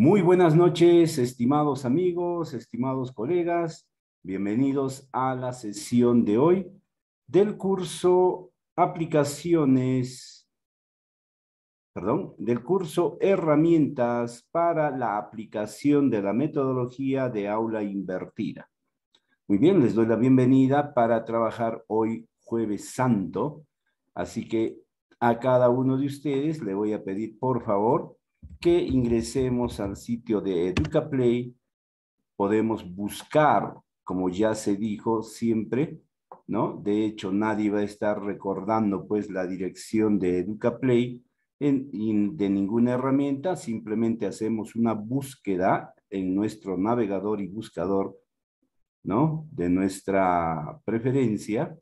Muy buenas noches, estimados amigos, estimados colegas. Bienvenidos a la sesión de hoy del curso Aplicaciones, perdón, del curso Herramientas para la aplicación de la metodología de aula invertida. Muy bien, les doy la bienvenida para trabajar hoy jueves santo. Así que a cada uno de ustedes le voy a pedir, por favor, que ingresemos al sitio de EducaPlay, podemos buscar, como ya se dijo siempre, ¿no? De hecho, nadie va a estar recordando pues la dirección de EducaPlay en, de ninguna herramienta, simplemente hacemos una búsqueda en nuestro navegador y buscador, ¿no? De nuestra preferencia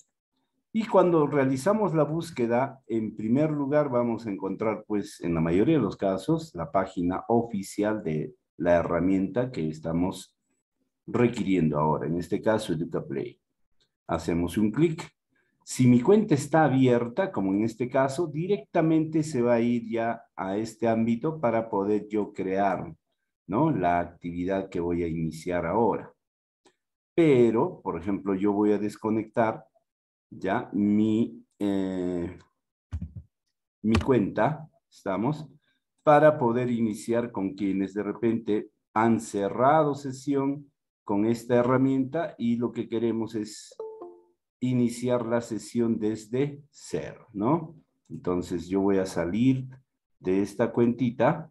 y cuando realizamos la búsqueda, en primer lugar vamos a encontrar, pues, en la mayoría de los casos, la página oficial de la herramienta que estamos requiriendo ahora, en este caso EducaPlay. Hacemos un clic. Si mi cuenta está abierta, como en este caso, directamente se va a ir ya a este ámbito para poder yo crear ¿no? la actividad que voy a iniciar ahora. Pero, por ejemplo, yo voy a desconectar ya mi, eh, mi cuenta, estamos, para poder iniciar con quienes de repente han cerrado sesión con esta herramienta y lo que queremos es iniciar la sesión desde cero, ¿no? Entonces yo voy a salir de esta cuentita.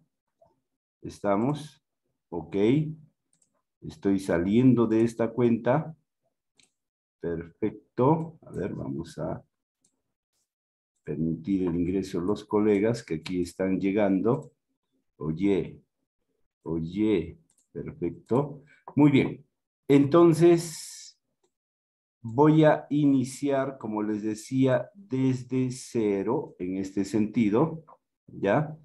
Estamos, ok. Estoy saliendo de esta cuenta. Perfecto. A ver, vamos a permitir el ingreso a los colegas que aquí están llegando. Oye, oye, perfecto. Muy bien. Entonces, voy a iniciar, como les decía, desde cero en este sentido, ¿ya?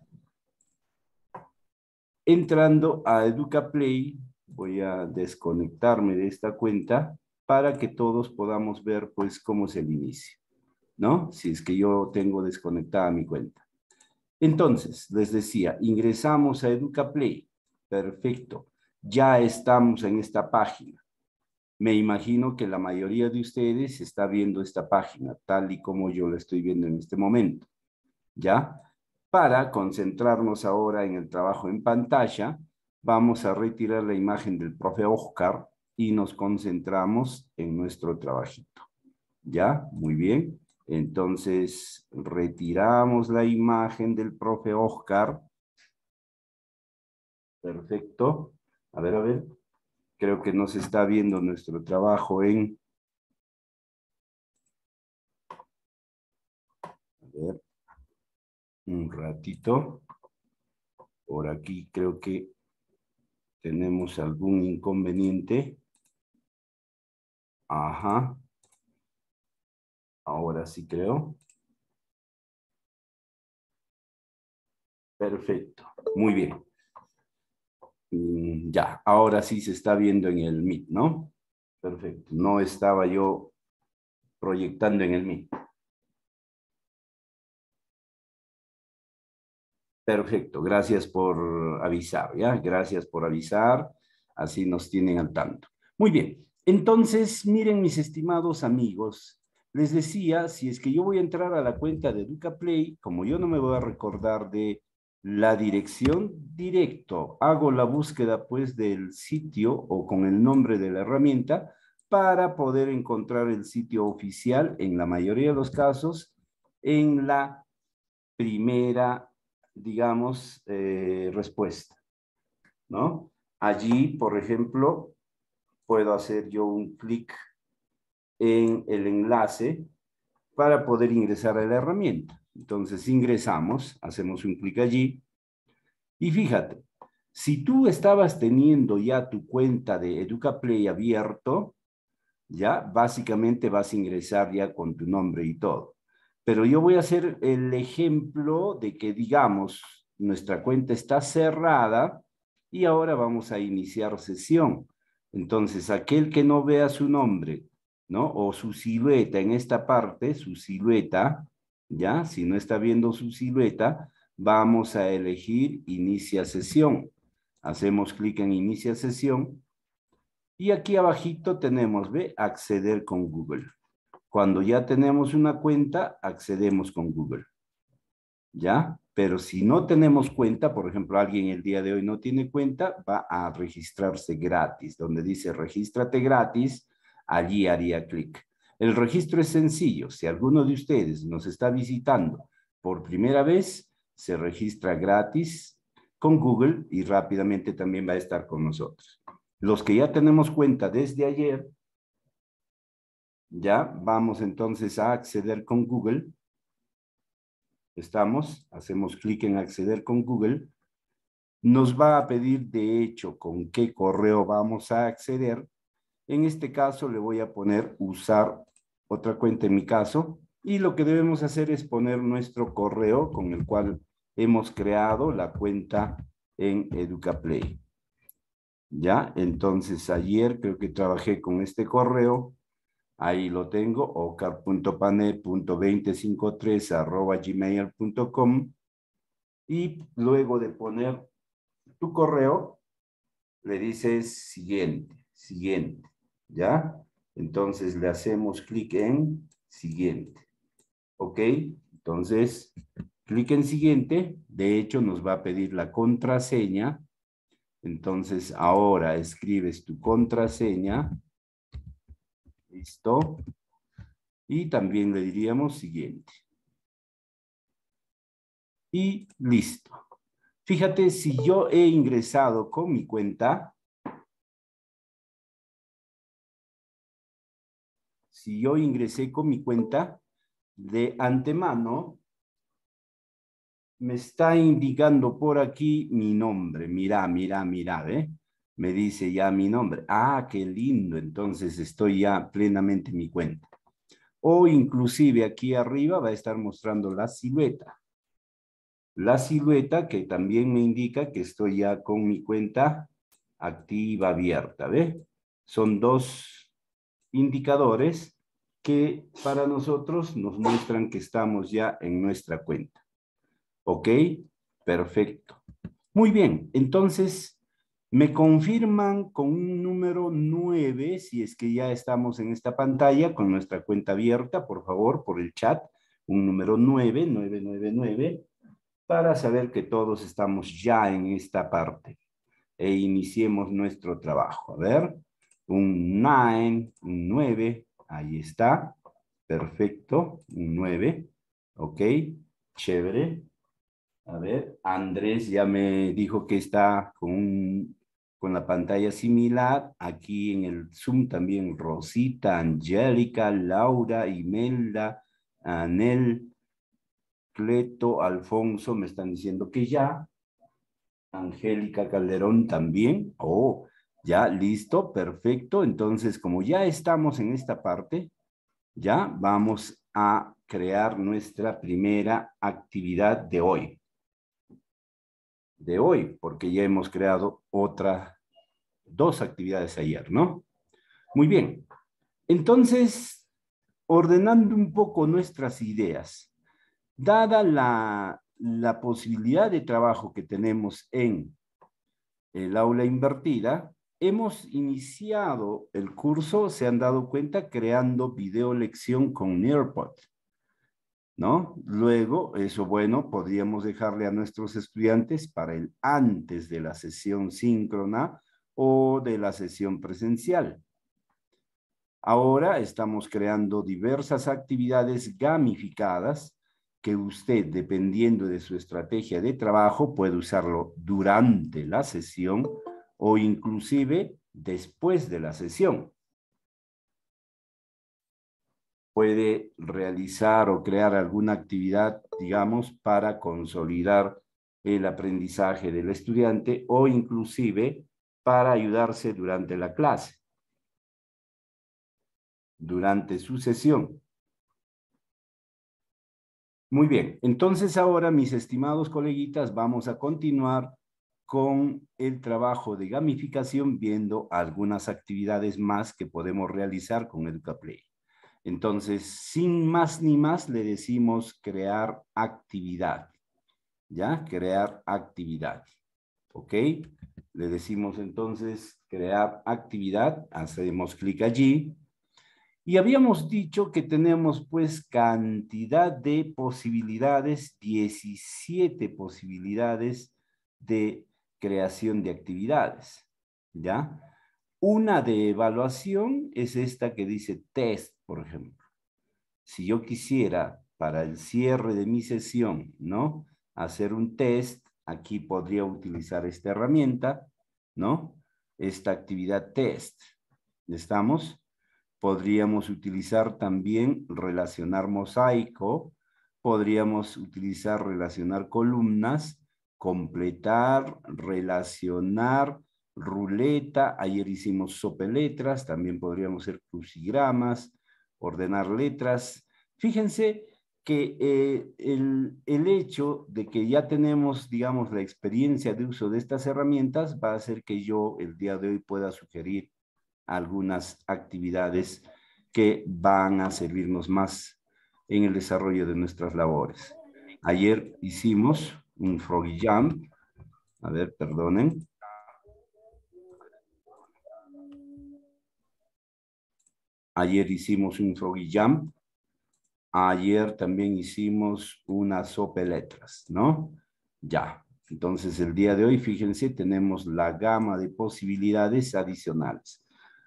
Entrando a EducaPlay, voy a desconectarme de esta cuenta para que todos podamos ver pues cómo se el inicio, ¿no? Si es que yo tengo desconectada mi cuenta. Entonces, les decía, ingresamos a EducaPlay. Perfecto. Ya estamos en esta página. Me imagino que la mayoría de ustedes está viendo esta página, tal y como yo la estoy viendo en este momento. ¿Ya? Para concentrarnos ahora en el trabajo en pantalla, vamos a retirar la imagen del profe Oscar y nos concentramos en nuestro trabajito. ¿Ya? Muy bien. Entonces, retiramos la imagen del profe Oscar. Perfecto. A ver, a ver. Creo que nos está viendo nuestro trabajo en... A ver. Un ratito. Por aquí creo que tenemos algún inconveniente. Ajá. Ahora sí creo. Perfecto. Muy bien. Mm, ya, ahora sí se está viendo en el Meet, ¿no? Perfecto. No estaba yo proyectando en el Meet. Perfecto. Gracias por avisar, ¿ya? Gracias por avisar. Así nos tienen al tanto. Muy bien. Entonces, miren mis estimados amigos, les decía, si es que yo voy a entrar a la cuenta de DucaPlay, como yo no me voy a recordar de la dirección directo, hago la búsqueda pues del sitio o con el nombre de la herramienta para poder encontrar el sitio oficial en la mayoría de los casos en la primera, digamos, eh, respuesta, ¿no? Allí, por ejemplo, puedo hacer yo un clic en el enlace para poder ingresar a la herramienta. Entonces ingresamos, hacemos un clic allí y fíjate, si tú estabas teniendo ya tu cuenta de EducaPlay abierto, ya básicamente vas a ingresar ya con tu nombre y todo. Pero yo voy a hacer el ejemplo de que digamos nuestra cuenta está cerrada y ahora vamos a iniciar sesión. Entonces, aquel que no vea su nombre, ¿no? O su silueta en esta parte, su silueta, ¿ya? Si no está viendo su silueta, vamos a elegir inicia sesión. Hacemos clic en inicia sesión. Y aquí abajito tenemos, ve, acceder con Google. Cuando ya tenemos una cuenta, accedemos con Google. ¿Ya? Pero si no tenemos cuenta, por ejemplo, alguien el día de hoy no tiene cuenta, va a registrarse gratis. Donde dice regístrate gratis, allí haría clic. El registro es sencillo. Si alguno de ustedes nos está visitando por primera vez, se registra gratis con Google y rápidamente también va a estar con nosotros. Los que ya tenemos cuenta desde ayer, ya vamos entonces a acceder con Google estamos, hacemos clic en acceder con Google, nos va a pedir de hecho con qué correo vamos a acceder. En este caso le voy a poner usar otra cuenta en mi caso y lo que debemos hacer es poner nuestro correo con el cual hemos creado la cuenta en EducaPlay. Ya, entonces ayer creo que trabajé con este correo Ahí lo tengo, ocar.pane.2053 arroba gmail.com. Y luego de poner tu correo, le dices siguiente, siguiente, ¿ya? Entonces le hacemos clic en siguiente, ¿ok? Entonces, clic en siguiente, de hecho nos va a pedir la contraseña, entonces ahora escribes tu contraseña, Listo. Y también le diríamos siguiente. Y listo. Fíjate, si yo he ingresado con mi cuenta, si yo ingresé con mi cuenta de antemano, me está indicando por aquí mi nombre. Mira, mira, mira, ¿eh? me dice ya mi nombre. Ah, qué lindo, entonces estoy ya plenamente en mi cuenta. O inclusive aquí arriba va a estar mostrando la silueta. La silueta que también me indica que estoy ya con mi cuenta activa abierta, ¿ve? Son dos indicadores que para nosotros nos muestran que estamos ya en nuestra cuenta. ¿Ok? Perfecto. Muy bien, entonces me confirman con un número 9, si es que ya estamos en esta pantalla, con nuestra cuenta abierta, por favor, por el chat, un número 9, 999, para saber que todos estamos ya en esta parte e iniciemos nuestro trabajo. A ver, un 9, un 9, ahí está, perfecto, un 9, ok, chévere. A ver, Andrés ya me dijo que está con un con la pantalla similar. Aquí en el Zoom también Rosita, Angélica, Laura, Imelda, Anel, Cleto, Alfonso me están diciendo que ya. Angélica Calderón también. Oh, ya, listo, perfecto. Entonces, como ya estamos en esta parte, ya vamos a crear nuestra primera actividad de hoy de hoy, porque ya hemos creado otras dos actividades ayer, ¿no? Muy bien. Entonces, ordenando un poco nuestras ideas, dada la, posibilidad de trabajo que tenemos en el aula invertida, hemos iniciado el curso, se han dado cuenta, creando video lección con Nearpod. Luego, eso bueno, podríamos dejarle a nuestros estudiantes para el antes de la sesión síncrona o de la sesión presencial. Ahora estamos creando diversas actividades gamificadas que usted, dependiendo de su estrategia de trabajo, puede usarlo durante la sesión o inclusive después de la sesión puede realizar o crear alguna actividad, digamos, para consolidar el aprendizaje del estudiante o inclusive para ayudarse durante la clase, durante su sesión. Muy bien, entonces ahora, mis estimados coleguitas, vamos a continuar con el trabajo de gamificación viendo algunas actividades más que podemos realizar con EducaPlay. Entonces, sin más ni más, le decimos crear actividad. ¿Ya? Crear actividad. ¿Ok? Le decimos entonces crear actividad. Hacemos clic allí. Y habíamos dicho que tenemos pues cantidad de posibilidades, 17 posibilidades de creación de actividades. ¿Ya? Una de evaluación es esta que dice test por ejemplo. Si yo quisiera para el cierre de mi sesión, ¿no? Hacer un test, aquí podría utilizar esta herramienta, ¿no? Esta actividad test. ¿Estamos? Podríamos utilizar también relacionar mosaico, podríamos utilizar relacionar columnas, completar, relacionar, ruleta, ayer hicimos letras, también podríamos hacer crucigramas, ordenar letras. Fíjense que eh, el, el, hecho de que ya tenemos, digamos, la experiencia de uso de estas herramientas va a hacer que yo el día de hoy pueda sugerir algunas actividades que van a servirnos más en el desarrollo de nuestras labores. Ayer hicimos un froggy jam A ver, perdonen. Ayer hicimos un froggy jump. Ayer también hicimos una sopa de letras, ¿no? Ya. Entonces, el día de hoy, fíjense, tenemos la gama de posibilidades adicionales.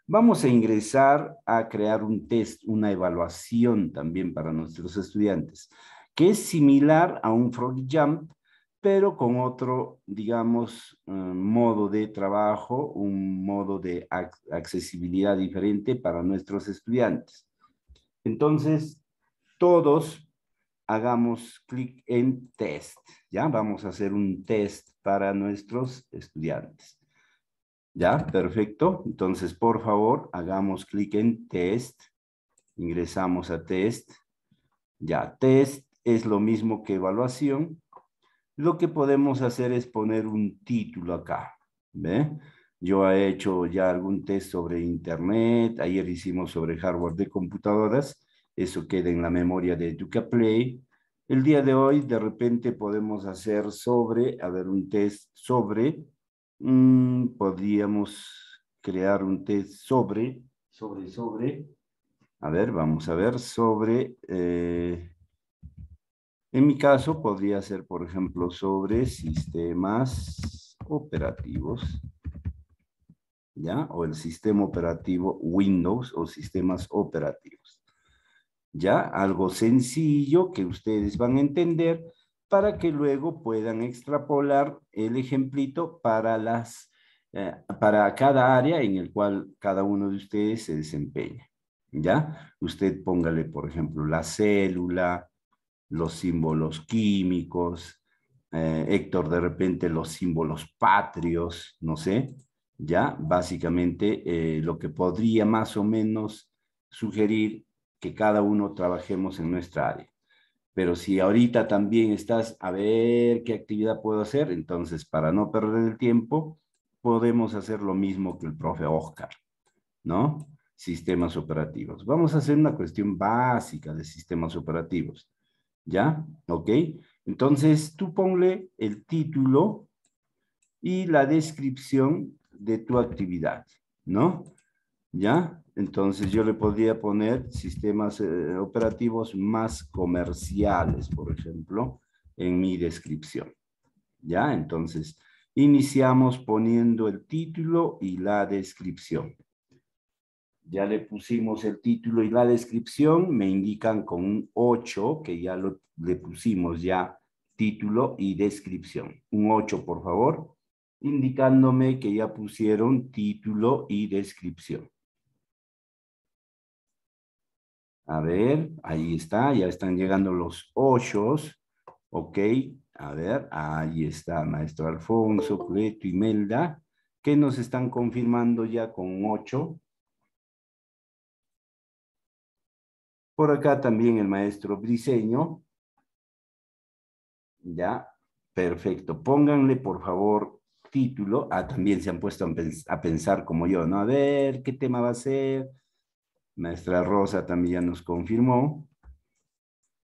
Vamos a ingresar a crear un test, una evaluación también para nuestros estudiantes, que es similar a un froggy jump, pero con otro, digamos, eh, modo de trabajo, un modo de accesibilidad diferente para nuestros estudiantes. Entonces, todos hagamos clic en test, ¿ya? Vamos a hacer un test para nuestros estudiantes. ¿Ya? Perfecto. Entonces, por favor, hagamos clic en test. Ingresamos a test. Ya, test es lo mismo que evaluación lo que podemos hacer es poner un título acá. ¿ve? Yo he hecho ya algún test sobre Internet, ayer hicimos sobre hardware de computadoras, eso queda en la memoria de Play. El día de hoy, de repente, podemos hacer sobre, a ver, un test sobre, mm, podríamos crear un test sobre, sobre, sobre, a ver, vamos a ver, sobre... Eh, en mi caso podría ser, por ejemplo, sobre sistemas operativos, ¿ya? O el sistema operativo Windows o sistemas operativos. ¿Ya? Algo sencillo que ustedes van a entender para que luego puedan extrapolar el ejemplito para, las, eh, para cada área en el cual cada uno de ustedes se desempeña. ¿Ya? Usted póngale, por ejemplo, la célula, los símbolos químicos, eh, Héctor de repente los símbolos patrios, no sé, ya básicamente eh, lo que podría más o menos sugerir que cada uno trabajemos en nuestra área. Pero si ahorita también estás a ver qué actividad puedo hacer, entonces para no perder el tiempo, podemos hacer lo mismo que el profe Oscar, ¿no? Sistemas operativos. Vamos a hacer una cuestión básica de sistemas operativos. ¿Ya? ¿Ok? Entonces tú ponle el título y la descripción de tu actividad, ¿no? ¿Ya? Entonces yo le podría poner sistemas eh, operativos más comerciales, por ejemplo, en mi descripción. ¿Ya? Entonces iniciamos poniendo el título y la descripción ya le pusimos el título y la descripción, me indican con un 8, que ya lo, le pusimos ya título y descripción. Un 8, por favor, indicándome que ya pusieron título y descripción. A ver, ahí está, ya están llegando los 8. Ok, a ver, ahí está, maestro Alfonso, Cleto y Melda, que nos están confirmando ya con 8 Por acá también el maestro Briseño. Ya, perfecto. Pónganle, por favor, título. Ah, también se han puesto a pensar como yo, ¿no? A ver, ¿qué tema va a ser? Maestra Rosa también ya nos confirmó.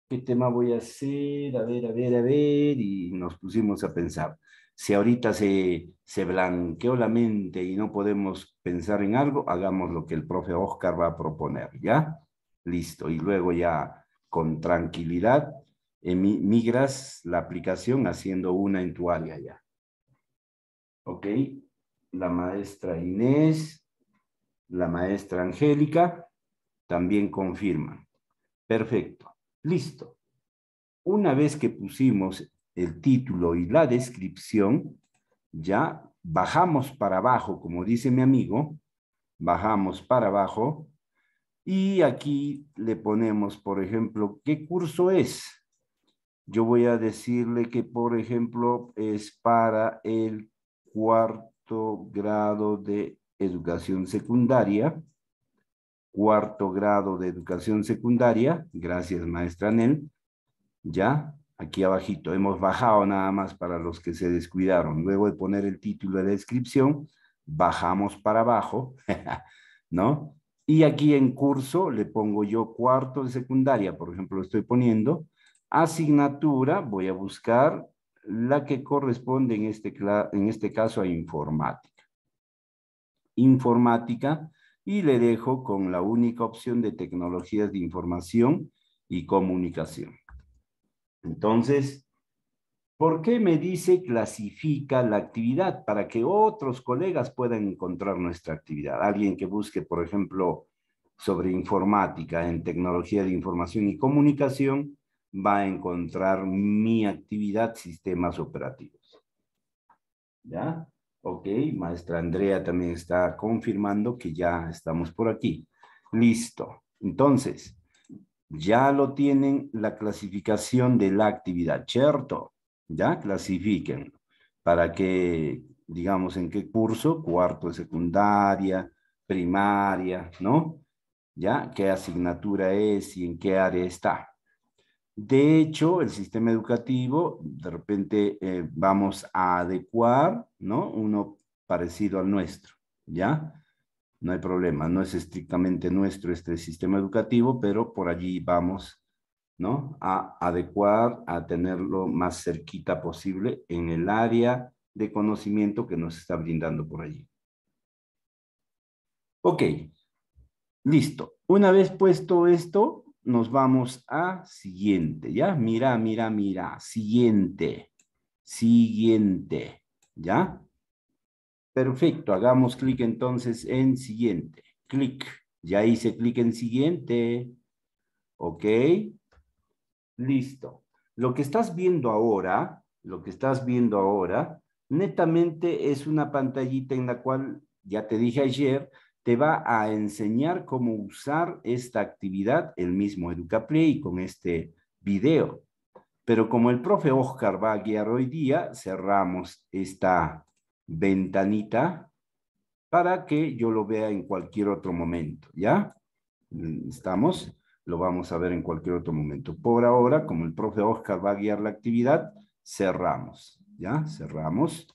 ¿Qué tema voy a hacer? A ver, a ver, a ver. Y nos pusimos a pensar. Si ahorita se, se blanqueó la mente y no podemos pensar en algo, hagamos lo que el profe Oscar va a proponer, ¿ya? listo. Y luego ya con tranquilidad migras la aplicación haciendo una en tu área ya. Ok, la maestra Inés, la maestra Angélica también confirman. Perfecto, listo. Una vez que pusimos el título y la descripción, ya bajamos para abajo, como dice mi amigo, bajamos para abajo y aquí le ponemos, por ejemplo, ¿qué curso es? Yo voy a decirle que, por ejemplo, es para el cuarto grado de educación secundaria. Cuarto grado de educación secundaria. Gracias, maestra Nel. ¿Ya? Aquí abajito. Hemos bajado nada más para los que se descuidaron. Luego de poner el título de la descripción, bajamos para abajo, ¿no? Y aquí en curso le pongo yo cuarto de secundaria, por ejemplo, lo estoy poniendo. Asignatura, voy a buscar la que corresponde en este, en este caso a informática. Informática, y le dejo con la única opción de tecnologías de información y comunicación. Entonces, ¿Por qué me dice clasifica la actividad? Para que otros colegas puedan encontrar nuestra actividad. Alguien que busque, por ejemplo, sobre informática, en tecnología de información y comunicación, va a encontrar mi actividad, sistemas operativos. ¿Ya? Ok, maestra Andrea también está confirmando que ya estamos por aquí. Listo. Entonces, ya lo tienen la clasificación de la actividad, ¿cierto? ¿ya? Clasifiquen para que, digamos, en qué curso, cuarto de secundaria, primaria, ¿no? ¿Ya? ¿Qué asignatura es y en qué área está? De hecho, el sistema educativo, de repente eh, vamos a adecuar, ¿no? Uno parecido al nuestro, ¿ya? No hay problema, no es estrictamente nuestro este sistema educativo, pero por allí vamos ¿no? A adecuar, a tenerlo más cerquita posible en el área de conocimiento que nos está brindando por allí. Ok, listo. Una vez puesto esto, nos vamos a siguiente, ¿ya? Mira, mira, mira, siguiente, siguiente, ¿ya? Perfecto, hagamos clic entonces en siguiente, clic, ya hice clic en siguiente, ok, Listo. Lo que estás viendo ahora, lo que estás viendo ahora, netamente es una pantallita en la cual, ya te dije ayer, te va a enseñar cómo usar esta actividad, el mismo EducaPlay, con este video. Pero como el profe Oscar va a guiar hoy día, cerramos esta ventanita para que yo lo vea en cualquier otro momento, ¿ya? ¿Estamos? lo vamos a ver en cualquier otro momento. Por ahora, como el profe Oscar va a guiar la actividad, cerramos. ¿Ya? Cerramos.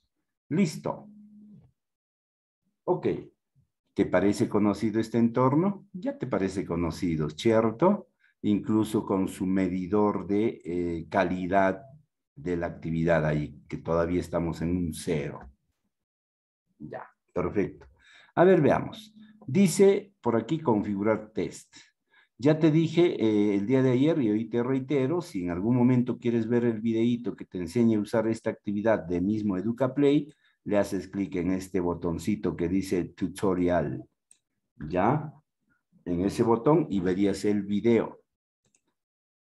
Listo. Ok. ¿Te parece conocido este entorno? Ya te parece conocido, ¿cierto? Incluso con su medidor de eh, calidad de la actividad ahí, que todavía estamos en un cero. Ya, perfecto. A ver, veamos. Dice por aquí configurar test. Ya te dije eh, el día de ayer y hoy te reitero, si en algún momento quieres ver el videíto que te enseñe a usar esta actividad de mismo EducaPlay, le haces clic en este botoncito que dice tutorial. ¿Ya? En ese botón y verías el video.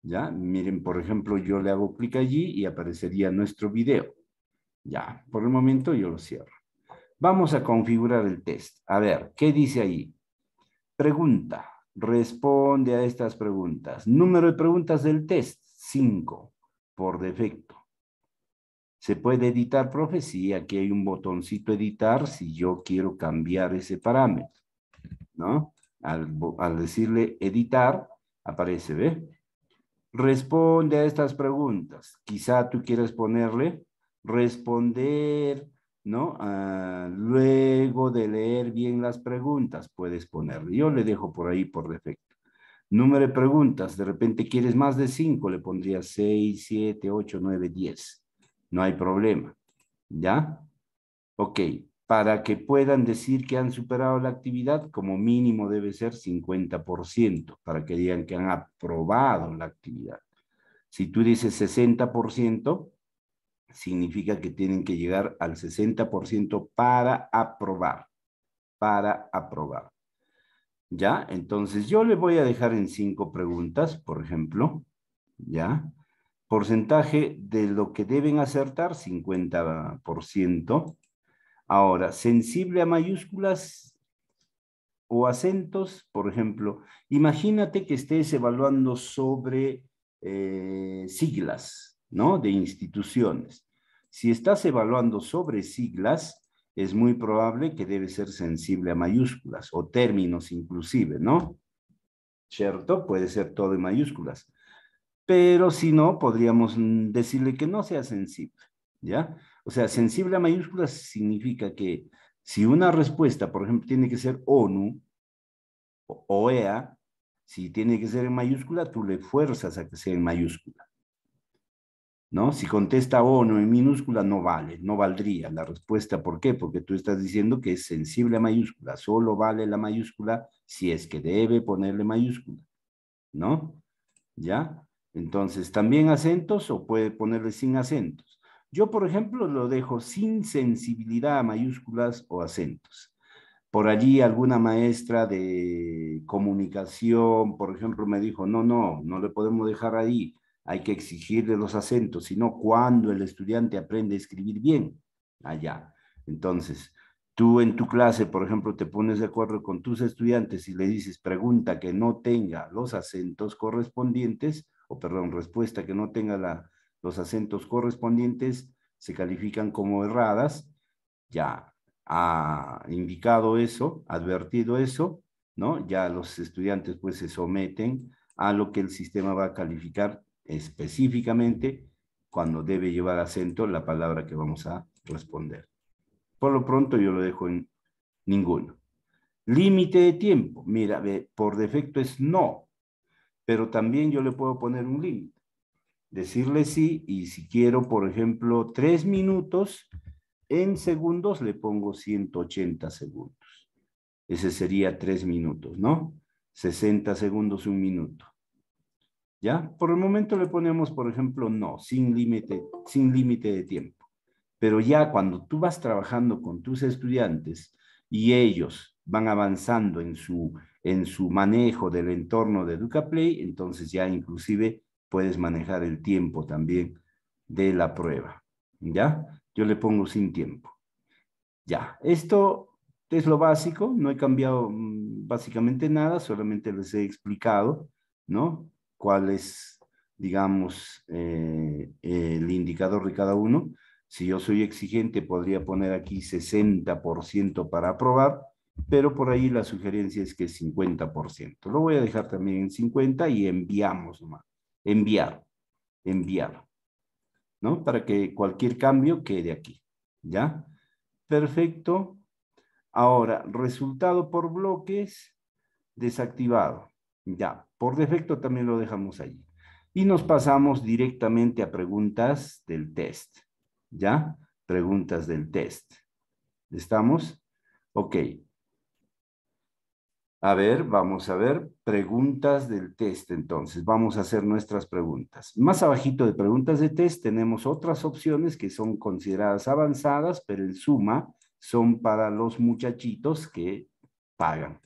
¿Ya? Miren, por ejemplo, yo le hago clic allí y aparecería nuestro video. Ya, por el momento yo lo cierro. Vamos a configurar el test. A ver, ¿qué dice ahí? Pregunta responde a estas preguntas. Número de preguntas del test, 5, por defecto. Se puede editar profecía, aquí hay un botoncito editar si yo quiero cambiar ese parámetro, ¿no? Al, al decirle editar, aparece, ¿ve? Responde a estas preguntas. Quizá tú quieras ponerle responder ¿no? Ah, luego de leer bien las preguntas, puedes ponerle. Yo le dejo por ahí por defecto. Número de preguntas, de repente quieres más de cinco, le pondría seis, siete, ocho, nueve, diez. No hay problema. ¿Ya? Ok, para que puedan decir que han superado la actividad, como mínimo debe ser 50%, para que digan que han aprobado la actividad. Si tú dices 60%, significa que tienen que llegar al 60% para aprobar. Para aprobar. ¿Ya? Entonces yo le voy a dejar en cinco preguntas, por ejemplo. ¿Ya? Porcentaje de lo que deben acertar, 50%. Ahora, sensible a mayúsculas o acentos, por ejemplo, imagínate que estés evaluando sobre eh, siglas, ¿no? De instituciones. Si estás evaluando sobre siglas, es muy probable que debe ser sensible a mayúsculas o términos inclusive, ¿no? ¿Cierto? Puede ser todo en mayúsculas. Pero si no, podríamos decirle que no sea sensible, ¿ya? O sea, sensible a mayúsculas significa que si una respuesta, por ejemplo, tiene que ser ONU o OEA, si tiene que ser en mayúscula, tú le fuerzas a que sea en mayúscula. ¿no? Si contesta O no en minúscula, no vale, no valdría la respuesta. ¿Por qué? Porque tú estás diciendo que es sensible a mayúscula, solo vale la mayúscula si es que debe ponerle mayúscula, ¿no? ¿Ya? Entonces, también acentos o puede ponerle sin acentos. Yo, por ejemplo, lo dejo sin sensibilidad a mayúsculas o acentos. Por allí alguna maestra de comunicación, por ejemplo, me dijo, no, no, no le podemos dejar ahí hay que exigirle los acentos, sino cuando el estudiante aprende a escribir bien allá. Entonces, tú en tu clase, por ejemplo, te pones de acuerdo con tus estudiantes y le dices pregunta que no tenga los acentos correspondientes, o perdón, respuesta que no tenga la, los acentos correspondientes, se califican como erradas, ya ha indicado eso, advertido eso, ¿no? Ya los estudiantes pues se someten a lo que el sistema va a calificar específicamente cuando debe llevar acento la palabra que vamos a responder. Por lo pronto yo lo dejo en ninguno. Límite de tiempo. Mira, por defecto es no, pero también yo le puedo poner un límite. Decirle sí y si quiero, por ejemplo, tres minutos, en segundos le pongo 180 segundos. Ese sería tres minutos, ¿no? 60 segundos, un minuto. ¿Ya? Por el momento le ponemos, por ejemplo, no, sin límite, sin límite de tiempo. Pero ya cuando tú vas trabajando con tus estudiantes y ellos van avanzando en su, en su manejo del entorno de EducaPlay, entonces ya inclusive puedes manejar el tiempo también de la prueba. ¿Ya? Yo le pongo sin tiempo. Ya, esto es lo básico, no he cambiado mm, básicamente nada, solamente les he explicado, ¿no? cuál es, digamos, eh, el indicador de cada uno. Si yo soy exigente, podría poner aquí 60% para aprobar, pero por ahí la sugerencia es que 50%. Lo voy a dejar también en 50 y enviamos nomás. Enviar, enviar, ¿no? Para que cualquier cambio quede aquí, ¿ya? Perfecto. Ahora, resultado por bloques desactivado. Ya, por defecto también lo dejamos allí. Y nos pasamos directamente a preguntas del test. ¿Ya? Preguntas del test. ¿Estamos? Ok. A ver, vamos a ver preguntas del test entonces. Vamos a hacer nuestras preguntas. Más abajito de preguntas de test tenemos otras opciones que son consideradas avanzadas, pero en suma son para los muchachitos que pagan.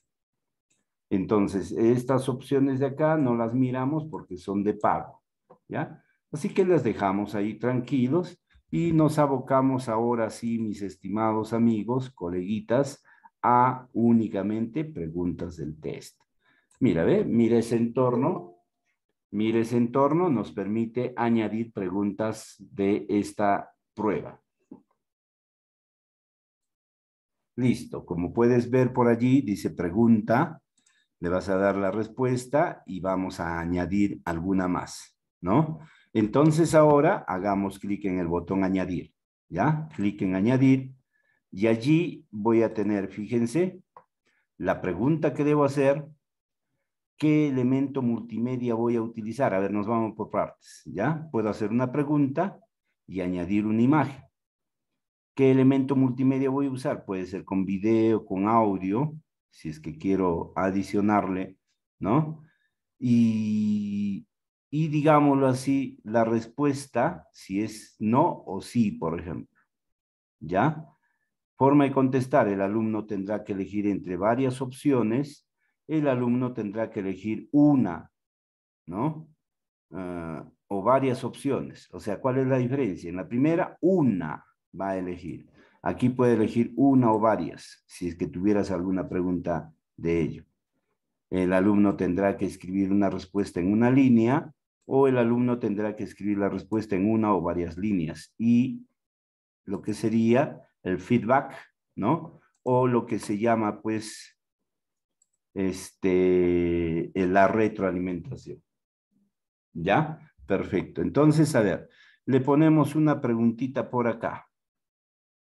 Entonces, estas opciones de acá no las miramos porque son de pago, ¿ya? Así que las dejamos ahí tranquilos y nos abocamos ahora sí, mis estimados amigos, coleguitas, a únicamente preguntas del test. Mira, ve, mira ese entorno. Mira ese entorno, nos permite añadir preguntas de esta prueba. Listo, como puedes ver por allí, dice pregunta, le vas a dar la respuesta y vamos a añadir alguna más, ¿no? Entonces ahora hagamos clic en el botón añadir, ¿ya? Clic en añadir y allí voy a tener, fíjense, la pregunta que debo hacer, ¿qué elemento multimedia voy a utilizar? A ver, nos vamos por partes, ¿ya? Puedo hacer una pregunta y añadir una imagen. ¿Qué elemento multimedia voy a usar? Puede ser con video, con audio, si es que quiero adicionarle, ¿no? Y, y digámoslo así, la respuesta, si es no o sí, por ejemplo, ¿ya? Forma de contestar, el alumno tendrá que elegir entre varias opciones, el alumno tendrá que elegir una, ¿no? Ah, o varias opciones. O sea, ¿cuál es la diferencia? En la primera, una va a elegir. Aquí puede elegir una o varias, si es que tuvieras alguna pregunta de ello. El alumno tendrá que escribir una respuesta en una línea o el alumno tendrá que escribir la respuesta en una o varias líneas y lo que sería el feedback, ¿no? O lo que se llama, pues, este, la retroalimentación. ¿Ya? Perfecto. Entonces, a ver, le ponemos una preguntita por acá.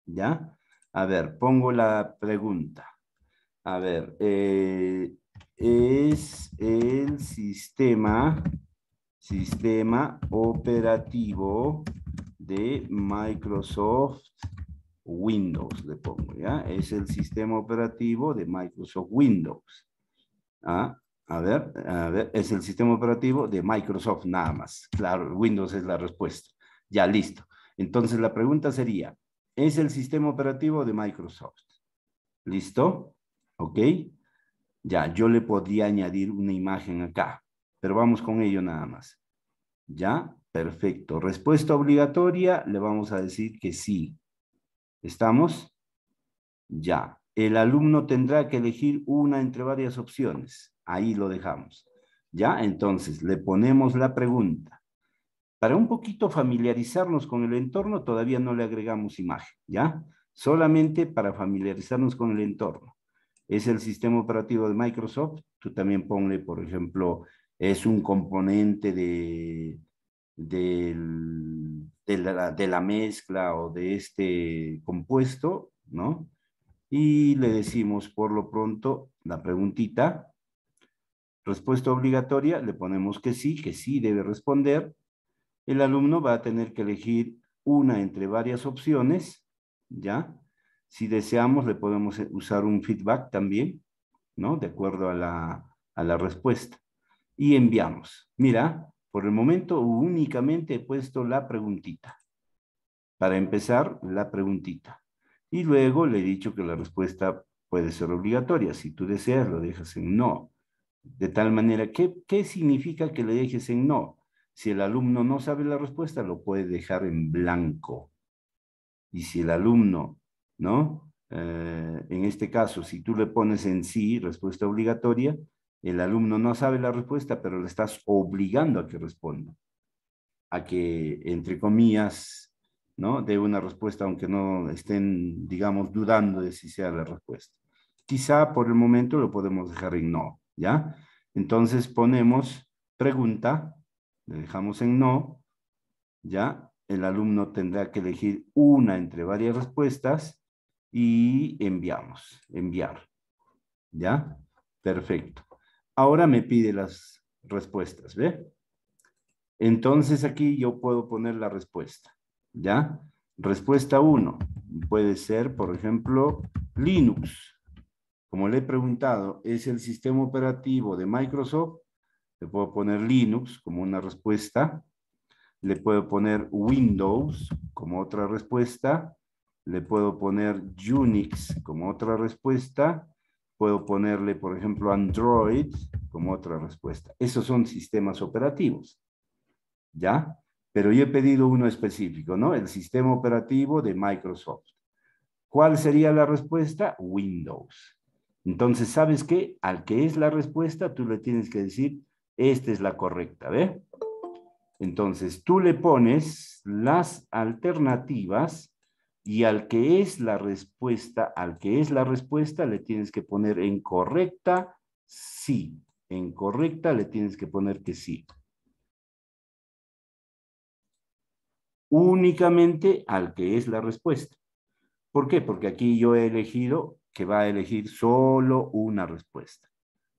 ¿Ya? A ver, pongo la pregunta. A ver, eh, es el sistema, sistema operativo de Microsoft Windows, le pongo, ¿ya? Es el sistema operativo de Microsoft Windows. ¿Ah? A ver, a ver, es el sistema operativo de Microsoft nada más. Claro, Windows es la respuesta. Ya, listo. Entonces la pregunta sería, es el sistema operativo de Microsoft. ¿Listo? ¿Ok? Ya, yo le podría añadir una imagen acá, pero vamos con ello nada más. ¿Ya? Perfecto. Respuesta obligatoria, le vamos a decir que sí. ¿Estamos? Ya. El alumno tendrá que elegir una entre varias opciones. Ahí lo dejamos. ¿Ya? Entonces, le ponemos la pregunta. Para un poquito familiarizarnos con el entorno, todavía no le agregamos imagen, ¿ya? Solamente para familiarizarnos con el entorno. Es el sistema operativo de Microsoft. Tú también ponle, por ejemplo, es un componente de, de, la, de la mezcla o de este compuesto, ¿no? Y le decimos, por lo pronto, la preguntita. Respuesta obligatoria, le ponemos que sí, que sí debe responder el alumno va a tener que elegir una entre varias opciones, ¿ya? Si deseamos, le podemos usar un feedback también, ¿no? De acuerdo a la, a la respuesta. Y enviamos. Mira, por el momento únicamente he puesto la preguntita. Para empezar, la preguntita. Y luego le he dicho que la respuesta puede ser obligatoria. Si tú deseas, lo dejas en no. De tal manera, ¿qué, qué significa que le dejes en no? Si el alumno no sabe la respuesta, lo puede dejar en blanco. Y si el alumno, ¿no? Eh, en este caso, si tú le pones en sí respuesta obligatoria, el alumno no sabe la respuesta, pero le estás obligando a que responda. A que, entre comillas, ¿no? De una respuesta, aunque no estén, digamos, dudando de si sea la respuesta. Quizá por el momento lo podemos dejar en no, ¿ya? Entonces ponemos pregunta, le dejamos en no, ¿ya? El alumno tendrá que elegir una entre varias respuestas y enviamos, enviar, ¿ya? Perfecto. Ahora me pide las respuestas, ¿ve? Entonces aquí yo puedo poner la respuesta, ¿ya? Respuesta 1 puede ser, por ejemplo, Linux. Como le he preguntado, es el sistema operativo de Microsoft le puedo poner Linux como una respuesta, le puedo poner Windows como otra respuesta, le puedo poner Unix como otra respuesta, puedo ponerle, por ejemplo, Android como otra respuesta. Esos son sistemas operativos, ¿ya? Pero yo he pedido uno específico, ¿no? El sistema operativo de Microsoft. ¿Cuál sería la respuesta? Windows. Entonces, ¿sabes qué? Al que es la respuesta, tú le tienes que decir esta es la correcta, ¿ve? Entonces, tú le pones las alternativas y al que es la respuesta, al que es la respuesta, le tienes que poner en correcta, sí. En correcta le tienes que poner que sí. Únicamente al que es la respuesta. ¿Por qué? Porque aquí yo he elegido que va a elegir solo una respuesta,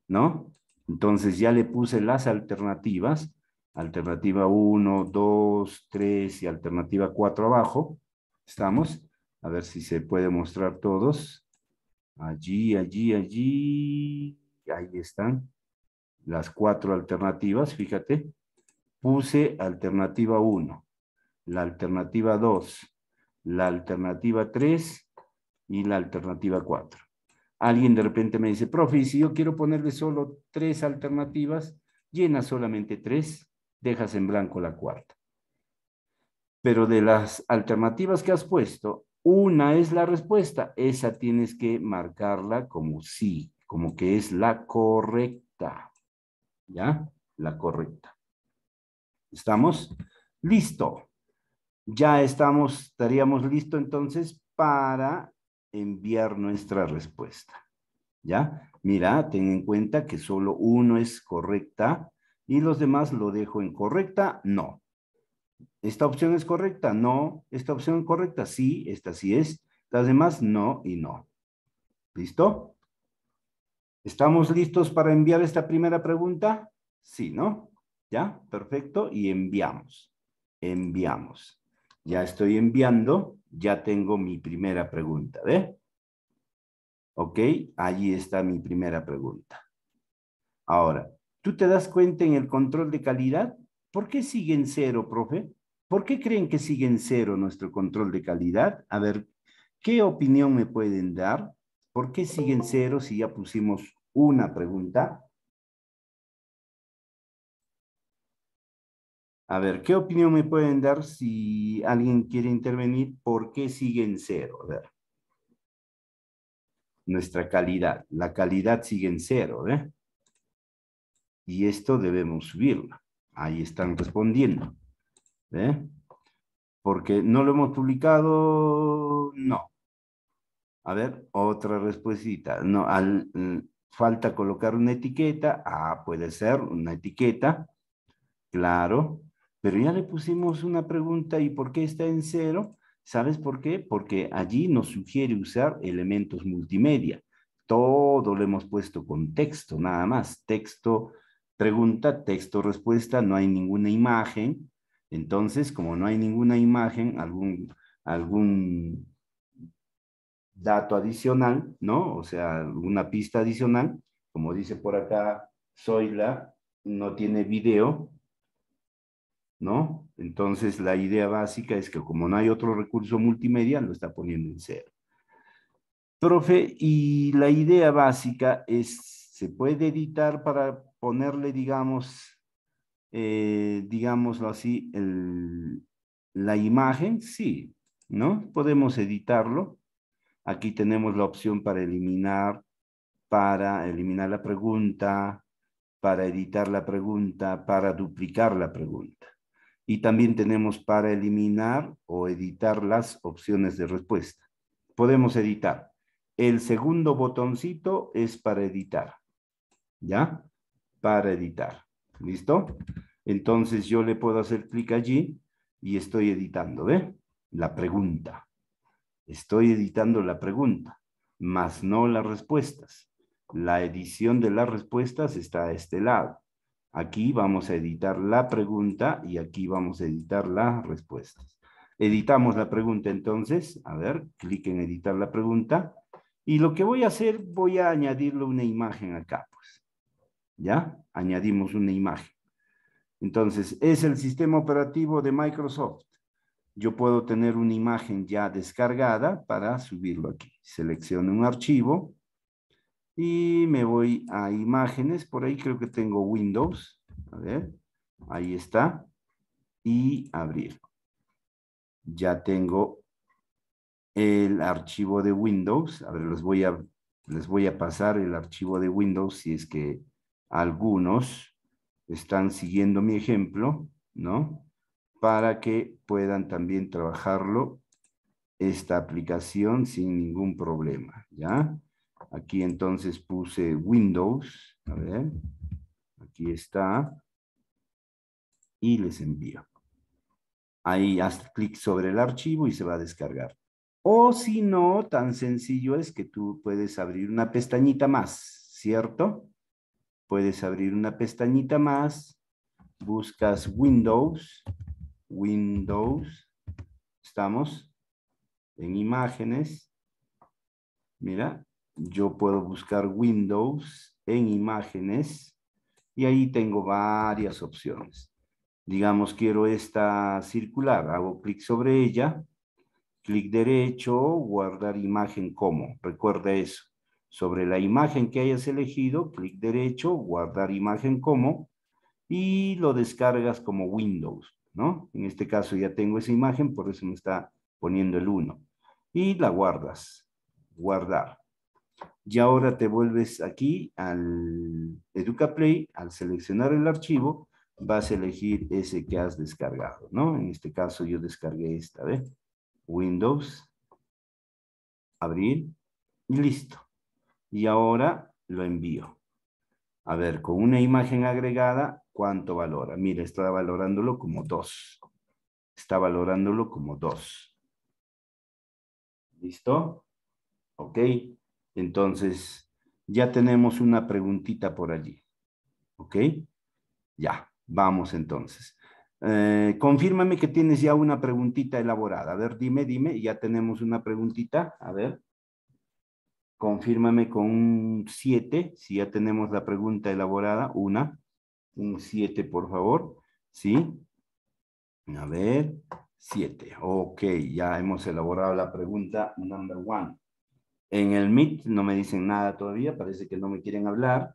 ¿no? Entonces ya le puse las alternativas, alternativa 1, 2, 3 y alternativa 4 abajo. ¿Estamos? A ver si se puede mostrar todos. Allí, allí, allí. Ahí están las cuatro alternativas, fíjate. Puse alternativa 1, la alternativa 2, la alternativa 3 y la alternativa 4. Alguien de repente me dice, profe, si yo quiero ponerle solo tres alternativas, llena solamente tres, dejas en blanco la cuarta. Pero de las alternativas que has puesto, una es la respuesta, esa tienes que marcarla como sí, como que es la correcta. ¿Ya? La correcta. ¿Estamos? Listo. Ya estamos, estaríamos listos entonces para enviar nuestra respuesta. ¿Ya? Mira, ten en cuenta que solo uno es correcta y los demás lo dejo en correcta, no. ¿Esta opción es correcta? No. ¿Esta opción correcta? Sí, esta sí es. Las demás no y no. ¿Listo? ¿Estamos listos para enviar esta primera pregunta? Sí, ¿no? ¿Ya? Perfecto. Y enviamos. Enviamos. Ya estoy enviando, ya tengo mi primera pregunta, ¿ve? ¿Ok? Allí está mi primera pregunta. Ahora, ¿tú te das cuenta en el control de calidad? ¿Por qué siguen cero, profe? ¿Por qué creen que siguen cero nuestro control de calidad? A ver, ¿qué opinión me pueden dar? ¿Por qué siguen cero si ya pusimos una pregunta? A ver, ¿qué opinión me pueden dar si alguien quiere intervenir? ¿Por qué sigue en cero? A ver. Nuestra calidad. La calidad sigue en cero, ¿eh? Y esto debemos subirla. Ahí están respondiendo. ¿eh? Porque no lo hemos publicado, no. A ver, otra respuesta. No, mm, falta colocar una etiqueta. Ah, puede ser una etiqueta. Claro. Pero ya le pusimos una pregunta, ¿y por qué está en cero? ¿Sabes por qué? Porque allí nos sugiere usar elementos multimedia. Todo lo hemos puesto con texto, nada más. Texto, pregunta, texto, respuesta, no hay ninguna imagen. Entonces, como no hay ninguna imagen, algún, algún dato adicional, ¿no? O sea, alguna pista adicional, como dice por acá Zoila, no tiene video, ¿no? Entonces, la idea básica es que como no hay otro recurso multimedia, lo está poniendo en cero. Profe, y la idea básica es, ¿se puede editar para ponerle, digamos, eh, digámoslo así, la imagen? Sí, ¿no? Podemos editarlo. Aquí tenemos la opción para eliminar, para eliminar la pregunta, para editar la pregunta, para duplicar la pregunta y también tenemos para eliminar o editar las opciones de respuesta. Podemos editar. El segundo botoncito es para editar. ¿Ya? Para editar. ¿Listo? Entonces yo le puedo hacer clic allí y estoy editando, ¿ve? La pregunta. Estoy editando la pregunta, más no las respuestas. La edición de las respuestas está a este lado. Aquí vamos a editar la pregunta y aquí vamos a editar las respuestas. Editamos la pregunta entonces. A ver, clic en editar la pregunta. Y lo que voy a hacer, voy a añadirle una imagen acá. Pues. ¿Ya? Añadimos una imagen. Entonces, es el sistema operativo de Microsoft. Yo puedo tener una imagen ya descargada para subirlo aquí. Selecciono un archivo y me voy a imágenes, por ahí creo que tengo Windows. A ver, ahí está. Y abrir. Ya tengo el archivo de Windows. A ver, les voy a, les voy a pasar el archivo de Windows si es que algunos están siguiendo mi ejemplo, ¿no? Para que puedan también trabajarlo esta aplicación sin ningún problema, ¿ya? Aquí entonces puse Windows. A ver. Aquí está. Y les envío. Ahí haz clic sobre el archivo y se va a descargar. O si no, tan sencillo es que tú puedes abrir una pestañita más, ¿cierto? Puedes abrir una pestañita más, buscas Windows, Windows, estamos en imágenes, mira, yo puedo buscar Windows en imágenes y ahí tengo varias opciones. Digamos, quiero esta circular, hago clic sobre ella, clic derecho, guardar imagen como, recuerda eso. Sobre la imagen que hayas elegido, clic derecho, guardar imagen como, y lo descargas como Windows, ¿no? En este caso ya tengo esa imagen, por eso me está poniendo el 1. Y la guardas, guardar y ahora te vuelves aquí al EducaPlay, al seleccionar el archivo, vas a elegir ese que has descargado, ¿no? En este caso yo descargué esta, vez Windows, abrir y listo. Y ahora lo envío. A ver, con una imagen agregada, ¿cuánto valora? Mira, está valorándolo como dos. Está valorándolo como dos. ¿Listo? Ok. Entonces, ya tenemos una preguntita por allí. ¿Ok? Ya, vamos entonces. Eh, confírmame que tienes ya una preguntita elaborada. A ver, dime, dime, ya tenemos una preguntita. A ver, confírmame con un 7, si ya tenemos la pregunta elaborada, una. Un siete, por favor. ¿Sí? A ver, siete, Ok, ya hemos elaborado la pregunta number one. En el MIT no me dicen nada todavía, parece que no me quieren hablar.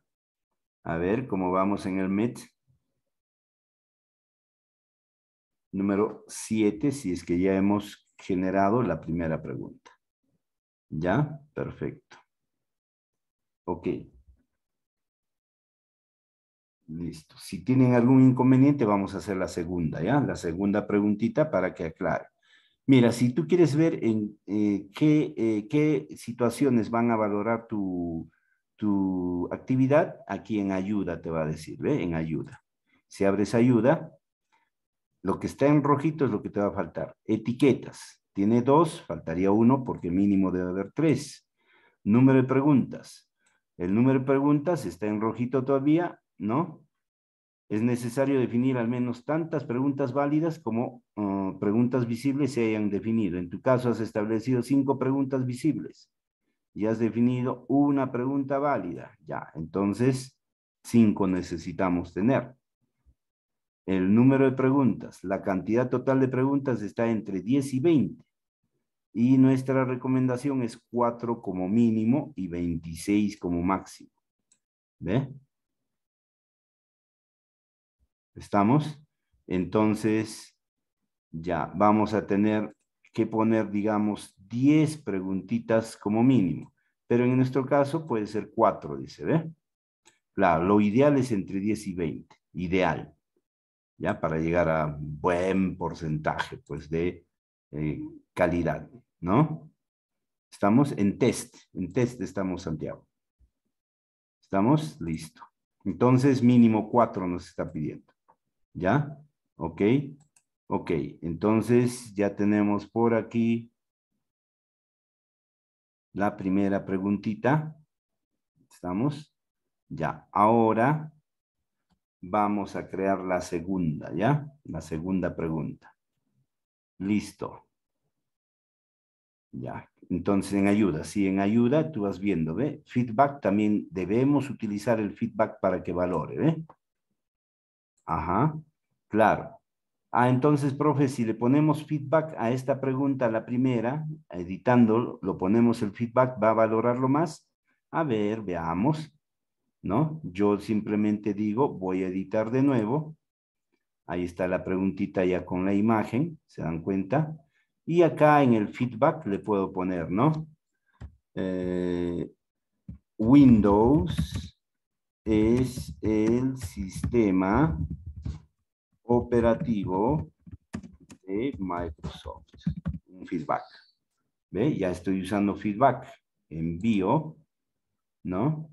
A ver cómo vamos en el MIT. Número 7, si es que ya hemos generado la primera pregunta. ¿Ya? Perfecto. Ok. Listo. Si tienen algún inconveniente, vamos a hacer la segunda, ¿ya? La segunda preguntita para que aclare. Mira, si tú quieres ver en eh, eh, qué, situaciones van a valorar tu, tu, actividad, aquí en ayuda te va a decir, ¿ve? En ayuda. Si abres ayuda, lo que está en rojito es lo que te va a faltar. Etiquetas. Tiene dos, faltaría uno porque mínimo debe haber tres. Número de preguntas. El número de preguntas está en rojito todavía, ¿no? es necesario definir al menos tantas preguntas válidas como ah, preguntas visibles se hayan definido. En tu caso has establecido cinco preguntas visibles y has definido una pregunta válida. Ya, entonces cinco necesitamos tener. El número de preguntas, la cantidad total de preguntas está entre 10 y 20. Y nuestra recomendación es cuatro como mínimo y 26 como máximo. ¿Ve? ¿Estamos? Entonces, ya vamos a tener que poner, digamos, 10 preguntitas como mínimo. Pero en nuestro caso puede ser 4, dice, ¿ve? Claro, lo ideal es entre 10 y 20, ideal, ¿ya? Para llegar a buen porcentaje, pues, de eh, calidad, ¿no? Estamos en test, en test estamos, Santiago. ¿Estamos? Listo. Entonces, mínimo 4 nos está pidiendo. ¿Ya? Ok. Ok, entonces ya tenemos por aquí la primera preguntita. ¿Estamos? Ya, ahora vamos a crear la segunda, ¿ya? La segunda pregunta. Listo. Ya, entonces en ayuda, sí, en ayuda tú vas viendo, ¿ve? Feedback también debemos utilizar el feedback para que valore, ¿ve? Ajá, claro. Ah, entonces, profe, si le ponemos feedback a esta pregunta, la primera, editando, lo ponemos el feedback, ¿va a valorarlo más? A ver, veamos, ¿no? Yo simplemente digo, voy a editar de nuevo. Ahí está la preguntita ya con la imagen, ¿se dan cuenta? Y acá en el feedback le puedo poner, ¿no? Eh, Windows es el sistema operativo de Microsoft. Un feedback. ¿Ve? Ya estoy usando feedback. Envío, ¿no?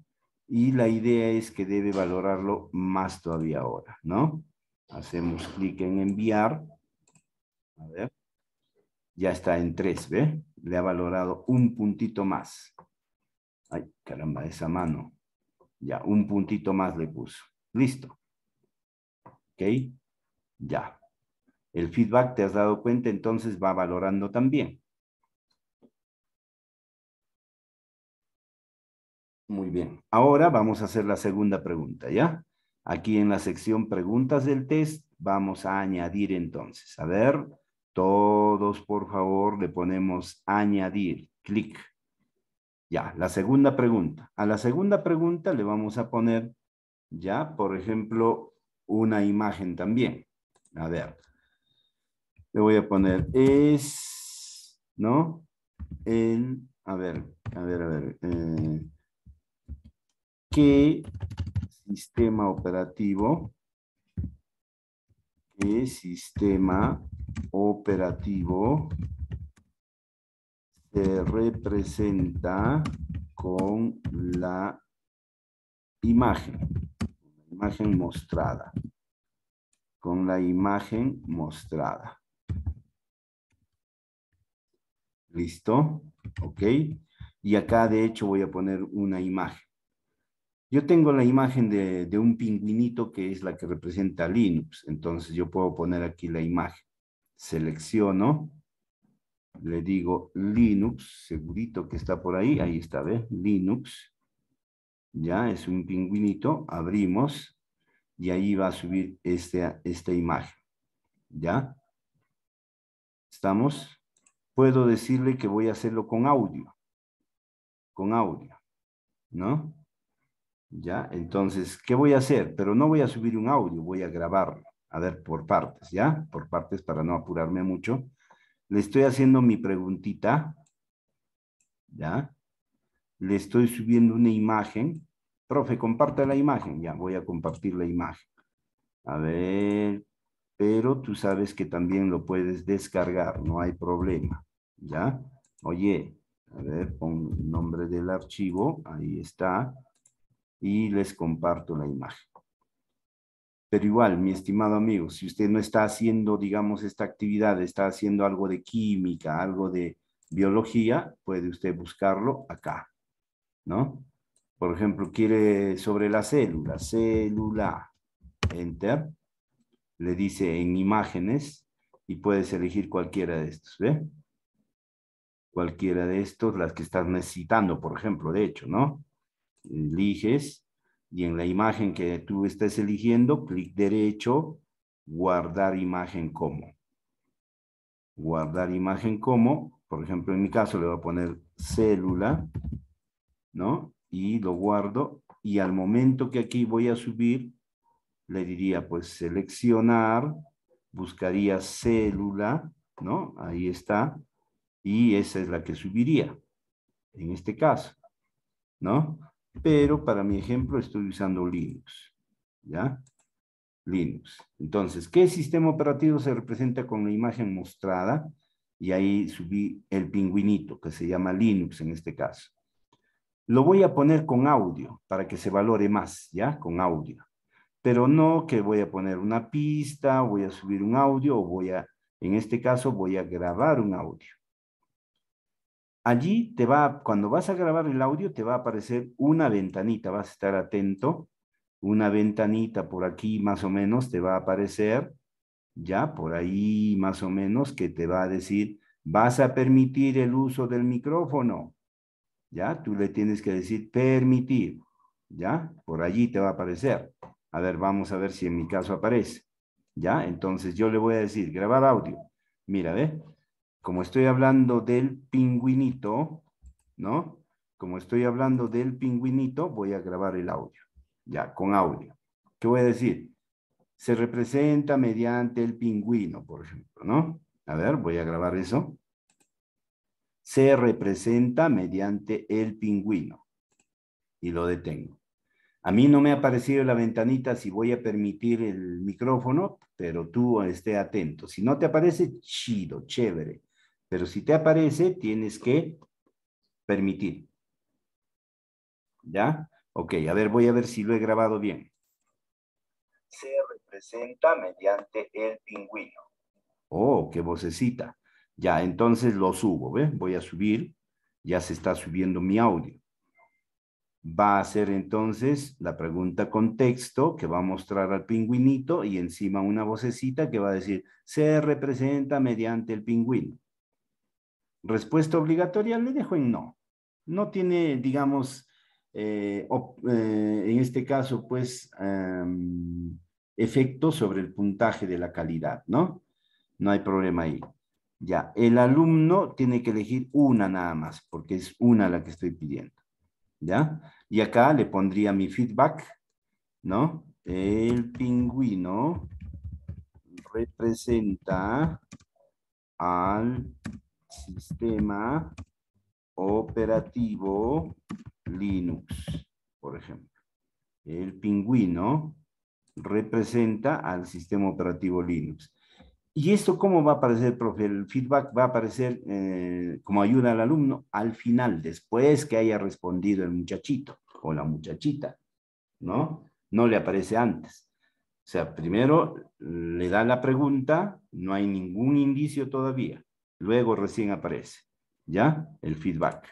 Y la idea es que debe valorarlo más todavía ahora, ¿no? Hacemos clic en enviar. A ver. Ya está en 3, ¿ve? Le ha valorado un puntito más. Ay, caramba, esa mano. Ya, un puntito más le puso. Listo. ¿Ok? Ya. El feedback, te has dado cuenta, entonces va valorando también. Muy bien. Ahora vamos a hacer la segunda pregunta, ¿ya? Aquí en la sección preguntas del test vamos a añadir entonces. A ver, todos por favor le ponemos añadir, clic. Ya, la segunda pregunta. A la segunda pregunta le vamos a poner, ya, por ejemplo, una imagen también. A ver, le voy a poner es, ¿no? En, a ver, a ver, a ver. Eh, ¿Qué sistema operativo? ¿Qué sistema operativo? se representa con la imagen, la imagen mostrada, con la imagen mostrada. ¿Listo? ¿Ok? Y acá de hecho voy a poner una imagen. Yo tengo la imagen de, de un pingüinito que es la que representa Linux, entonces yo puedo poner aquí la imagen. Selecciono le digo Linux, segurito que está por ahí, ahí está, ¿ve? Linux, ya es un pingüinito, abrimos y ahí va a subir este, esta imagen, ¿ya? ¿Estamos? Puedo decirle que voy a hacerlo con audio, con audio, ¿no? ¿Ya? Entonces, ¿qué voy a hacer? Pero no voy a subir un audio, voy a grabarlo. A ver, por partes, ¿ya? Por partes para no apurarme mucho le estoy haciendo mi preguntita, ¿ya? Le estoy subiendo una imagen. Profe, comparte la imagen. Ya, voy a compartir la imagen. A ver, pero tú sabes que también lo puedes descargar, no hay problema, ¿ya? Oye, a ver, pon el nombre del archivo, ahí está, y les comparto la imagen. Pero igual, mi estimado amigo, si usted no está haciendo, digamos, esta actividad, está haciendo algo de química, algo de biología, puede usted buscarlo acá, ¿no? Por ejemplo, quiere sobre la célula, célula, enter, le dice en imágenes y puedes elegir cualquiera de estos, ¿ve? Cualquiera de estos, las que estás necesitando, por ejemplo, de hecho, ¿no? Eliges y en la imagen que tú estés eligiendo, clic derecho, guardar imagen como. Guardar imagen como, por ejemplo, en mi caso le voy a poner célula, ¿no? Y lo guardo y al momento que aquí voy a subir, le diría pues seleccionar, buscaría célula, ¿no? Ahí está. Y esa es la que subiría, en este caso, ¿no? pero para mi ejemplo estoy usando Linux, ¿ya? Linux. Entonces, ¿qué sistema operativo se representa con la imagen mostrada? Y ahí subí el pingüinito, que se llama Linux en este caso. Lo voy a poner con audio, para que se valore más, ¿ya? Con audio. Pero no que voy a poner una pista, voy a subir un audio, o voy a, en este caso, voy a grabar un audio allí te va, cuando vas a grabar el audio, te va a aparecer una ventanita, vas a estar atento, una ventanita por aquí más o menos te va a aparecer, ya por ahí más o menos, que te va a decir, vas a permitir el uso del micrófono, ya, tú le tienes que decir permitir, ya, por allí te va a aparecer. A ver, vamos a ver si en mi caso aparece, ya, entonces yo le voy a decir grabar audio, mira, ve, como estoy hablando del pingüinito, ¿no? Como estoy hablando del pingüinito, voy a grabar el audio, ya, con audio. ¿Qué voy a decir? Se representa mediante el pingüino, por ejemplo, ¿no? A ver, voy a grabar eso. Se representa mediante el pingüino. Y lo detengo. A mí no me ha aparecido la ventanita si voy a permitir el micrófono, pero tú esté atento. Si no te aparece, chido, chévere. Pero si te aparece, tienes que permitir. ¿Ya? Ok, a ver, voy a ver si lo he grabado bien. Se representa mediante el pingüino. Oh, qué vocecita. Ya, entonces lo subo, ¿ve? Voy a subir. Ya se está subiendo mi audio. Va a ser entonces la pregunta con texto que va a mostrar al pingüinito y encima una vocecita que va a decir, se representa mediante el pingüino respuesta obligatoria, le dejo en no. No tiene, digamos, eh, eh, en este caso, pues, efecto sobre el puntaje de la calidad, ¿no? No hay problema ahí. Ya, el alumno tiene que elegir una nada más, porque es una la que estoy pidiendo. ¿Ya? Y acá le pondría mi feedback, ¿no? El pingüino representa al sistema operativo Linux, por ejemplo. El pingüino representa al sistema operativo Linux. ¿Y esto cómo va a aparecer, profe? El feedback va a aparecer eh, como ayuda al alumno al final, después que haya respondido el muchachito o la muchachita, ¿no? No le aparece antes. O sea, primero le da la pregunta, no hay ningún indicio todavía. Luego recién aparece, ¿ya? El feedback.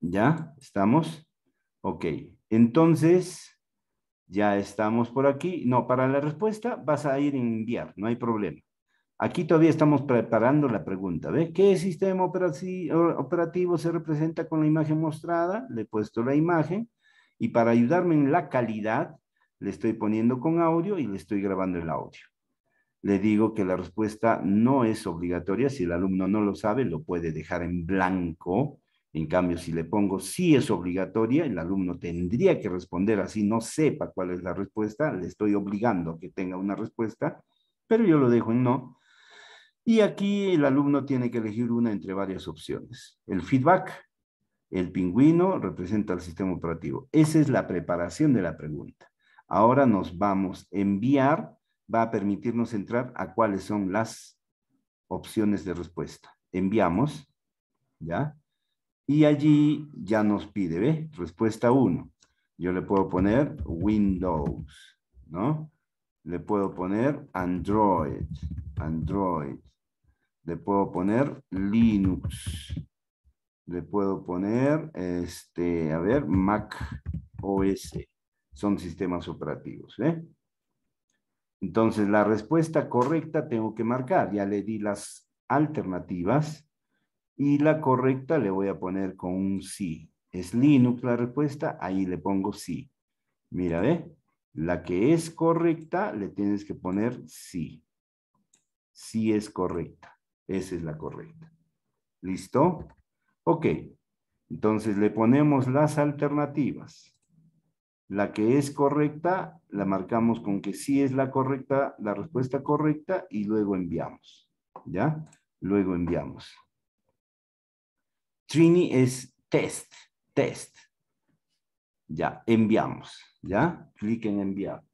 ¿Ya? ¿Estamos? Ok. Entonces, ya estamos por aquí. No, para la respuesta vas a ir a enviar, no hay problema. Aquí todavía estamos preparando la pregunta. ¿Ves? ¿Qué sistema operativo se representa con la imagen mostrada? Le he puesto la imagen. Y para ayudarme en la calidad, le estoy poniendo con audio y le estoy grabando el audio le digo que la respuesta no es obligatoria. Si el alumno no lo sabe, lo puede dejar en blanco. En cambio, si le pongo sí es obligatoria, el alumno tendría que responder así, no sepa cuál es la respuesta, le estoy obligando a que tenga una respuesta, pero yo lo dejo en no. Y aquí el alumno tiene que elegir una entre varias opciones. El feedback, el pingüino representa el sistema operativo. Esa es la preparación de la pregunta. Ahora nos vamos a enviar va a permitirnos entrar a cuáles son las opciones de respuesta. Enviamos, ¿ya? Y allí ya nos pide, ¿ve? Respuesta 1. Yo le puedo poner Windows, ¿no? Le puedo poner Android, Android. Le puedo poner Linux. Le puedo poner, este, a ver, Mac OS. Son sistemas operativos, ¿eh? Entonces, la respuesta correcta tengo que marcar. Ya le di las alternativas y la correcta le voy a poner con un sí. Es Linux la respuesta, ahí le pongo sí. Mira, ve. La que es correcta le tienes que poner sí. Sí es correcta. Esa es la correcta. ¿Listo? Ok. Entonces le ponemos las alternativas. La que es correcta, la marcamos con que sí es la correcta, la respuesta correcta y luego enviamos. ¿Ya? Luego enviamos. Trini es test, test. Ya, enviamos. ¿Ya? Clic en enviar.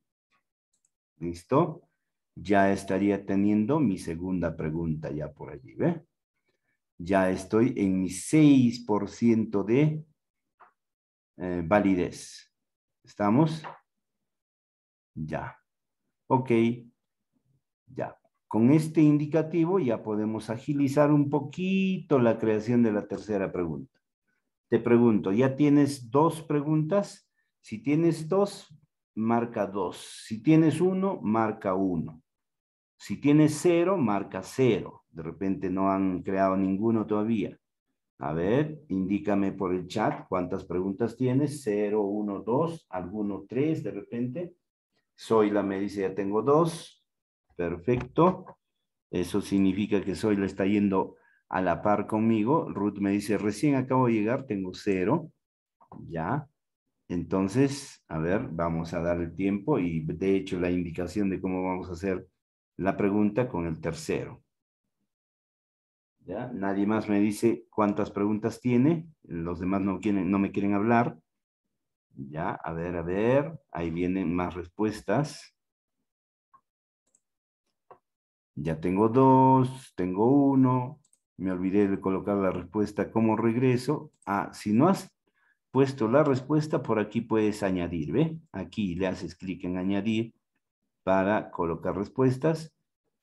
¿Listo? Ya estaría teniendo mi segunda pregunta ya por allí, ¿ve? Ya estoy en mi 6% de eh, validez. ¿Estamos? Ya. Ok. Ya. Con este indicativo ya podemos agilizar un poquito la creación de la tercera pregunta. Te pregunto, ¿ya tienes dos preguntas? Si tienes dos, marca dos. Si tienes uno, marca uno. Si tienes cero, marca cero. De repente no han creado ninguno todavía. A ver, indícame por el chat cuántas preguntas tienes. ¿Cero, uno, dos? alguno tres de repente. la me dice, ya tengo dos. Perfecto. Eso significa que la está yendo a la par conmigo. Ruth me dice, recién acabo de llegar, tengo cero. Ya. Entonces, a ver, vamos a dar el tiempo y de hecho la indicación de cómo vamos a hacer la pregunta con el tercero. ¿ya? Nadie más me dice cuántas preguntas tiene, los demás no, quieren, no me quieren hablar. Ya, a ver, a ver, ahí vienen más respuestas. Ya tengo dos, tengo uno, me olvidé de colocar la respuesta como regreso. Ah, si no has puesto la respuesta, por aquí puedes añadir, ¿ve? Aquí le haces clic en añadir para colocar respuestas,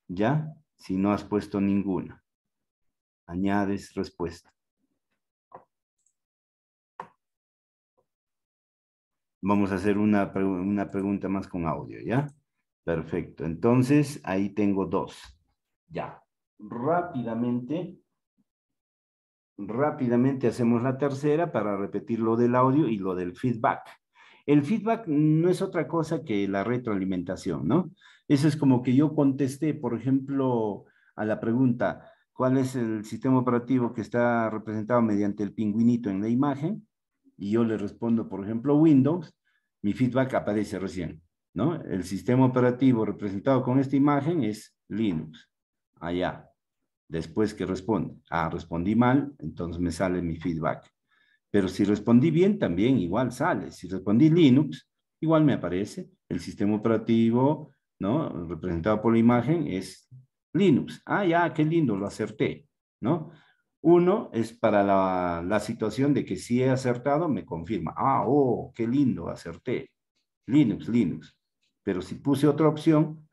¿ya? Si no has puesto ninguna añades respuesta. Vamos a hacer una, pregunta más con audio, ¿ya? Perfecto. Entonces, ahí tengo dos. Ya. Rápidamente, rápidamente hacemos la tercera para repetir lo del audio y lo del feedback. El feedback no es otra cosa que la retroalimentación, ¿no? Eso es como que yo contesté, por ejemplo, a la pregunta, cuál es el sistema operativo que está representado mediante el pingüinito en la imagen, y yo le respondo, por ejemplo, Windows, mi feedback aparece recién, ¿no? El sistema operativo representado con esta imagen es Linux, allá, después que responde. Ah, respondí mal, entonces me sale mi feedback. Pero si respondí bien, también igual sale. Si respondí Linux, igual me aparece el sistema operativo, ¿no? Representado por la imagen es Linux. Ah, ya, qué lindo, lo acerté, ¿no? Uno es para la, situación de que si he acertado, me confirma. Ah, oh, qué lindo, acerté. Linux, Linux. Pero si puse otra opción,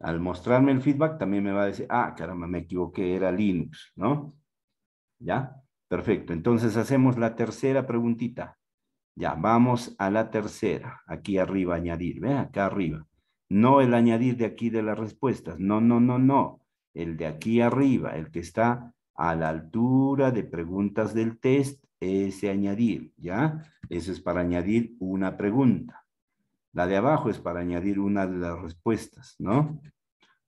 al mostrarme el feedback, también me va a decir, ah, caramba, me equivoqué, era Linux, ¿no? ¿Ya? Perfecto. Entonces hacemos la tercera preguntita. Ya, vamos a la tercera. Aquí arriba añadir, ve Acá arriba. No el añadir de aquí de las respuestas, no, no, no, no. El de aquí arriba, el que está a la altura de preguntas del test, ese añadir, ¿ya? Eso es para añadir una pregunta. La de abajo es para añadir una de las respuestas, ¿no?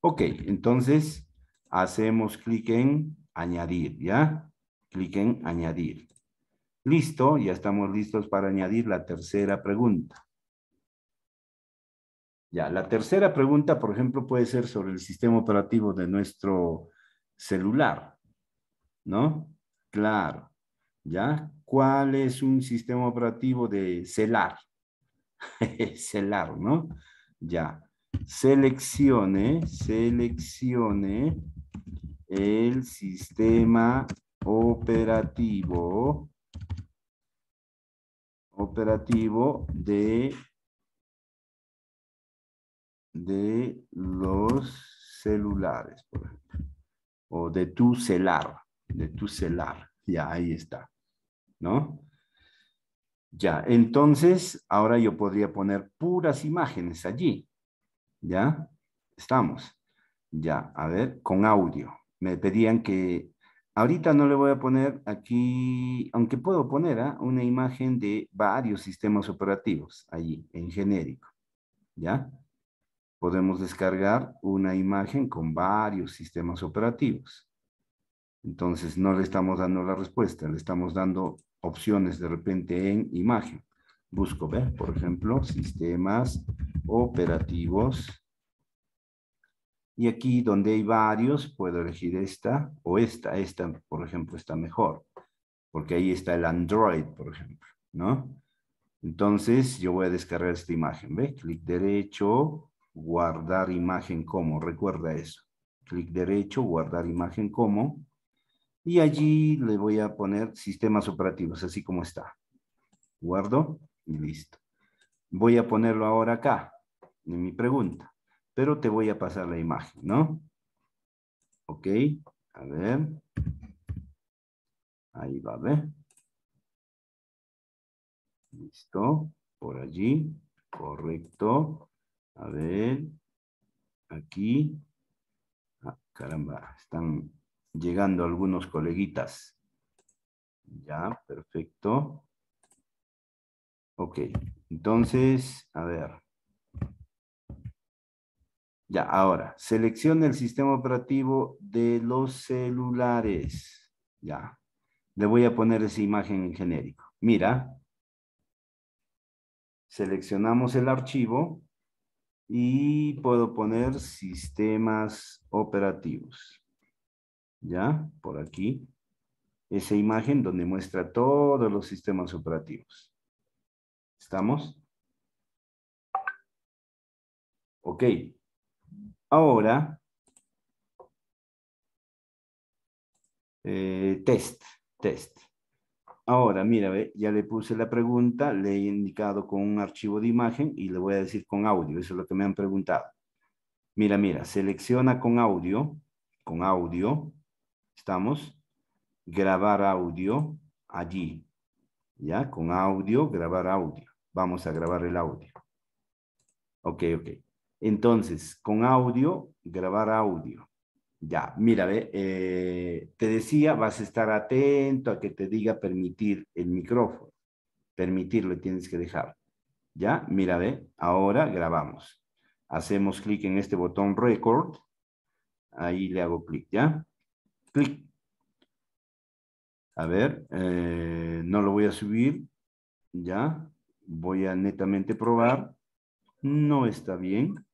Ok, entonces hacemos clic en añadir, ¿ya? Clic en añadir. Listo, ya estamos listos para añadir la tercera pregunta. Ya, la tercera pregunta, por ejemplo, puede ser sobre el sistema operativo de nuestro celular, ¿no? Claro, ¿ya? ¿Cuál es un sistema operativo de celar? Celar, ¿no? Ya, seleccione, seleccione el sistema operativo operativo de de los celulares, por ejemplo, o de tu celular, de tu celular, ya ahí está, ¿no? Ya, entonces, ahora yo podría poner puras imágenes allí, ¿ya? Estamos, ya, a ver, con audio. Me pedían que, ahorita no le voy a poner aquí, aunque puedo poner ¿ah? una imagen de varios sistemas operativos allí, en genérico, ¿ya? podemos descargar una imagen con varios sistemas operativos. Entonces, no le estamos dando la respuesta, le estamos dando opciones de repente en imagen. Busco ver, por ejemplo, sistemas operativos. Y aquí donde hay varios, puedo elegir esta o esta. Esta, por ejemplo, está mejor, porque ahí está el Android, por ejemplo, ¿no? Entonces, yo voy a descargar esta imagen, ¿ve? Clic derecho, guardar imagen como, recuerda eso. Clic derecho, guardar imagen como. Y allí le voy a poner sistemas operativos, así como está. Guardo y listo. Voy a ponerlo ahora acá, en mi pregunta. Pero te voy a pasar la imagen, ¿no? Ok, a ver. Ahí va, ver. Listo, por allí. Correcto. A ver, aquí. Ah, caramba, están llegando algunos coleguitas. Ya, perfecto. Ok, entonces, a ver. Ya, ahora, seleccione el sistema operativo de los celulares. Ya, le voy a poner esa imagen en genérico. Mira, seleccionamos el archivo y puedo poner sistemas operativos. ¿Ya? Por aquí. Esa imagen donde muestra todos los sistemas operativos. ¿Estamos? Ok. Ahora, eh, test, test. Ahora, mira, ya le puse la pregunta, le he indicado con un archivo de imagen y le voy a decir con audio, eso es lo que me han preguntado. Mira, mira, selecciona con audio, con audio, estamos, grabar audio allí, ya, con audio, grabar audio. Vamos a grabar el audio. Ok, ok. Entonces, con audio, grabar audio. Ya, mira, ve, eh, te decía, vas a estar atento a que te diga permitir el micrófono. Permitirlo tienes que dejar. Ya, mira, ve, ahora grabamos. Hacemos clic en este botón record. Ahí le hago clic, ¿ya? Clic. A ver, eh, no lo voy a subir. Ya, voy a netamente probar. No está bien.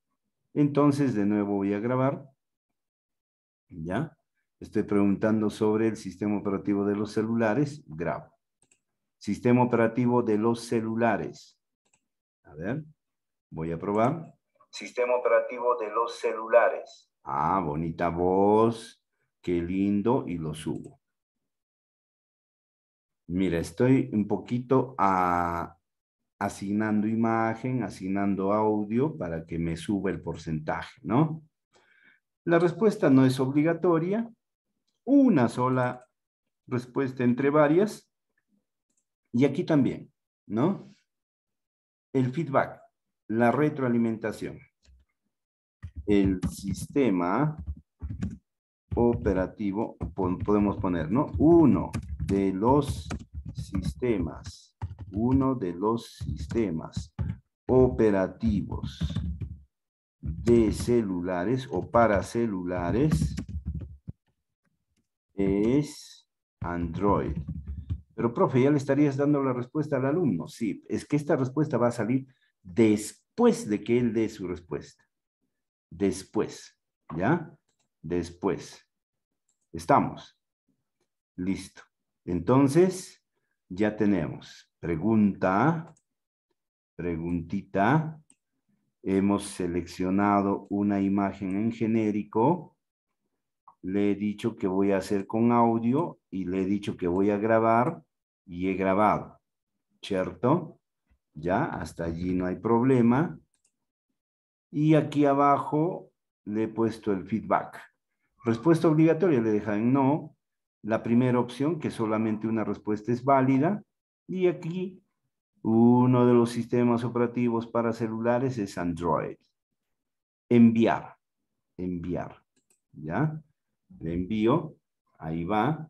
Entonces, de nuevo voy a grabar. ¿Ya? Estoy preguntando sobre el sistema operativo de los celulares, grabo. Sistema operativo de los celulares. A ver, voy a probar. Sistema operativo de los celulares. Ah, bonita voz. Qué lindo. Y lo subo. Mira, estoy un poquito ah, asignando imagen, asignando audio para que me suba el porcentaje, ¿no? La respuesta no es obligatoria. Una sola respuesta entre varias. Y aquí también, ¿no? El feedback, la retroalimentación. El sistema operativo, podemos poner, ¿no? Uno de los sistemas, uno de los sistemas operativos de celulares o para celulares es Android. Pero, profe, ya le estarías dando la respuesta al alumno. Sí, es que esta respuesta va a salir después de que él dé su respuesta. Después, ¿ya? Después. Estamos. Listo. Entonces, ya tenemos pregunta, preguntita, hemos seleccionado una imagen en genérico, le he dicho que voy a hacer con audio y le he dicho que voy a grabar y he grabado, ¿cierto? Ya, hasta allí no hay problema. Y aquí abajo le he puesto el feedback. Respuesta obligatoria, le en no. La primera opción, que solamente una respuesta es válida. Y aquí uno de los sistemas operativos para celulares es Android. Enviar, enviar, ¿ya? Le envío, ahí va.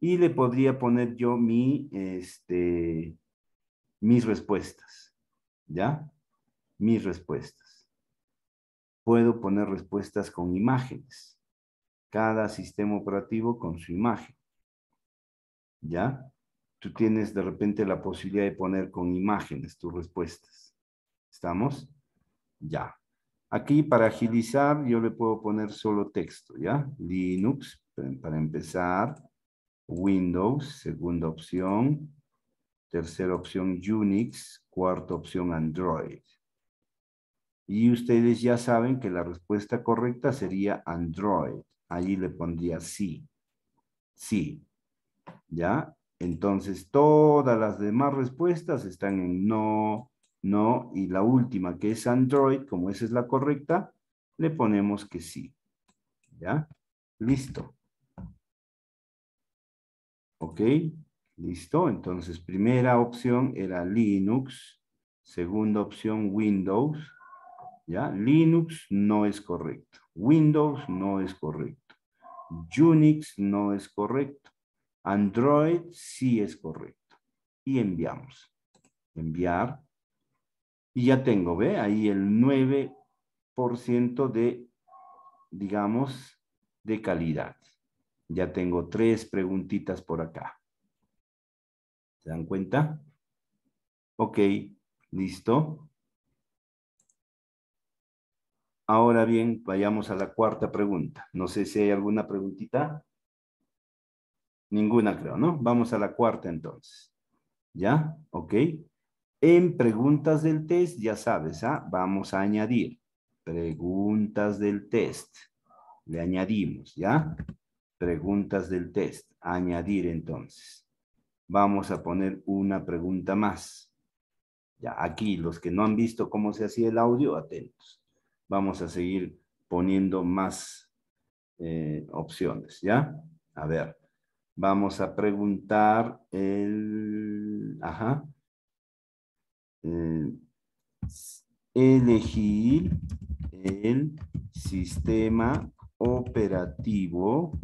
Y le podría poner yo mi, este, mis respuestas, ¿ya? Mis respuestas. Puedo poner respuestas con imágenes. Cada sistema operativo con su imagen. ¿Ya? tú tienes de repente la posibilidad de poner con imágenes tus respuestas. ¿Estamos? Ya. Aquí para agilizar yo le puedo poner solo texto, ¿ya? Linux, para empezar. Windows, segunda opción. Tercera opción Unix, cuarta opción Android. Y ustedes ya saben que la respuesta correcta sería Android. Allí le pondría sí. Sí. ¿Ya? Entonces, todas las demás respuestas están en no, no, y la última, que es Android, como esa es la correcta, le ponemos que sí. ¿Ya? Listo. ¿Ok? Listo. Entonces, primera opción era Linux. Segunda opción, Windows. ¿Ya? Linux no es correcto. Windows no es correcto. Unix no es correcto. Android sí es correcto. Y enviamos. Enviar. Y ya tengo, ¿ve? Ahí el 9% de, digamos, de calidad. Ya tengo tres preguntitas por acá. ¿Se dan cuenta? Ok, listo. Ahora bien, vayamos a la cuarta pregunta. No sé si hay alguna preguntita. Ninguna creo, ¿no? Vamos a la cuarta entonces. ¿Ya? ¿Ok? En preguntas del test, ya sabes, ¿ah? vamos a añadir preguntas del test. Le añadimos, ¿ya? Preguntas del test. Añadir entonces. Vamos a poner una pregunta más. Ya, aquí los que no han visto cómo se hacía el audio, atentos. Vamos a seguir poniendo más eh, opciones, ¿ya? A ver. Vamos a preguntar el... Ajá. Eh, elegir el sistema operativo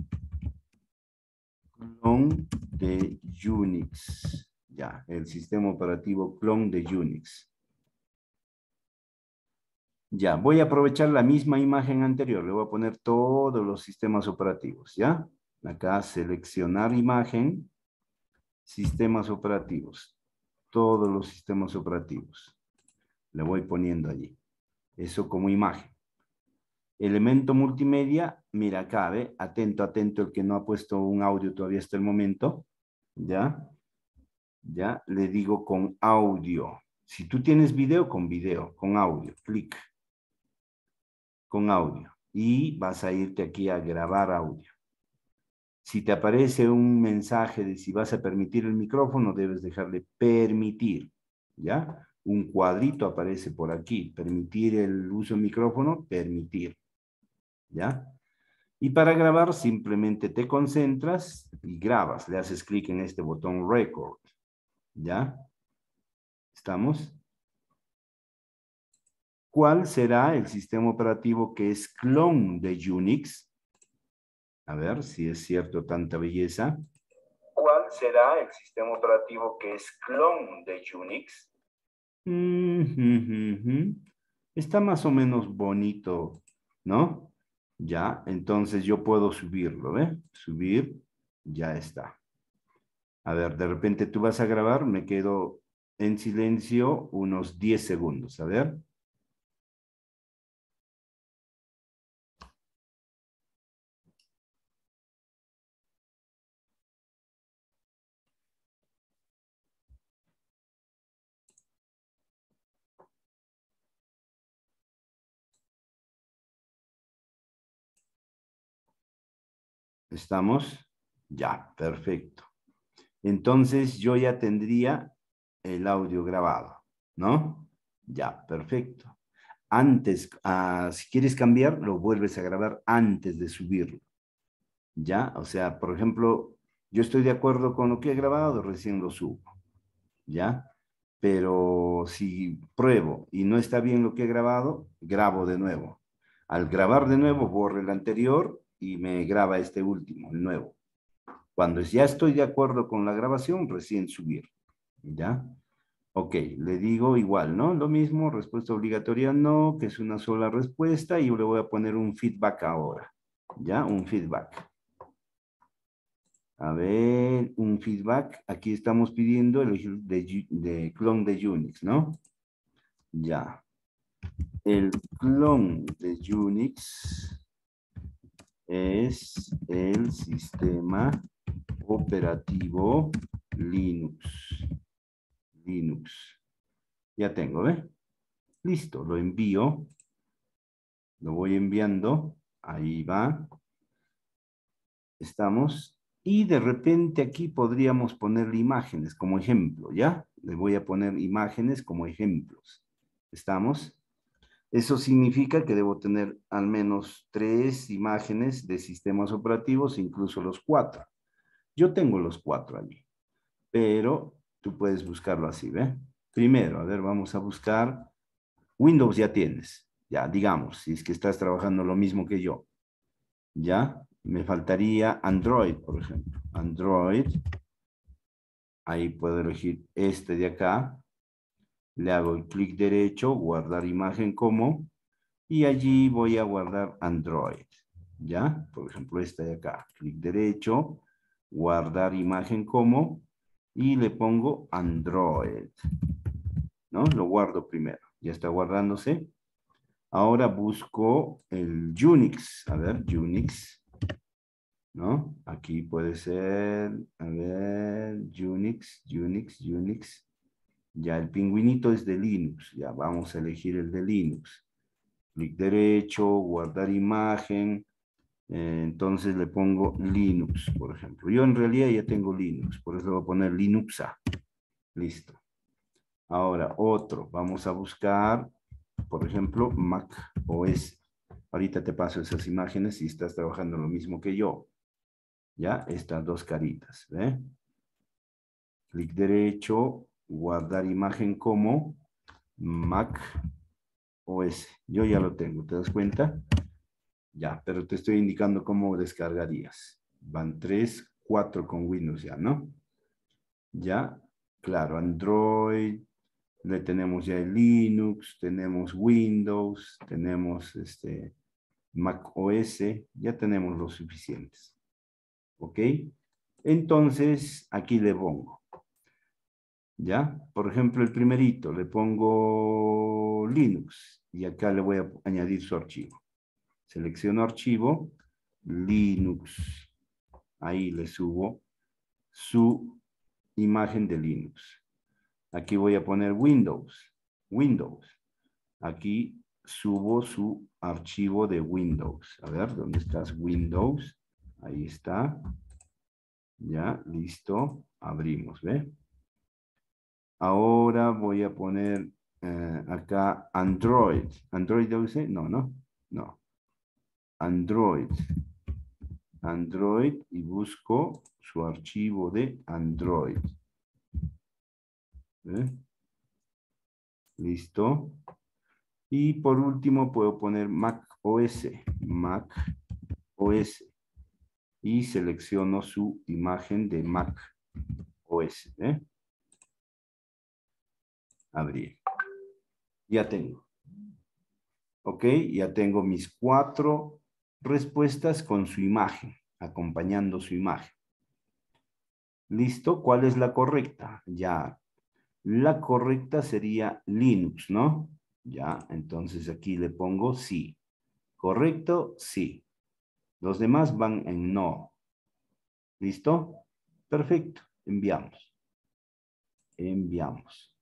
clon de Unix. Ya, el sistema operativo clon de Unix. Ya, voy a aprovechar la misma imagen anterior. Le voy a poner todos los sistemas operativos, ¿ya? Acá seleccionar imagen, sistemas operativos, todos los sistemas operativos. Le voy poniendo allí. Eso como imagen. Elemento multimedia, mira acá, atento, atento el que no ha puesto un audio todavía hasta el momento. ¿Ya? ¿Ya? Le digo con audio. Si tú tienes video, con video, con audio, clic. Con audio. Y vas a irte aquí a grabar audio. Si te aparece un mensaje de si vas a permitir el micrófono, debes dejarle permitir, ¿ya? Un cuadrito aparece por aquí, permitir el uso del micrófono, permitir, ¿ya? Y para grabar simplemente te concentras y grabas, le haces clic en este botón record, ¿ya? ¿Estamos? ¿Cuál será el sistema operativo que es clon de Unix? A ver si es cierto tanta belleza. ¿Cuál será el sistema operativo que es clon de Unix? Mm, está más o menos bonito, ¿no? Ya, entonces yo puedo subirlo, ¿ve? ¿eh? Subir, ya está. A ver, de repente tú vas a grabar, me quedo en silencio unos 10 segundos, a ver. ¿Estamos? Ya, perfecto. Entonces yo ya tendría el audio grabado, ¿no? Ya, perfecto. Antes, ah, si quieres cambiar, lo vuelves a grabar antes de subirlo. ¿Ya? O sea, por ejemplo, yo estoy de acuerdo con lo que he grabado, recién lo subo. ¿Ya? Pero si pruebo y no está bien lo que he grabado, grabo de nuevo. Al grabar de nuevo, borro el anterior y me graba este último, el nuevo. Cuando ya estoy de acuerdo con la grabación, recién subir, ¿ya? Ok, le digo igual, ¿no? Lo mismo, respuesta obligatoria no, que es una sola respuesta y yo le voy a poner un feedback ahora, ¿ya? Un feedback. A ver, un feedback. Aquí estamos pidiendo el de, clon de Unix, ¿no? Ya. El clon de Unix es el sistema operativo Linux. Linux. Ya tengo, ¿ve? Listo, lo envío. Lo voy enviando. Ahí va. Estamos. Y de repente aquí podríamos ponerle imágenes como ejemplo, ¿ya? Le voy a poner imágenes como ejemplos. ¿Estamos? Eso significa que debo tener al menos tres imágenes de sistemas operativos, incluso los cuatro. Yo tengo los cuatro allí, pero tú puedes buscarlo así, ¿ve? Primero, a ver, vamos a buscar Windows ya tienes, ya, digamos, si es que estás trabajando lo mismo que yo, ¿ya? Me faltaría Android, por ejemplo. Android, ahí puedo elegir este de acá, le hago clic derecho, guardar imagen como, y allí voy a guardar Android, ¿ya? Por ejemplo, esta de acá, clic derecho, guardar imagen como, y le pongo Android, ¿no? Lo guardo primero, ya está guardándose. Ahora busco el Unix, a ver, Unix, ¿no? Aquí puede ser, a ver, Unix, Unix, Unix, ya el pingüinito es de Linux, ya vamos a elegir el de Linux. Clic derecho, guardar imagen, eh, entonces le pongo Linux, por ejemplo. Yo en realidad ya tengo Linux, por eso voy a poner Linux A. Listo. Ahora, otro. Vamos a buscar, por ejemplo, Mac OS. Ahorita te paso esas imágenes y estás trabajando lo mismo que yo. Ya, estas dos caritas. Clic derecho, guardar imagen como Mac OS. Yo ya lo tengo, ¿te das cuenta? Ya, pero te estoy indicando cómo descargarías. Van tres, cuatro con Windows ya, ¿no? Ya, claro, Android, le tenemos ya el Linux, tenemos Windows, tenemos este Mac OS, ya tenemos los suficientes. ¿Ok? Entonces, aquí le pongo ¿Ya? Por ejemplo, el primerito, le pongo Linux y acá le voy a añadir su archivo. Selecciono archivo, Linux. Ahí le subo su imagen de Linux. Aquí voy a poner Windows, Windows. Aquí subo su archivo de Windows. A ver, ¿dónde estás? Windows. Ahí está. Ya, listo. Abrimos, ¿ve? Ahora voy a poner eh, acá Android. Android dice, no, no, no. Android. Android y busco su archivo de Android. ¿Eh? Listo. Y por último puedo poner Mac OS. Mac OS. Y selecciono su imagen de Mac OS. ¿eh? abrir. Ya tengo. ¿Ok? Ya tengo mis cuatro respuestas con su imagen, acompañando su imagen. ¿Listo? ¿Cuál es la correcta? Ya. La correcta sería Linux, ¿no? Ya, entonces aquí le pongo sí. ¿Correcto? Sí. Los demás van en no. ¿Listo? Perfecto. Enviamos. Enviamos.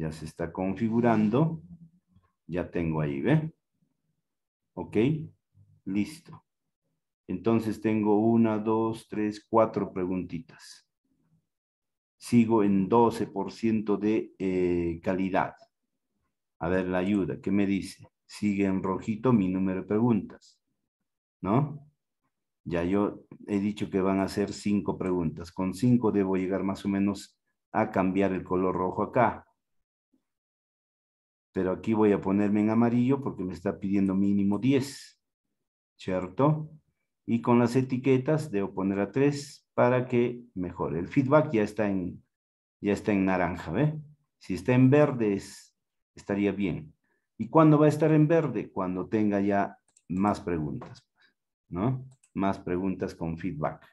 Ya se está configurando. Ya tengo ahí, ¿ve? ¿Ok? Listo. Entonces tengo una, dos, tres, cuatro preguntitas. Sigo en 12% de eh, calidad. A ver la ayuda, ¿qué me dice? Sigue en rojito mi número de preguntas, ¿no? Ya yo he dicho que van a ser cinco preguntas. Con cinco debo llegar más o menos a cambiar el color rojo acá pero aquí voy a ponerme en amarillo porque me está pidiendo mínimo 10, ¿cierto? Y con las etiquetas debo poner a 3 para que mejore. El feedback ya está en, ya está en naranja, ¿ve? Si está en verde estaría bien. ¿Y cuándo va a estar en verde? Cuando tenga ya más preguntas, ¿no? Más preguntas con feedback.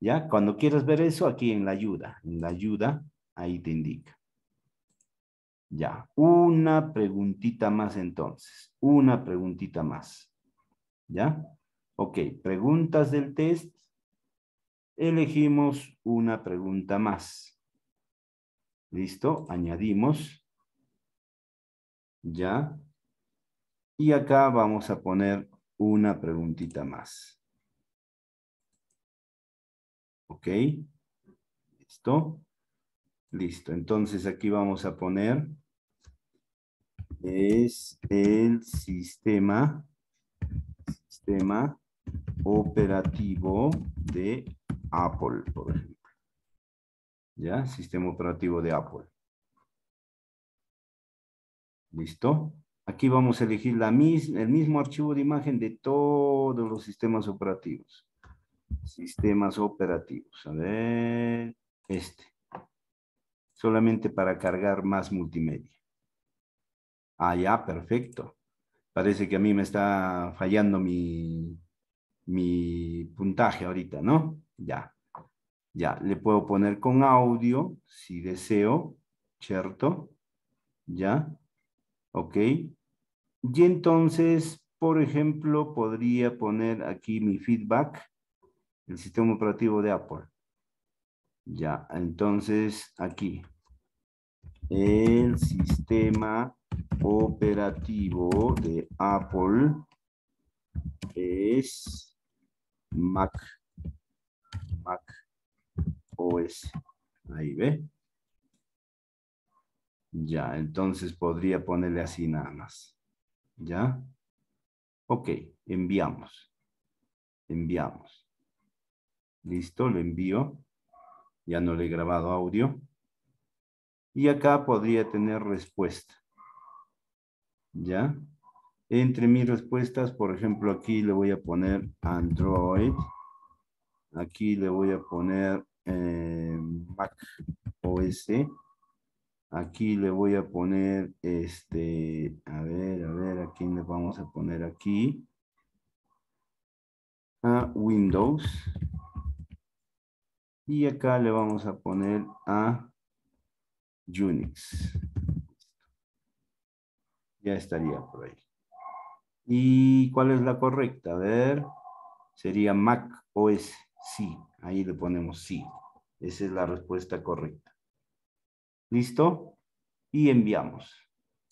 ¿Ya? Cuando quieras ver eso, aquí en la ayuda. En la ayuda, ahí te indica. Ya, una preguntita más entonces, una preguntita más. ¿Ya? Ok, preguntas del test. Elegimos una pregunta más. Listo, añadimos. Ya. Y acá vamos a poner una preguntita más. Ok, listo. Listo, entonces aquí vamos a poner es el sistema, sistema operativo de Apple, por ejemplo. ¿Ya? Sistema operativo de Apple. ¿Listo? Aquí vamos a elegir la el mismo archivo de imagen de todos los sistemas operativos. Sistemas operativos. A ver, este. Solamente para cargar más multimedia. Ah, ya, perfecto. Parece que a mí me está fallando mi, mi puntaje ahorita, ¿no? Ya. Ya, le puedo poner con audio, si deseo, ¿cierto? Ya. Ok. Y entonces, por ejemplo, podría poner aquí mi feedback, el sistema operativo de Apple. Ya, entonces aquí. El sistema operativo de Apple es Mac. Mac OS. Ahí ve. Ya, entonces podría ponerle así nada más. ¿Ya? Ok, enviamos. Enviamos. Listo, lo envío. Ya no le he grabado audio. Y acá podría tener respuesta. ¿ya? Entre mis respuestas, por ejemplo, aquí le voy a poner Android. Aquí le voy a poner eh, Mac OS. Aquí le voy a poner, este, a ver, a ver, ¿a quién le vamos a poner aquí? A Windows. Y acá le vamos a poner a Unix. Ya estaría por ahí. ¿Y cuál es la correcta? A ver, sería Mac OS. Sí, ahí le ponemos sí. Esa es la respuesta correcta. ¿Listo? Y enviamos.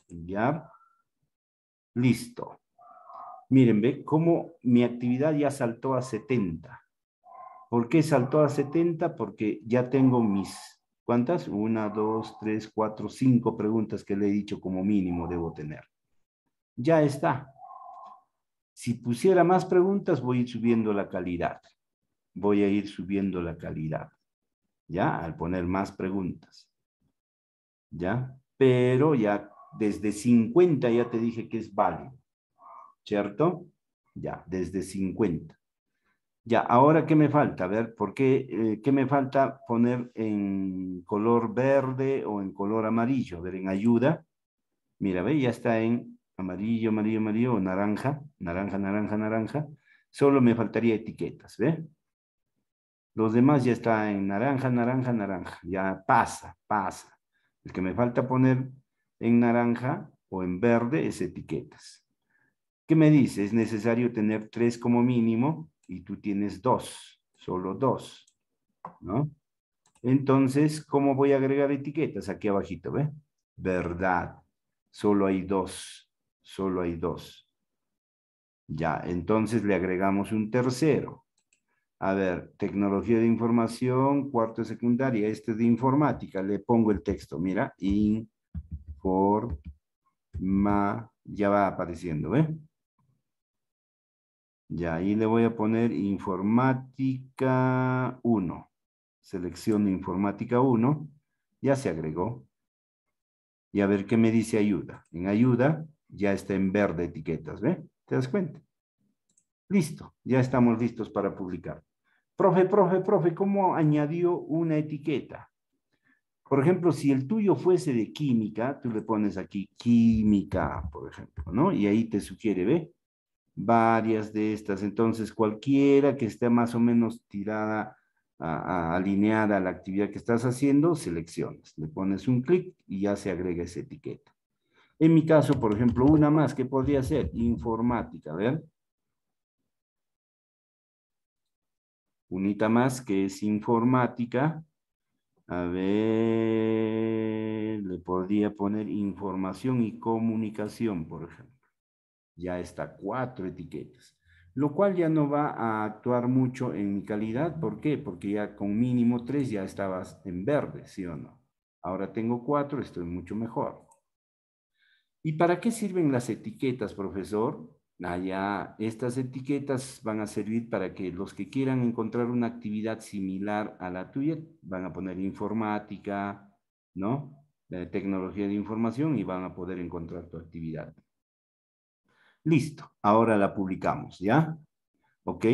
Enviar. Listo. Miren, ve cómo mi actividad ya saltó a 70. ¿Por qué saltó a 70? Porque ya tengo mis ¿Cuántas? Una, dos, tres, cuatro, cinco preguntas que le he dicho como mínimo debo tener. Ya está. Si pusiera más preguntas, voy a ir subiendo la calidad. Voy a ir subiendo la calidad. ¿Ya? Al poner más preguntas. ¿Ya? Pero ya desde 50 ya te dije que es válido. ¿Cierto? Ya, desde 50. Ya, ahora, ¿qué me falta? A ver, ¿por qué, eh, qué me falta poner en color verde o en color amarillo? A ver, en ayuda. Mira, ve, ya está en amarillo, amarillo, amarillo, o naranja, naranja, naranja, naranja. Solo me faltaría etiquetas, ¿ve? Los demás ya está en naranja, naranja, naranja. Ya pasa, pasa. El que me falta poner en naranja o en verde es etiquetas. ¿Qué me dice? Es necesario tener tres como mínimo y tú tienes dos, solo dos, ¿no? Entonces, ¿cómo voy a agregar etiquetas? Aquí abajito, ¿ve? Verdad. Solo hay dos. Solo hay dos. Ya, entonces le agregamos un tercero. A ver, tecnología de información, cuarto secundaria, este de informática. Le pongo el texto, mira, informa, ya va apareciendo, ¿ve? Ya, ahí le voy a poner informática 1. Selecciono informática 1. Ya se agregó. Y a ver qué me dice ayuda. En ayuda ya está en verde etiquetas, ¿ve? ¿Te das cuenta? Listo, ya estamos listos para publicar. Profe, profe, profe, ¿cómo añadió una etiqueta? Por ejemplo, si el tuyo fuese de química, tú le pones aquí química, por ejemplo, ¿no? Y ahí te sugiere, ¿ve? varias de estas. Entonces, cualquiera que esté más o menos tirada, alineada a la actividad que estás haciendo, seleccionas, le pones un clic y ya se agrega esa etiqueta. En mi caso, por ejemplo, una más que podría ser informática, ¿ver? Unita más que es informática. A ver, le podría poner información y comunicación, por ejemplo ya está cuatro etiquetas, lo cual ya no va a actuar mucho en mi calidad. ¿Por qué? Porque ya con mínimo tres ya estabas en verde, ¿sí o no? Ahora tengo cuatro, estoy mucho mejor. ¿Y para qué sirven las etiquetas, profesor? Allá, ah, estas etiquetas van a servir para que los que quieran encontrar una actividad similar a la tuya, van a poner informática, ¿no? Eh, tecnología de información y van a poder encontrar tu actividad. Listo, ahora la publicamos, ¿ya? ¿Ok?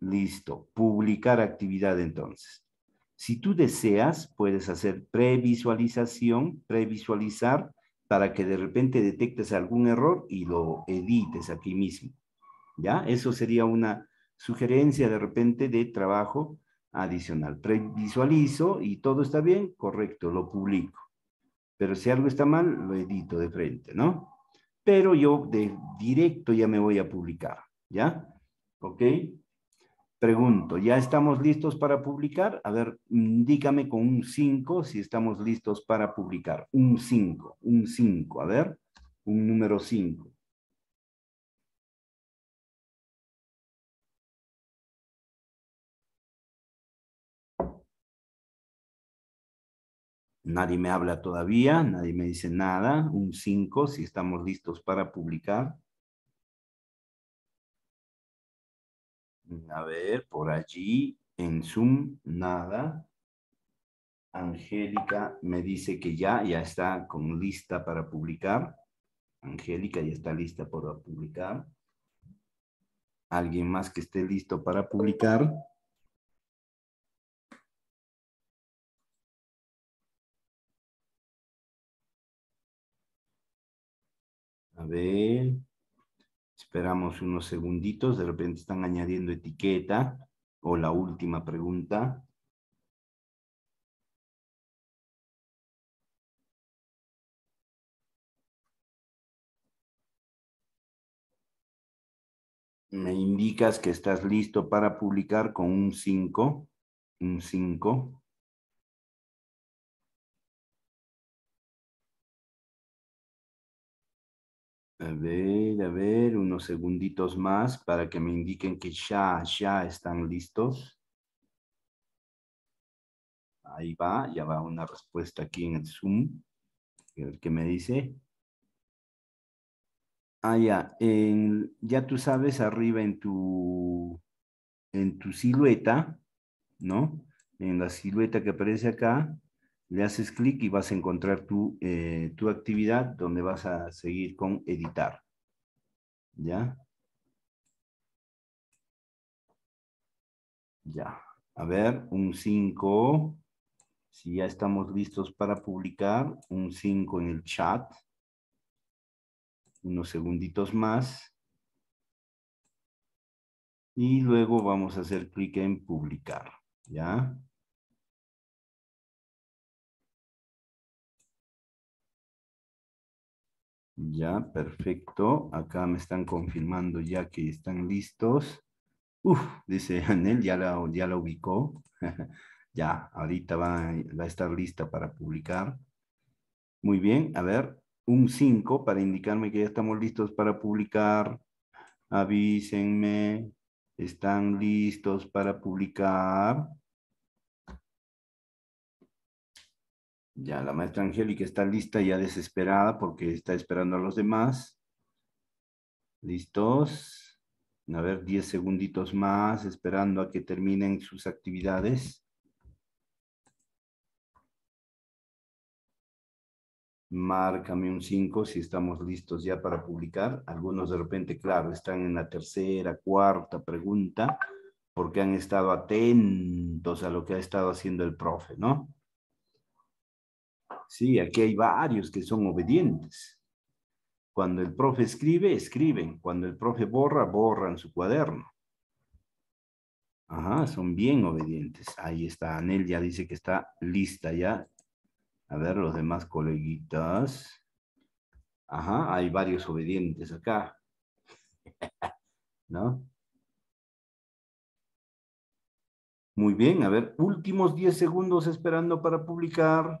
Listo, publicar actividad entonces. Si tú deseas, puedes hacer previsualización, previsualizar, para que de repente detectes algún error y lo edites aquí mismo. ¿Ya? Eso sería una sugerencia de repente de trabajo adicional. Previsualizo y todo está bien, correcto, lo publico. Pero si algo está mal, lo edito de frente, ¿no? pero yo de directo ya me voy a publicar, ¿ya? ¿Ok? Pregunto, ¿ya estamos listos para publicar? A ver, indícame mm, con un 5 si estamos listos para publicar. Un 5, un 5, a ver, un número 5. Nadie me habla todavía, nadie me dice nada. Un 5 si estamos listos para publicar. A ver, por allí, en Zoom, nada. Angélica me dice que ya, ya está con lista para publicar. Angélica ya está lista para publicar. ¿Alguien más que esté listo para publicar? ver, esperamos unos segunditos, de repente están añadiendo etiqueta o la última pregunta. me indicas que estás listo para publicar con un 5, un 5. A ver, a ver, unos segunditos más para que me indiquen que ya, ya están listos. Ahí va, ya va una respuesta aquí en el Zoom. A ver qué me dice. Ah, ya, ya tú sabes arriba en tu, en tu silueta, ¿no? En la silueta que aparece acá, le haces clic y vas a encontrar tu, eh, tu actividad donde vas a seguir con editar. ¿Ya? Ya. A ver, un 5. Si ya estamos listos para publicar, un 5 en el chat. Unos segunditos más. Y luego vamos a hacer clic en publicar. ¿Ya? Ya, perfecto. Acá me están confirmando ya que están listos. Uf, dice Anel, ya la, ya la ubicó. ya, ahorita va, va, a estar lista para publicar. Muy bien, a ver, un 5 para indicarme que ya estamos listos para publicar. Avísenme, están listos para publicar. Ya, la maestra Angélica está lista, ya desesperada porque está esperando a los demás. ¿Listos? A ver, 10 segunditos más, esperando a que terminen sus actividades. Márcame un 5 si estamos listos ya para publicar. Algunos de repente, claro, están en la tercera, cuarta pregunta porque han estado atentos a lo que ha estado haciendo el profe, ¿no? Sí, aquí hay varios que son obedientes. Cuando el profe escribe, escriben. Cuando el profe borra, borran su cuaderno. Ajá, son bien obedientes. Ahí está, Anel ya dice que está lista ya. A ver, los demás coleguitas. Ajá, hay varios obedientes acá. ¿No? Muy bien, a ver, últimos 10 segundos esperando para publicar.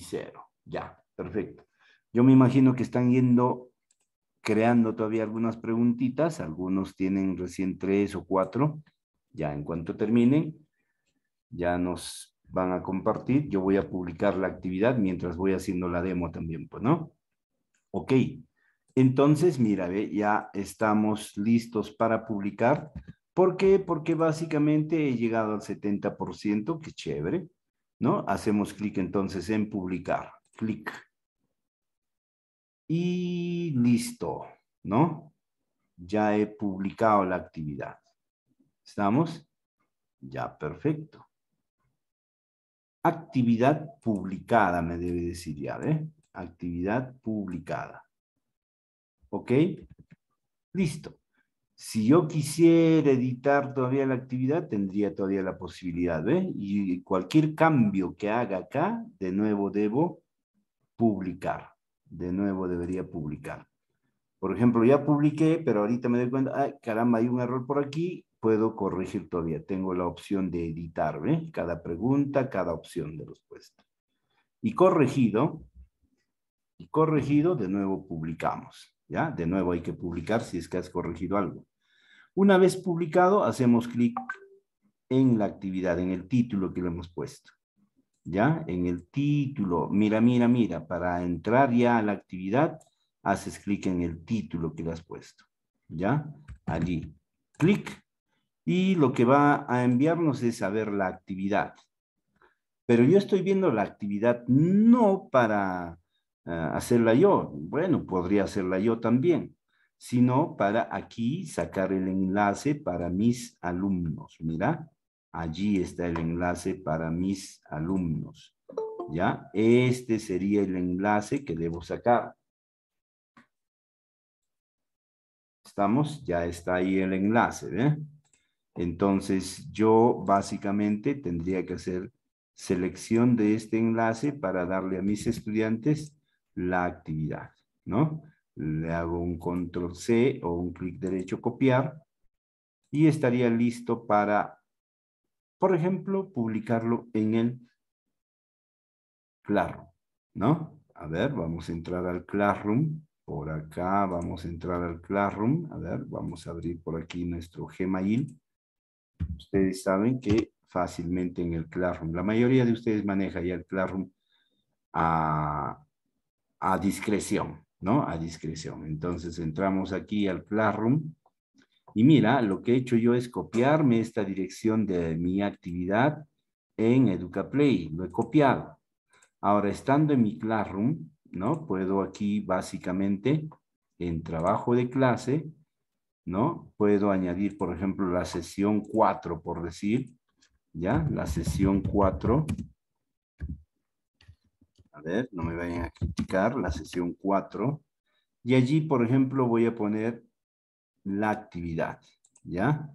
cero. Ya, perfecto. Yo me imagino que están yendo creando todavía algunas preguntitas. Algunos tienen recién tres o cuatro. Ya en cuanto terminen, ya nos van a compartir. Yo voy a publicar la actividad mientras voy haciendo la demo también, pues, ¿no? Ok. Entonces, mira, ya estamos listos para publicar. ¿Por qué? Porque básicamente he llegado al 70%, que chévere. ¿no? Hacemos clic entonces en publicar, clic. Y listo, ¿no? Ya he publicado la actividad. ¿Estamos? Ya, perfecto. Actividad publicada, me debe decir ya, ¿eh? Actividad publicada. ¿Ok? Listo. Si yo quisiera editar todavía la actividad, tendría todavía la posibilidad, ¿ve? ¿eh? Y cualquier cambio que haga acá, de nuevo debo publicar. De nuevo debería publicar. Por ejemplo, ya publiqué, pero ahorita me doy cuenta, ay, caramba, hay un error por aquí, puedo corregir todavía. Tengo la opción de editar, ¿ve? Cada pregunta, cada opción de respuesta. Y corregido, y corregido, de nuevo publicamos. ¿ya? De nuevo hay que publicar si es que has corregido algo. Una vez publicado, hacemos clic en la actividad, en el título que le hemos puesto. ¿Ya? En el título, mira, mira, mira, para entrar ya a la actividad, haces clic en el título que le has puesto. ¿Ya? Allí, clic. Y lo que va a enviarnos es a ver la actividad. Pero yo estoy viendo la actividad no para eh, hacerla yo. Bueno, podría hacerla yo también, sino para aquí sacar el enlace para mis alumnos. Mira, allí está el enlace para mis alumnos. ¿Ya? Este sería el enlace que debo sacar. ¿Estamos? Ya está ahí el enlace, Entonces, yo básicamente tendría que hacer selección de este enlace para darle a mis estudiantes la actividad, ¿no? Le hago un control C o un clic derecho copiar y estaría listo para, por ejemplo, publicarlo en el Classroom, ¿no? A ver, vamos a entrar al Classroom. Por acá vamos a entrar al Classroom. A ver, vamos a abrir por aquí nuestro Gmail. Ustedes saben que fácilmente en el Classroom, la mayoría de ustedes maneja ya el Classroom a, a discreción, ¿no? A discreción. Entonces entramos aquí al Classroom y mira, lo que he hecho yo es copiarme esta dirección de mi actividad en EducaPlay, lo he copiado. Ahora, estando en mi Classroom, ¿no? Puedo aquí básicamente en trabajo de clase, ¿no? Puedo añadir, por ejemplo, la sesión 4, por decir, ¿ya? La sesión 4, a ver, no me vayan a criticar, la sesión 4. Y allí, por ejemplo, voy a poner la actividad, ¿ya?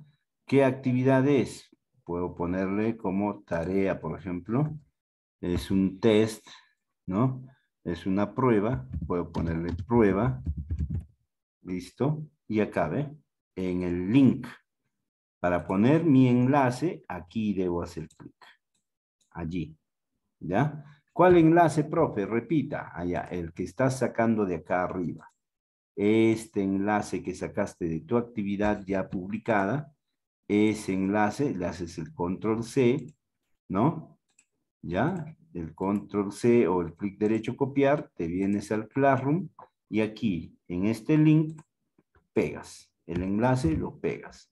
¿Qué actividad es? Puedo ponerle como tarea, por ejemplo. Es un test, ¿no? Es una prueba. Puedo ponerle prueba. Listo. Y acabe en el link. Para poner mi enlace, aquí debo hacer clic. Allí, ¿ya? ¿Cuál enlace, profe? Repita, allá, el que estás sacando de acá arriba. Este enlace que sacaste de tu actividad ya publicada, ese enlace, le haces el control C, ¿no? ¿Ya? El control C o el clic derecho copiar, te vienes al Classroom y aquí, en este link, pegas. El enlace lo pegas.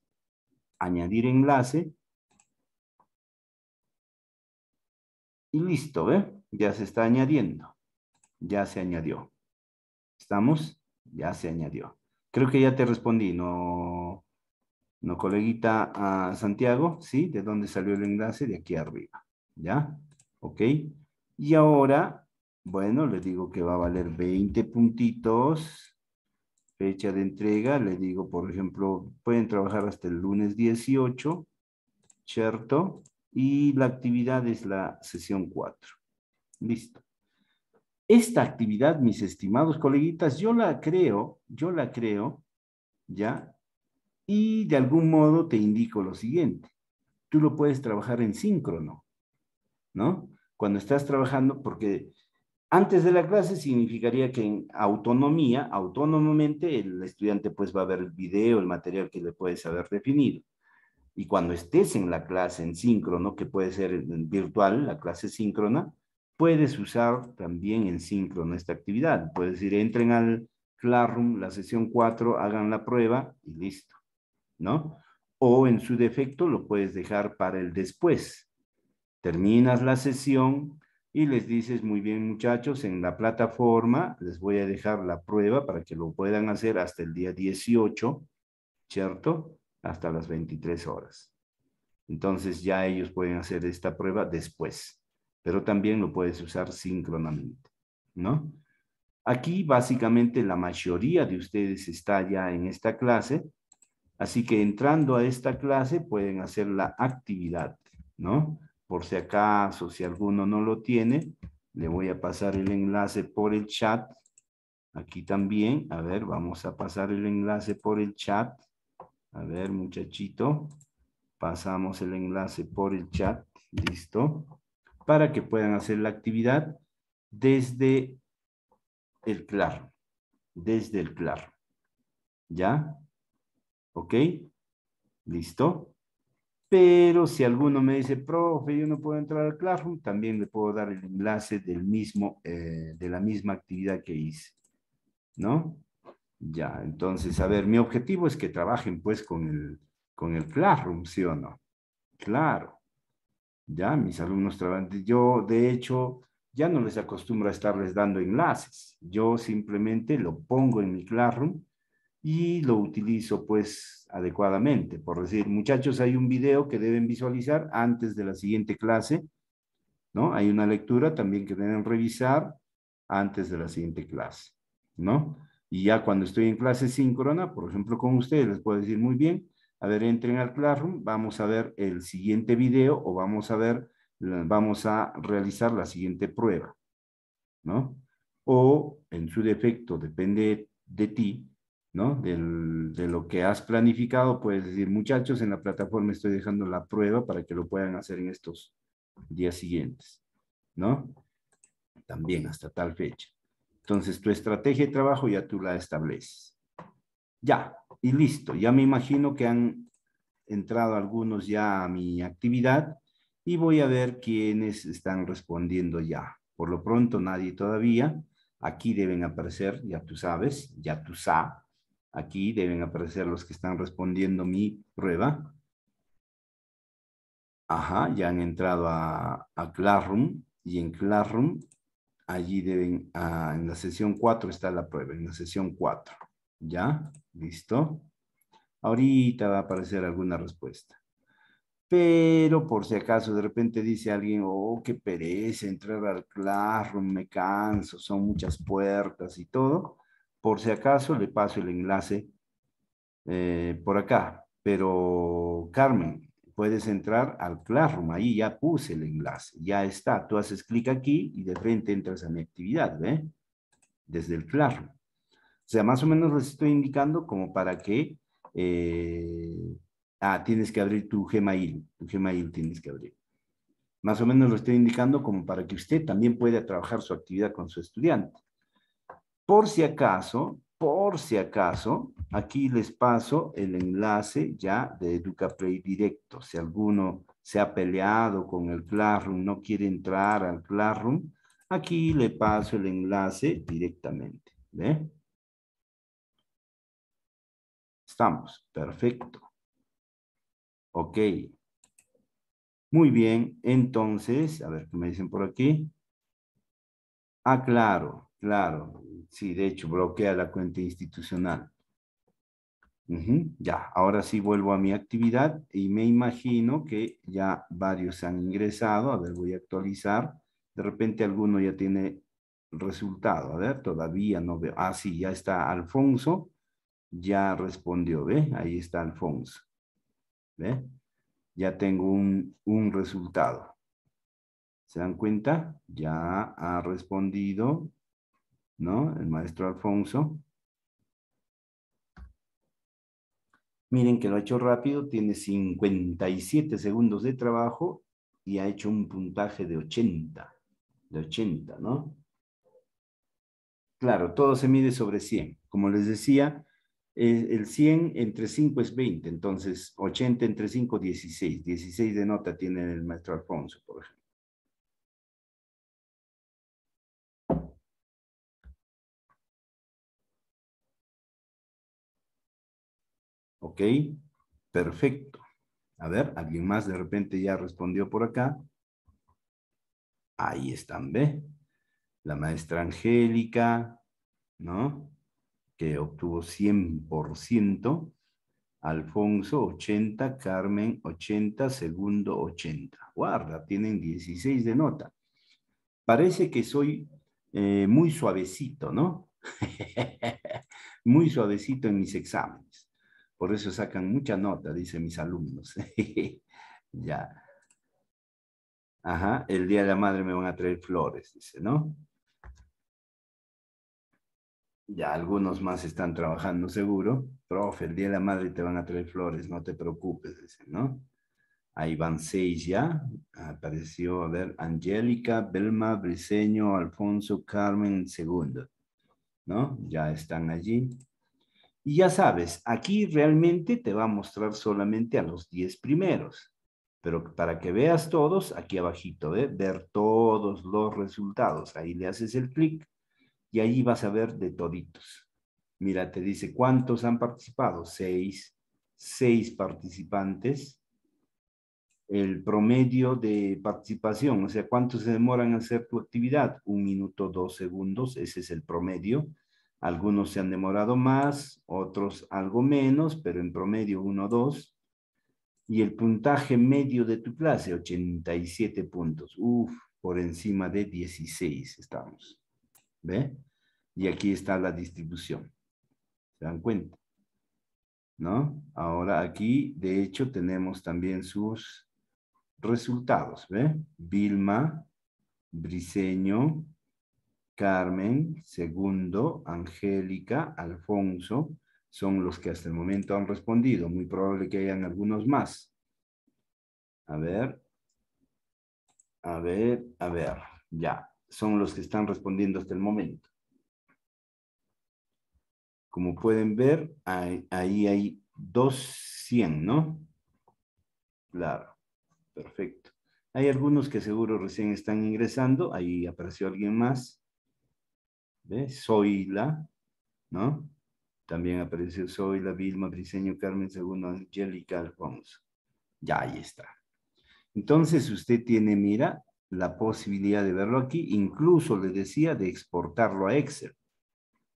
Añadir enlace. Y listo, ¿ve? ya se está añadiendo. Ya se añadió. ¿Estamos? Ya se añadió. Creo que ya te respondí, ¿no, no coleguita a ah, Santiago? ¿Sí? ¿De dónde salió el enlace? De aquí arriba. ¿Ya? ¿Ok? Y ahora, bueno, le digo que va a valer 20 puntitos. Fecha de entrega, le digo, por ejemplo, pueden trabajar hasta el lunes 18, ¿cierto? Y la actividad es la sesión 4. Listo. Esta actividad, mis estimados coleguitas, yo la creo, yo la creo, ¿ya? Y de algún modo te indico lo siguiente. Tú lo puedes trabajar en síncrono, ¿no? Cuando estás trabajando, porque antes de la clase significaría que en autonomía, autónomamente, el estudiante pues va a ver el video, el material que le puedes haber definido. Y cuando estés en la clase en síncrono, que puede ser virtual, la clase síncrona, puedes usar también en síncrono esta actividad. Puedes decir, entren al Classroom, la sesión 4, hagan la prueba y listo, ¿no? O en su defecto lo puedes dejar para el después. Terminas la sesión y les dices, muy bien muchachos, en la plataforma les voy a dejar la prueba para que lo puedan hacer hasta el día 18, ¿cierto? Hasta las 23 horas. Entonces ya ellos pueden hacer esta prueba después pero también lo puedes usar sincronamente, ¿no? Aquí básicamente la mayoría de ustedes está ya en esta clase, así que entrando a esta clase pueden hacer la actividad, ¿no? Por si acaso, si alguno no lo tiene, le voy a pasar el enlace por el chat. Aquí también, a ver, vamos a pasar el enlace por el chat. A ver, muchachito, pasamos el enlace por el chat, listo para que puedan hacer la actividad desde el claro, desde el claro. ¿Ya? ¿Ok? ¿Listo? Pero si alguno me dice, profe, yo no puedo entrar al Classroom, también le puedo dar el enlace del mismo, eh, de la misma actividad que hice. ¿No? Ya, entonces, a ver, mi objetivo es que trabajen pues con el, con el Classroom, ¿sí o no? Claro. Ya mis alumnos trabajan. Yo, de hecho, ya no les acostumbro a estarles dando enlaces. Yo simplemente lo pongo en mi Classroom y lo utilizo pues adecuadamente. Por decir, muchachos, hay un video que deben visualizar antes de la siguiente clase, ¿no? Hay una lectura también que deben revisar antes de la siguiente clase, ¿no? Y ya cuando estoy en clase síncrona, por ejemplo, con ustedes, les puedo decir muy bien, a ver, entren al Classroom, vamos a ver el siguiente video o vamos a ver, vamos a realizar la siguiente prueba, ¿no? O, en su defecto, depende de ti, ¿no? de lo que has planificado, puedes decir, muchachos, en la plataforma estoy dejando la prueba para que lo puedan hacer en estos días siguientes, ¿no? También hasta tal fecha. Entonces, tu estrategia de trabajo ya tú la estableces. Ya, y listo. Ya me imagino que han entrado algunos ya a mi actividad y voy a ver quiénes están respondiendo ya. Por lo pronto nadie todavía. Aquí deben aparecer, ya tú sabes, ya tú sabes. Aquí deben aparecer los que están respondiendo mi prueba. Ajá, ya han entrado a, a Classroom y en Classroom, allí deben, ah, en la sesión 4 está la prueba, en la sesión 4. ¿Ya? ¿Listo? Ahorita va a aparecer alguna respuesta. Pero por si acaso de repente dice alguien, oh, qué perece, entrar al Classroom, me canso, son muchas puertas y todo. Por si acaso le paso el enlace eh, por acá. Pero Carmen, puedes entrar al Classroom, ahí ya puse el enlace, ya está. Tú haces clic aquí y de frente entras a mi actividad, ¿ve? Desde el Classroom. O sea, más o menos les estoy indicando como para que... Eh, ah, tienes que abrir tu Gmail, tu Gmail tienes que abrir. Más o menos lo estoy indicando como para que usted también pueda trabajar su actividad con su estudiante. Por si acaso, por si acaso, aquí les paso el enlace ya de EducaPlay directo. Si alguno se ha peleado con el Classroom, no quiere entrar al Classroom, aquí le paso el enlace directamente. ¿Ve? estamos. Perfecto. Ok. Muy bien, entonces, a ver qué me dicen por aquí. Ah, claro, claro. Sí, de hecho, bloquea la cuenta institucional. ya, ahora sí vuelvo a mi actividad y me imagino que ya varios han ingresado. A ver, voy a actualizar. De repente alguno ya tiene resultado. A ver, todavía no veo. Ah, sí, ya está Alfonso ya respondió, ¿ve? Ahí está Alfonso, ¿ve? Ya tengo un, un resultado. ¿Se dan cuenta? Ya ha respondido, ¿no? El maestro Alfonso. Miren que lo ha hecho rápido, tiene 57 segundos de trabajo y ha hecho un puntaje de 80, de 80, ¿no? Claro, todo se mide sobre 100. Como les decía, el 100 entre 5 es 20, entonces 80 entre 5, 16. 16 de nota tiene el maestro Alfonso, por ejemplo. ¿Ok? Perfecto. A ver, alguien más de repente ya respondió por acá. Ahí están, ¿ve? La maestra Angélica, ¿no? que obtuvo 100%, Alfonso 80, Carmen 80, Segundo 80. Guarda, tienen 16 de nota. Parece que soy eh, muy suavecito, ¿no? muy suavecito en mis exámenes. Por eso sacan mucha nota, dicen mis alumnos. ya. Ajá, el Día de la Madre me van a traer flores, dice, ¿no? Ya algunos más están trabajando seguro. Profe, el día de la madre te van a traer flores, no te preocupes, ¿no? Ahí van seis ya. Apareció, a ver, Angélica, Belma, Briseño, Alfonso, Carmen, segundo. ¿No? Ya están allí. Y ya sabes, aquí realmente te va a mostrar solamente a los diez primeros. Pero para que veas todos, aquí abajito, ¿eh? ver todos los resultados. Ahí le haces el clic y ahí vas a ver de toditos. Mira, te dice cuántos han participado. Seis, seis participantes. El promedio de participación, o sea, cuántos se demoran en hacer tu actividad. Un minuto, dos segundos, ese es el promedio. Algunos se han demorado más, otros algo menos, pero en promedio uno, dos. Y el puntaje medio de tu clase, 87 puntos. Uf, por encima de 16 estamos. ¿Ve? Y aquí está la distribución. ¿Se dan cuenta? ¿No? Ahora aquí, de hecho, tenemos también sus resultados. ¿Ve? Vilma, Briseño, Carmen, Segundo, Angélica, Alfonso, son los que hasta el momento han respondido. Muy probable que hayan algunos más. A ver. A ver, a ver, ya son los que están respondiendo hasta el momento. Como pueden ver, ahí hay, dos 200, ¿no? Claro, perfecto. Hay algunos que seguro recién están ingresando. Ahí apareció alguien más. ¿Ve? Zoila, ¿no? También apareció Zoila, Vilma, Briseño, Carmen Segundo, Angélica, Alfonso. Ya ahí está. Entonces usted tiene, mira, la posibilidad de verlo aquí, incluso le decía de exportarlo a Excel.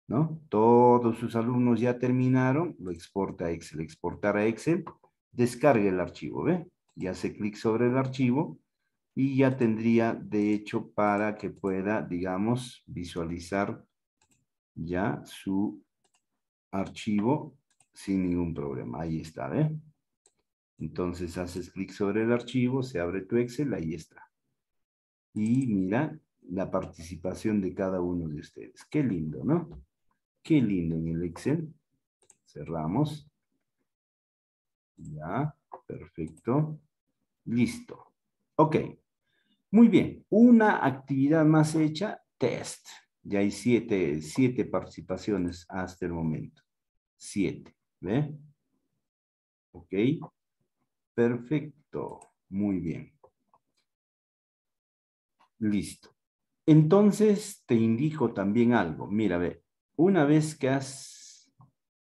¿no? Todos sus alumnos ya terminaron, lo exporta a Excel. Exportar a Excel, descargue el archivo, ¿ve? Y hace clic sobre el archivo y ya tendría, de hecho, para que pueda, digamos, visualizar ya su archivo sin ningún problema. Ahí está, ¿ve? Entonces haces clic sobre el archivo, se abre tu Excel, ahí está y mira la participación de cada uno de ustedes. Qué lindo, ¿no? Qué lindo en el Excel. Cerramos. Ya, perfecto. Listo. Ok. Muy bien. Una actividad más hecha, test. Ya hay siete, participaciones hasta el momento. Siete. ¿Ve? Ok. Perfecto. Muy bien. Listo. Entonces te indico también algo. Mira, ve, una vez que has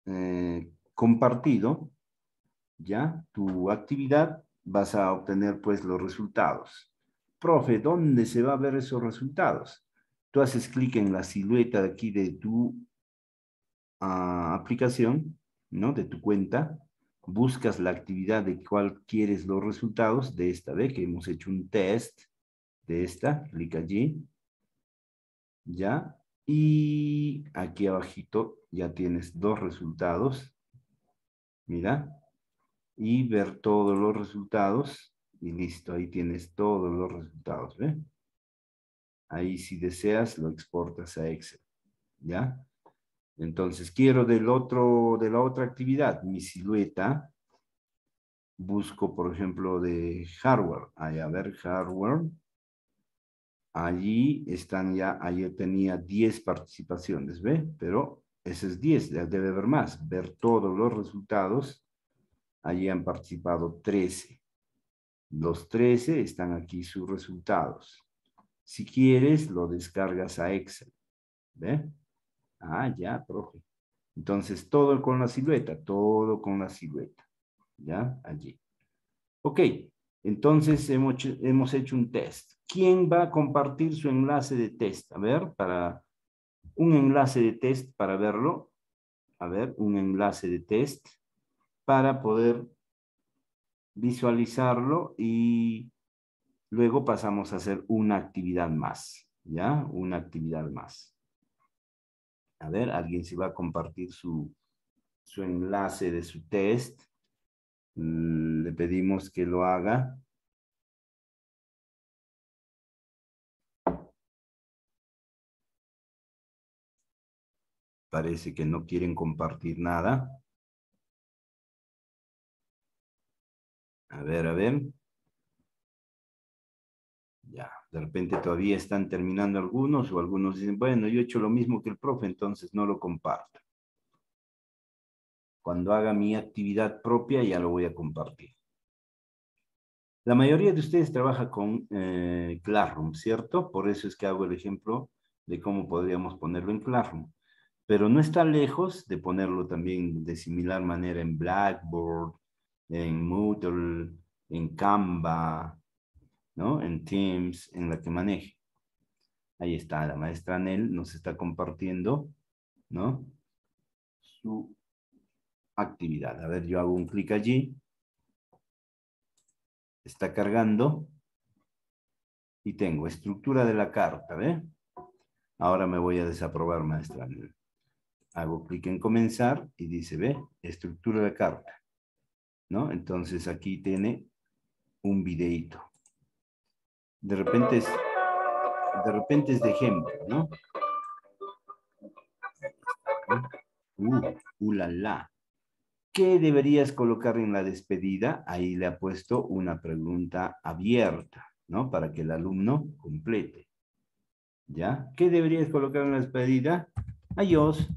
eh, compartido ya tu actividad, vas a obtener pues los resultados. Profe, ¿dónde se va a ver esos resultados? Tú haces clic en la silueta de aquí de tu ah, aplicación, ¿no? De tu cuenta. Buscas la actividad de cuál quieres los resultados de esta vez que hemos hecho un test de esta, clic allí, ya, y aquí abajito ya tienes dos resultados, mira, y ver todos los resultados, y listo, ahí tienes todos los resultados, ¿ve? Ahí si deseas lo exportas a Excel, ¿ya? Entonces quiero del otro, de la otra actividad, mi silueta, busco por ejemplo de hardware, ahí a ver hardware, Allí están ya, ayer tenía 10 participaciones, ¿ve? Pero ese es 10, debe haber más. Ver todos los resultados. Allí han participado 13. Los 13 están aquí sus resultados. Si quieres, lo descargas a Excel. ¿Ve? Ah, ya, profe. Entonces, todo con la silueta, todo con la silueta. ¿Ya? Allí. Ok. Entonces, hemos hecho un test. ¿Quién va a compartir su enlace de test? A ver, para un enlace de test para verlo. A ver, un enlace de test para poder visualizarlo y luego pasamos a hacer una actividad más, ¿ya? Una actividad más. A ver, alguien se va a compartir su, su enlace de su test. Mm, le pedimos que lo haga. Parece que no quieren compartir nada. A ver, a ver. Ya, de repente todavía están terminando algunos o algunos dicen, bueno, yo he hecho lo mismo que el profe, entonces no lo comparto. Cuando haga mi actividad propia ya lo voy a compartir. La mayoría de ustedes trabaja con eh, Classroom, ¿cierto? Por eso es que hago el ejemplo de cómo podríamos ponerlo en Classroom pero no está lejos de ponerlo también de similar manera en Blackboard, en Moodle, en Canva, ¿no? en Teams, en la que maneje. Ahí está, la maestra Anel nos está compartiendo ¿no? su actividad. A ver, yo hago un clic allí. Está cargando. Y tengo estructura de la carta, ¿ve? Ahora me voy a desaprobar, maestra Anel. Hago clic en comenzar y dice, ve, estructura de carta. ¿No? Entonces aquí tiene un videíto. De repente es, de repente es de ejemplo, ¿no? Uh, uh la, la. ¿Qué deberías colocar en la despedida? Ahí le ha puesto una pregunta abierta, ¿no? Para que el alumno complete. ¿Ya? ¿Qué deberías colocar en la despedida? Adiós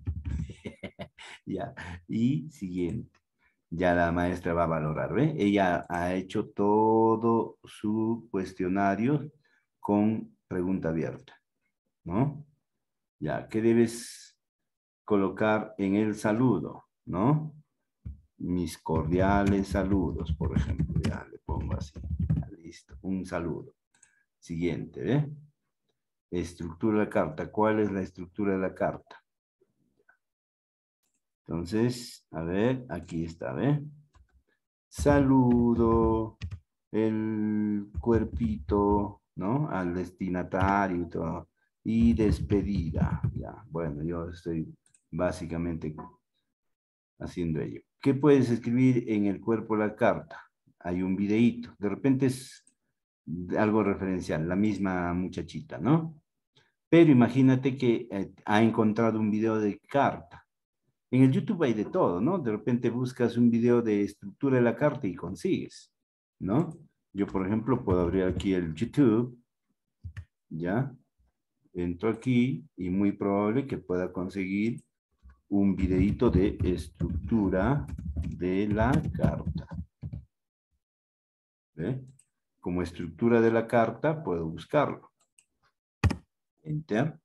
ya. Y siguiente. Ya la maestra va a valorar, ¿ve? Ella ha hecho todo su cuestionario con pregunta abierta, ¿no? Ya, ¿qué debes colocar en el saludo, no? Mis cordiales saludos, por ejemplo, ya le pongo así, listo, un saludo. Siguiente, ¿ve? Estructura de la carta, ¿cuál es la estructura de la carta? Entonces, a ver, aquí está, ¿ve? Saludo el cuerpito, ¿no? Al destinatario y despedida, ya. Bueno, yo estoy básicamente haciendo ello. ¿Qué puedes escribir en el cuerpo la carta? Hay un videíto. De repente es algo referencial, la misma muchachita, ¿no? Pero imagínate que eh, ha encontrado un video de carta. En el YouTube hay de todo, ¿no? De repente buscas un video de estructura de la carta y consigues, ¿no? Yo, por ejemplo, puedo abrir aquí el YouTube, ¿ya? Entro aquí y muy probable que pueda conseguir un videito de estructura de la carta. ¿Ve? Como estructura de la carta puedo buscarlo. Enter.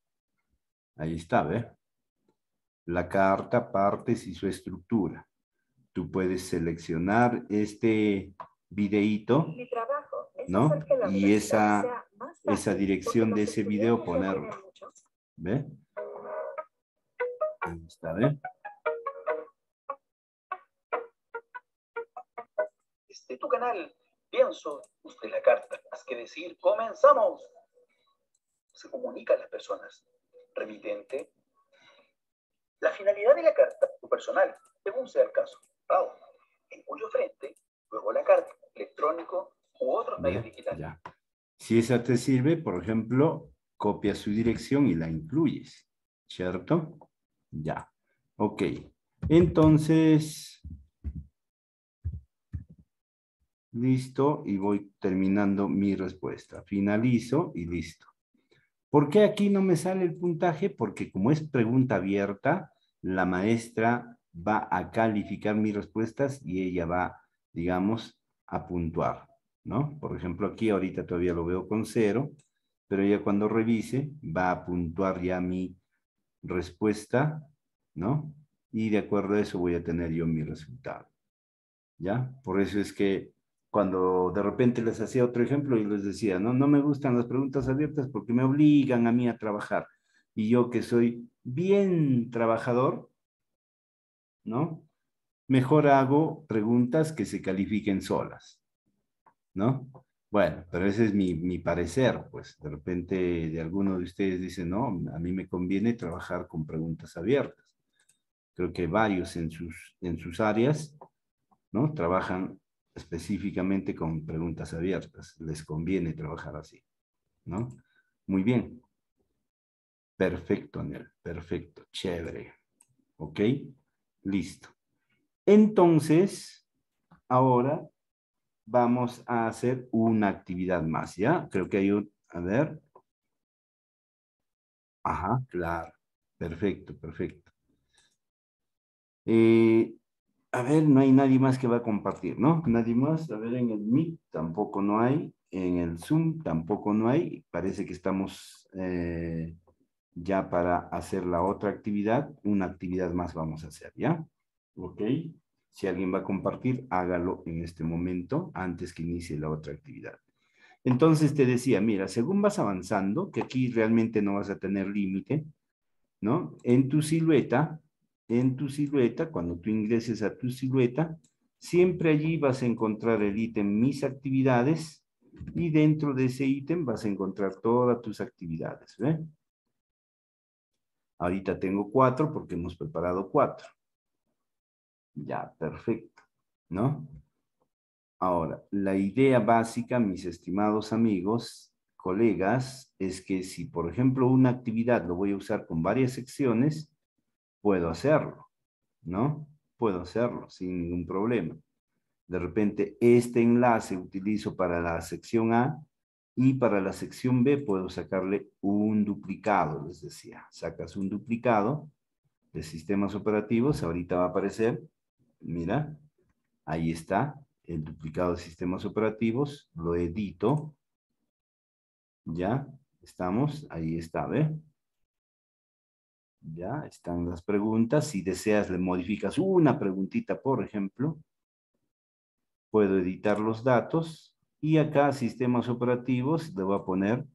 Ahí está, ¿ve? la carta, partes y su estructura. Tú puedes seleccionar este videíto, Mi trabajo, ¿no? y esa, esa dirección de ese video ponerlo. ¿Ve? Ahí está, bien. Este tu canal, pienso, usted la carta, más que decir, comenzamos. Se a las personas. Remitente, la finalidad de la carta, tu personal, según sea el caso, en cuyo frente, luego la carta, electrónico u otros medios digitales. Ya. Si esa te sirve, por ejemplo, copias su dirección y la incluyes, ¿cierto? Ya. Ok. Entonces, listo y voy terminando mi respuesta. Finalizo y listo. ¿Por qué aquí no me sale el puntaje? Porque como es pregunta abierta, la maestra va a calificar mis respuestas y ella va, digamos, a puntuar, ¿no? Por ejemplo, aquí ahorita todavía lo veo con cero, pero ella cuando revise va a puntuar ya mi respuesta, ¿no? Y de acuerdo a eso voy a tener yo mi resultado, ¿ya? Por eso es que cuando de repente les hacía otro ejemplo y les decía, no, no me gustan las preguntas abiertas porque me obligan a mí a trabajar y yo que soy bien trabajador, ¿no? Mejor hago preguntas que se califiquen solas, ¿no? Bueno, pero ese es mi, mi, parecer, pues de repente de alguno de ustedes dice, no, a mí me conviene trabajar con preguntas abiertas. Creo que varios en sus, en sus áreas, ¿no? Trabajan específicamente con preguntas abiertas, les conviene trabajar así, ¿no? Muy bien. Perfecto, Anel. Perfecto. Chévere. ¿Ok? Listo. Entonces, ahora vamos a hacer una actividad más, ¿ya? Creo que hay un... A ver. Ajá, claro. Perfecto, perfecto. Eh, a ver, no hay nadie más que va a compartir, ¿no? Nadie más. A ver, en el Meet tampoco no hay. En el Zoom tampoco no hay. Parece que estamos... Eh, ya para hacer la otra actividad, una actividad más vamos a hacer, ¿ya? Ok. Si alguien va a compartir, hágalo en este momento antes que inicie la otra actividad. Entonces te decía, mira, según vas avanzando, que aquí realmente no vas a tener límite, ¿no? En tu silueta, en tu silueta, cuando tú ingreses a tu silueta, siempre allí vas a encontrar el ítem mis actividades y dentro de ese ítem vas a encontrar todas tus actividades, ¿ve? Ahorita tengo cuatro porque hemos preparado cuatro. Ya, perfecto, ¿no? Ahora, la idea básica, mis estimados amigos, colegas, es que si, por ejemplo, una actividad lo voy a usar con varias secciones, puedo hacerlo, ¿no? Puedo hacerlo sin ningún problema. De repente, este enlace utilizo para la sección A, y para la sección B puedo sacarle un duplicado, les decía. Sacas un duplicado de sistemas operativos, ahorita va a aparecer, mira, ahí está el duplicado de sistemas operativos, lo edito, ya, estamos, ahí está, ¿ve? Ya, están las preguntas, si deseas le modificas una preguntita, por ejemplo, puedo editar los datos, y acá sistemas operativos le voy a poner,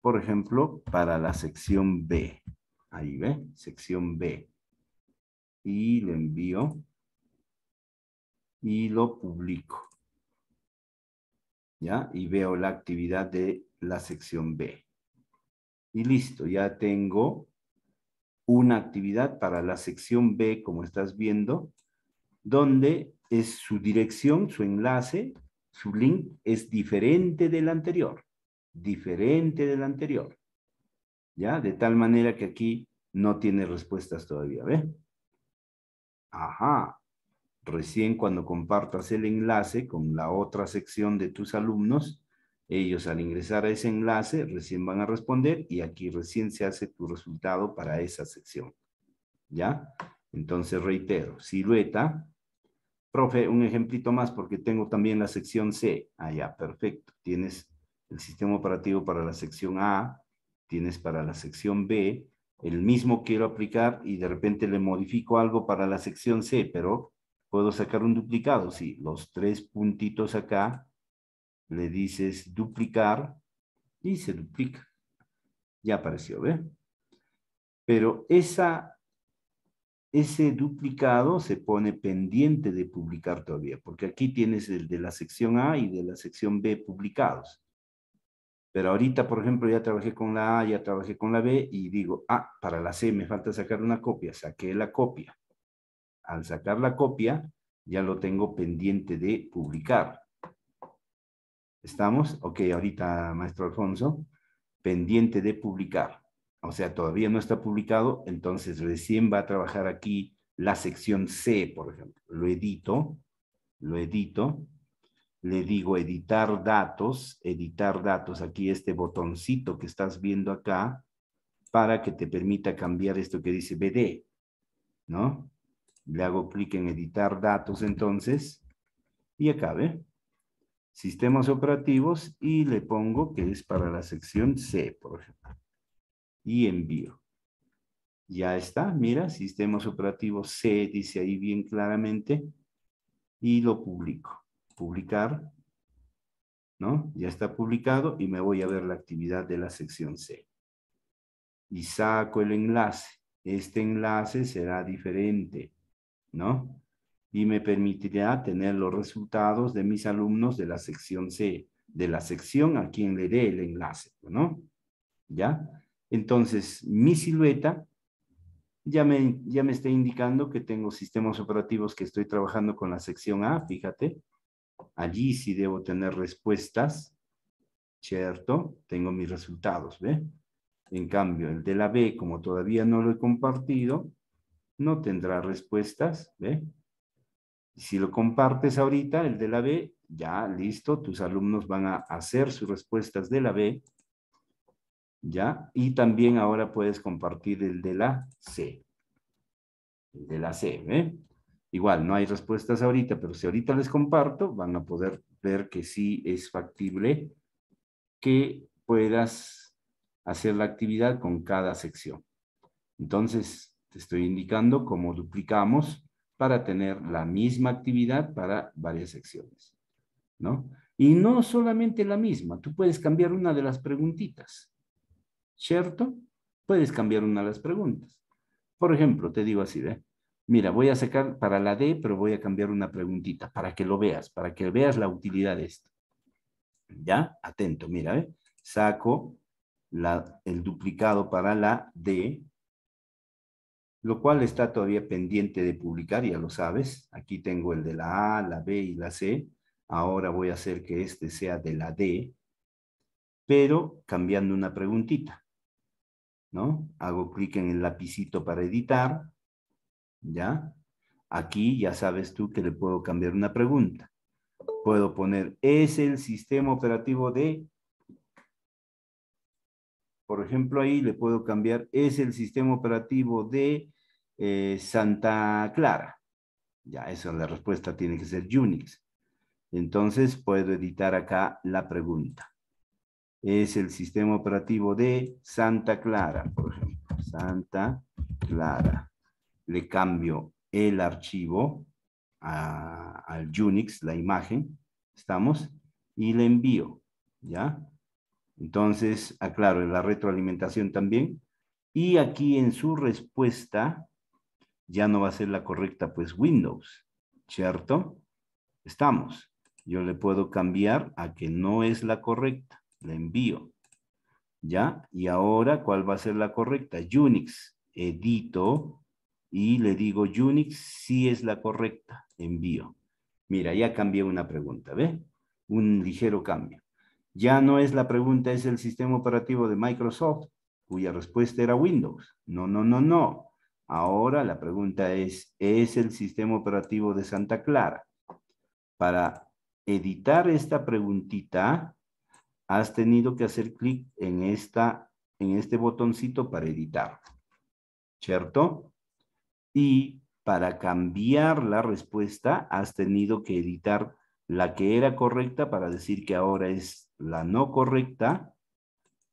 por ejemplo, para la sección B. Ahí ve, sección B. Y le envío. Y lo publico. ¿Ya? Y veo la actividad de la sección B. Y listo, ya tengo una actividad para la sección B, como estás viendo, donde es su dirección, su enlace, su link es diferente del anterior, diferente del anterior. ¿Ya? De tal manera que aquí no tiene respuestas todavía, ¿ve? Ajá. Recién cuando compartas el enlace con la otra sección de tus alumnos, ellos al ingresar a ese enlace recién van a responder y aquí recién se hace tu resultado para esa sección. ¿Ya? Entonces reitero, silueta, Profe, un ejemplito más porque tengo también la sección C. Ah, ya, perfecto. Tienes el sistema operativo para la sección A, tienes para la sección B, el mismo quiero aplicar y de repente le modifico algo para la sección C, pero puedo sacar un duplicado. Sí, los tres puntitos acá, le dices duplicar y se duplica. Ya apareció, ¿ve? Pero esa ese duplicado se pone pendiente de publicar todavía, porque aquí tienes el de la sección A y de la sección B publicados. Pero ahorita, por ejemplo, ya trabajé con la A, ya trabajé con la B y digo, ah, para la C me falta sacar una copia, saqué la copia. Al sacar la copia, ya lo tengo pendiente de publicar. ¿Estamos? Ok, ahorita, maestro Alfonso, pendiente de publicar o sea, todavía no está publicado, entonces recién va a trabajar aquí la sección C, por ejemplo. Lo edito, lo edito, le digo editar datos, editar datos, aquí este botoncito que estás viendo acá, para que te permita cambiar esto que dice BD, ¿no? Le hago clic en editar datos entonces, y acá ve, sistemas operativos, y le pongo que es para la sección C, por ejemplo y envío. Ya está, mira, sistemas operativos C dice ahí bien claramente y lo publico. Publicar, ¿no? Ya está publicado y me voy a ver la actividad de la sección C. Y saco el enlace. Este enlace será diferente, ¿no? Y me permitirá tener los resultados de mis alumnos de la sección C, de la sección a quien le dé el enlace, ¿no? ¿Ya? Entonces, mi silueta ya me, ya me está indicando que tengo sistemas operativos que estoy trabajando con la sección A, fíjate. Allí sí debo tener respuestas, ¿cierto? Tengo mis resultados, ¿ve? En cambio, el de la B, como todavía no lo he compartido, no tendrá respuestas, ¿ve? Si lo compartes ahorita, el de la B, ya, listo, tus alumnos van a hacer sus respuestas de la B, ¿Ya? Y también ahora puedes compartir el de la C. El de la C, Igual, no hay respuestas ahorita, pero si ahorita les comparto, van a poder ver que sí es factible que puedas hacer la actividad con cada sección. Entonces, te estoy indicando cómo duplicamos para tener la misma actividad para varias secciones, ¿no? Y no solamente la misma, tú puedes cambiar una de las preguntitas. ¿cierto? Puedes cambiar una de las preguntas. Por ejemplo, te digo así, ¿Ve? Mira, voy a sacar para la D, pero voy a cambiar una preguntita para que lo veas, para que veas la utilidad de esto. ¿Ya? Atento, mira, Saco el duplicado para la D, lo cual está todavía pendiente de publicar, ya lo sabes. Aquí tengo el de la A, la B y la C. Ahora voy a hacer que este sea de la D, pero cambiando una preguntita. ¿no? Hago clic en el lapicito para editar, ¿ya? Aquí ya sabes tú que le puedo cambiar una pregunta. Puedo poner, ¿es el sistema operativo de...? Por ejemplo, ahí le puedo cambiar, ¿es el sistema operativo de eh, Santa Clara? Ya, esa la respuesta tiene que ser Unix. Entonces, puedo editar acá la pregunta es el sistema operativo de Santa Clara, por ejemplo. Santa Clara. Le cambio el archivo al Unix, la imagen, ¿estamos? Y le envío, ¿ya? Entonces, aclaro, la retroalimentación también. Y aquí en su respuesta ya no va a ser la correcta, pues Windows, ¿cierto? Estamos. Yo le puedo cambiar a que no es la correcta la envío. ¿Ya? Y ahora, ¿cuál va a ser la correcta? Unix, edito y le digo Unix si es la correcta, envío. Mira, ya cambié una pregunta, ¿ve? Un ligero cambio. Ya no es la pregunta, es el sistema operativo de Microsoft, cuya respuesta era Windows. No, no, no, no. Ahora la pregunta es, ¿es el sistema operativo de Santa Clara? Para editar esta preguntita, has tenido que hacer clic en, esta, en este botoncito para editar, ¿cierto? Y para cambiar la respuesta, has tenido que editar la que era correcta para decir que ahora es la no correcta.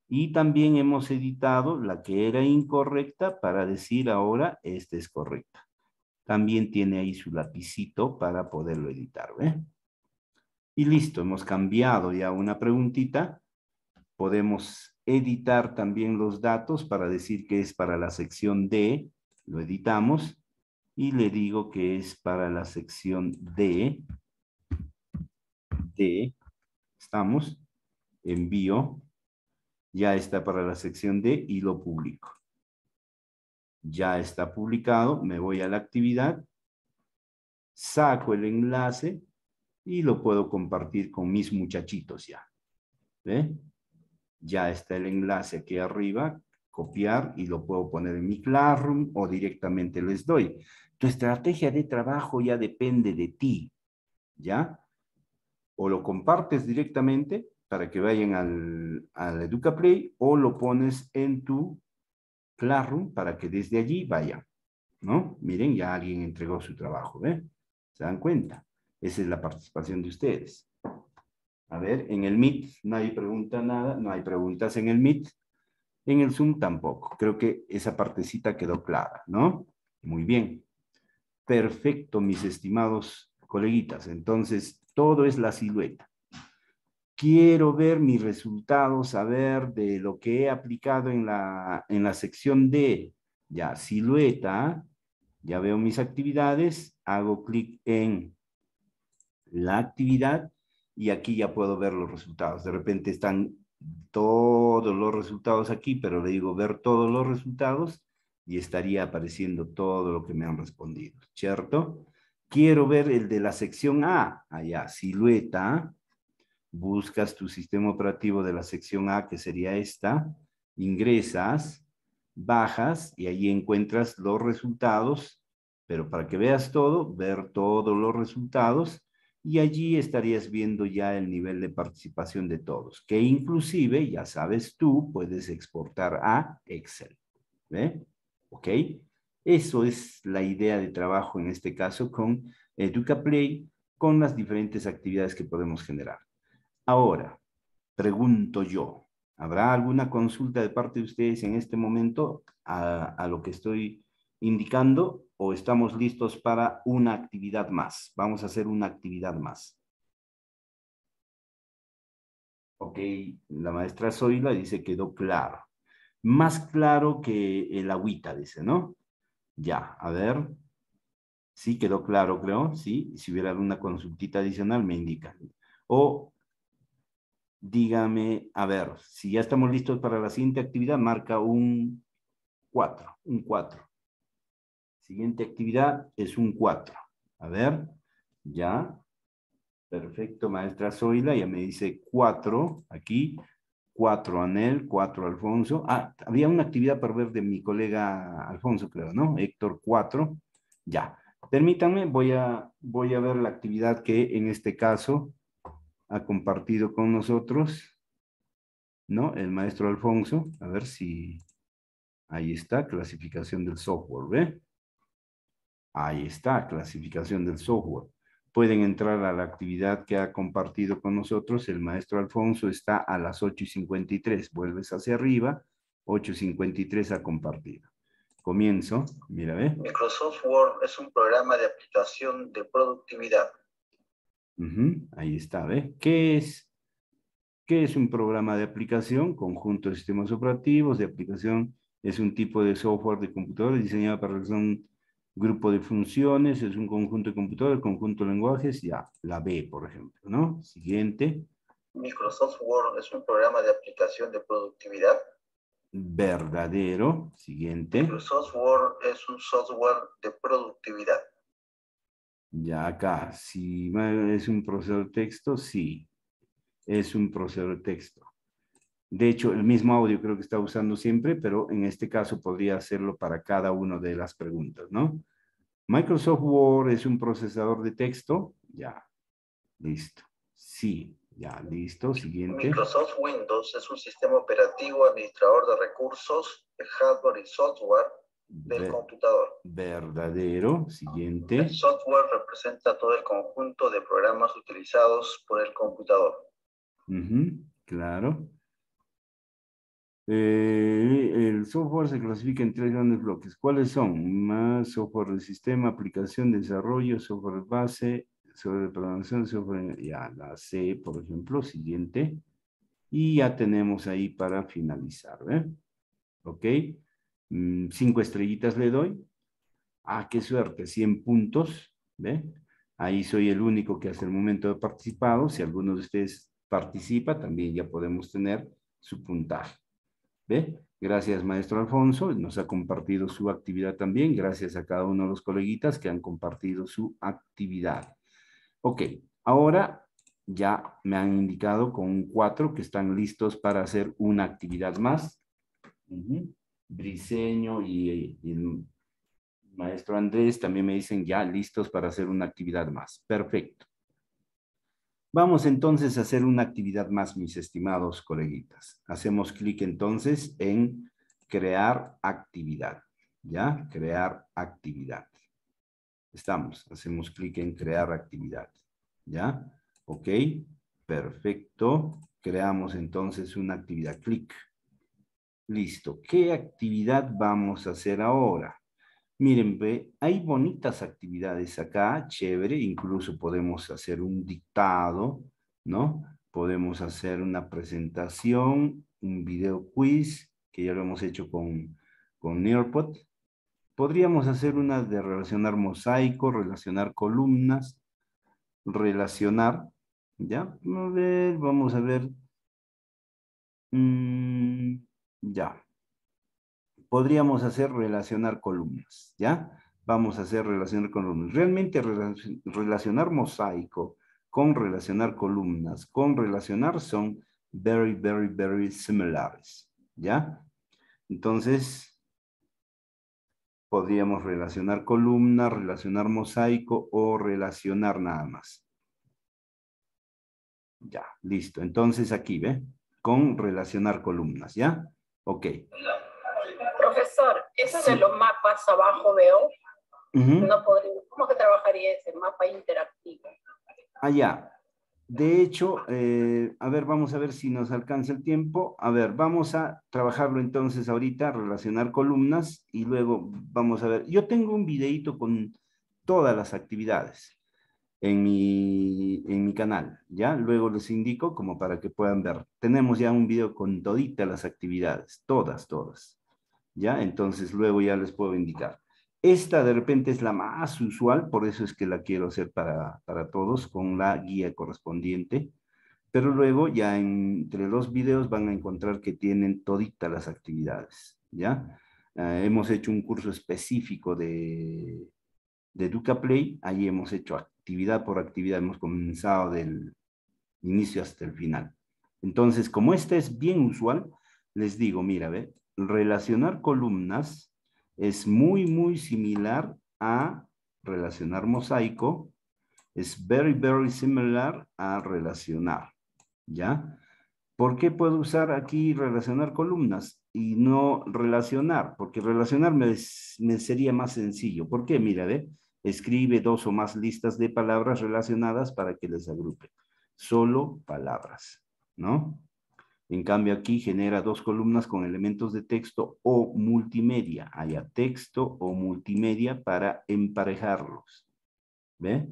Y también hemos editado la que era incorrecta para decir ahora esta es correcta. También tiene ahí su lapicito para poderlo editar. ¿ve? Y listo, hemos cambiado ya una preguntita. Podemos editar también los datos para decir que es para la sección D. Lo editamos y le digo que es para la sección D. D. Estamos. Envío. Ya está para la sección D y lo publico. Ya está publicado. Me voy a la actividad. Saco el enlace y lo puedo compartir con mis muchachitos ya. ¿Ve? Ya está el enlace aquí arriba, copiar y lo puedo poner en mi Classroom o directamente les doy. Tu estrategia de trabajo ya depende de ti, ¿ya? O lo compartes directamente para que vayan al, al EducaPlay o lo pones en tu Classroom para que desde allí vayan, ¿no? Miren, ya alguien entregó su trabajo, ve ¿Se dan cuenta? Esa es la participación de ustedes. A ver, en el Meet hay pregunta nada, no hay preguntas en el Meet. En el Zoom tampoco. Creo que esa partecita quedó clara, ¿no? Muy bien. Perfecto, mis estimados coleguitas. Entonces, todo es la silueta. Quiero ver mis resultados, saber de lo que he aplicado en la, en la sección de, ya, silueta. Ya veo mis actividades, hago clic en la actividad y aquí ya puedo ver los resultados. De repente están todos los resultados aquí, pero le digo ver todos los resultados y estaría apareciendo todo lo que me han respondido, ¿cierto? Quiero ver el de la sección A, allá, silueta. Buscas tu sistema operativo de la sección A, que sería esta. Ingresas, bajas y ahí encuentras los resultados. Pero para que veas todo, ver todos los resultados y allí estarías viendo ya el nivel de participación de todos, que inclusive, ya sabes tú, puedes exportar a Excel. ¿Ve? ¿eh? ¿Ok? Eso es la idea de trabajo en este caso con EducaPlay, con las diferentes actividades que podemos generar. Ahora, pregunto yo, ¿habrá alguna consulta de parte de ustedes en este momento a lo que estoy indicando? o estamos listos para una actividad más. Vamos a hacer una actividad más. Ok, la maestra Zoila dice quedó claro. Más claro que el agüita, dice, ¿no? Ya, a ver. Sí, quedó claro, creo, sí. Si hubiera alguna consultita adicional, me indican. O dígame, a ver, si ya estamos listos para la siguiente actividad, marca un 4, un 4. Siguiente actividad es un 4. A ver, ya. Perfecto, maestra Zoila, ya me dice 4 aquí. 4 Anel, 4 Alfonso. Ah, había una actividad para ver de mi colega Alfonso, creo, ¿no? Héctor 4. Ya. Permítanme, voy a, voy a ver la actividad que en este caso ha compartido con nosotros, ¿no? El maestro Alfonso. A ver si ahí está, clasificación del software, ¿ve? Ahí está, clasificación del software. Pueden entrar a la actividad que ha compartido con nosotros. El maestro Alfonso está a las 8.53. y Vuelves hacia arriba, 8.53 y compartido. a compartir. Comienzo, mira, ve. Microsoft Word es un programa de aplicación de productividad. Ahí está, ve. ¿Qué es? ¿Qué es un programa de aplicación? Conjunto de sistemas operativos de aplicación. Es un tipo de software de computador diseñado para realizar grupo de funciones es un conjunto de el conjunto de lenguajes, ya, la B, por ejemplo, ¿no? Siguiente. Microsoft Word es un programa de aplicación de productividad. Verdadero. Siguiente. Microsoft Word es un software de productividad. Ya acá, si es un procesador de texto, sí. Es un procesador de texto. De hecho, el mismo audio creo que está usando siempre, pero en este caso podría hacerlo para cada una de las preguntas, ¿no? Microsoft Word es un procesador de texto. Ya, listo. Sí, ya, listo. Siguiente. Microsoft Windows es un sistema operativo administrador de recursos, de hardware y software del computador. Verdadero. Siguiente. El software representa todo el conjunto de programas utilizados por el computador. claro. Eh, el software se clasifica en tres grandes bloques. ¿Cuáles son? Más software de sistema, aplicación, desarrollo, software base, software de programación, software, ya la C, por ejemplo, siguiente. Y ya tenemos ahí para finalizar, ¿eh? ¿Ok? Mm, cinco estrellitas le doy. Ah, qué suerte, 100 puntos, ¿ve? Ahí soy el único que hasta el momento ha participado. Si alguno de ustedes participa, también ya podemos tener su puntaje. ¿Ve? Gracias, maestro Alfonso. Nos ha compartido su actividad también. Gracias a cada uno de los coleguitas que han compartido su actividad. Ok, ahora ya me han indicado con cuatro que están listos para hacer una actividad más. Briseño y, maestro Andrés también me dicen ya listos para hacer una actividad más. Perfecto. Vamos entonces a hacer una actividad más, mis estimados coleguitas. Hacemos clic entonces en crear actividad, ¿ya? Crear actividad. Estamos, hacemos clic en crear actividad, ¿ya? Ok, perfecto. Creamos entonces una actividad, clic. Listo, ¿qué actividad vamos a hacer ahora? Miren, ve, hay bonitas actividades acá, chévere, incluso podemos hacer un dictado, ¿no? Podemos hacer una presentación, un video quiz, que ya lo hemos hecho con, con Nearpod. Podríamos hacer una de relacionar mosaico, relacionar columnas, relacionar, ¿ya? A ver, vamos a ver. Mm, ya podríamos hacer relacionar columnas, ¿ya? Vamos a hacer relacionar columnas. Realmente relacionar mosaico con relacionar columnas, con relacionar son very, very, very similares, ¿ya? Entonces, podríamos relacionar columnas, relacionar mosaico o relacionar nada más. Ya, listo. Entonces aquí, ¿ve? Con relacionar columnas, ¿ya? Ok. Eso de los mapas abajo veo. no ¿Cómo que trabajaría ese mapa interactivo? Ah, ya. De hecho, eh, a ver, vamos a ver si nos alcanza el tiempo. A ver, vamos a trabajarlo entonces ahorita, relacionar columnas y luego vamos a ver. Yo tengo un videito con todas las actividades en mi, en mi canal, ¿ya? Luego les indico como para que puedan ver. Tenemos ya un video con todita las actividades, todas, todas. ¿ya? Entonces luego ya les puedo indicar. Esta de repente es la más usual, por eso es que la quiero hacer para, todos con la guía correspondiente. Pero luego ya entre los videos van a encontrar que tienen todita las actividades, ¿ya? Eh, hemos hecho un curso específico de, de DucaPlay, ahí hemos hecho actividad por actividad, hemos comenzado del inicio hasta el final. Entonces, como esta es bien usual, les digo, mira, ve, relacionar columnas es muy, muy similar a relacionar mosaico. Es very, very similar a relacionar. ¿Ya? ¿Por qué puedo usar aquí relacionar columnas y no relacionar? Porque relacionar me, sería más sencillo. ¿Por qué? Mira, ve, escribe dos o más listas de palabras relacionadas para que les agrupe. Solo palabras, ¿no? En cambio, aquí genera dos columnas con elementos de texto o multimedia. Haya texto o multimedia para emparejarlos. ¿Ve?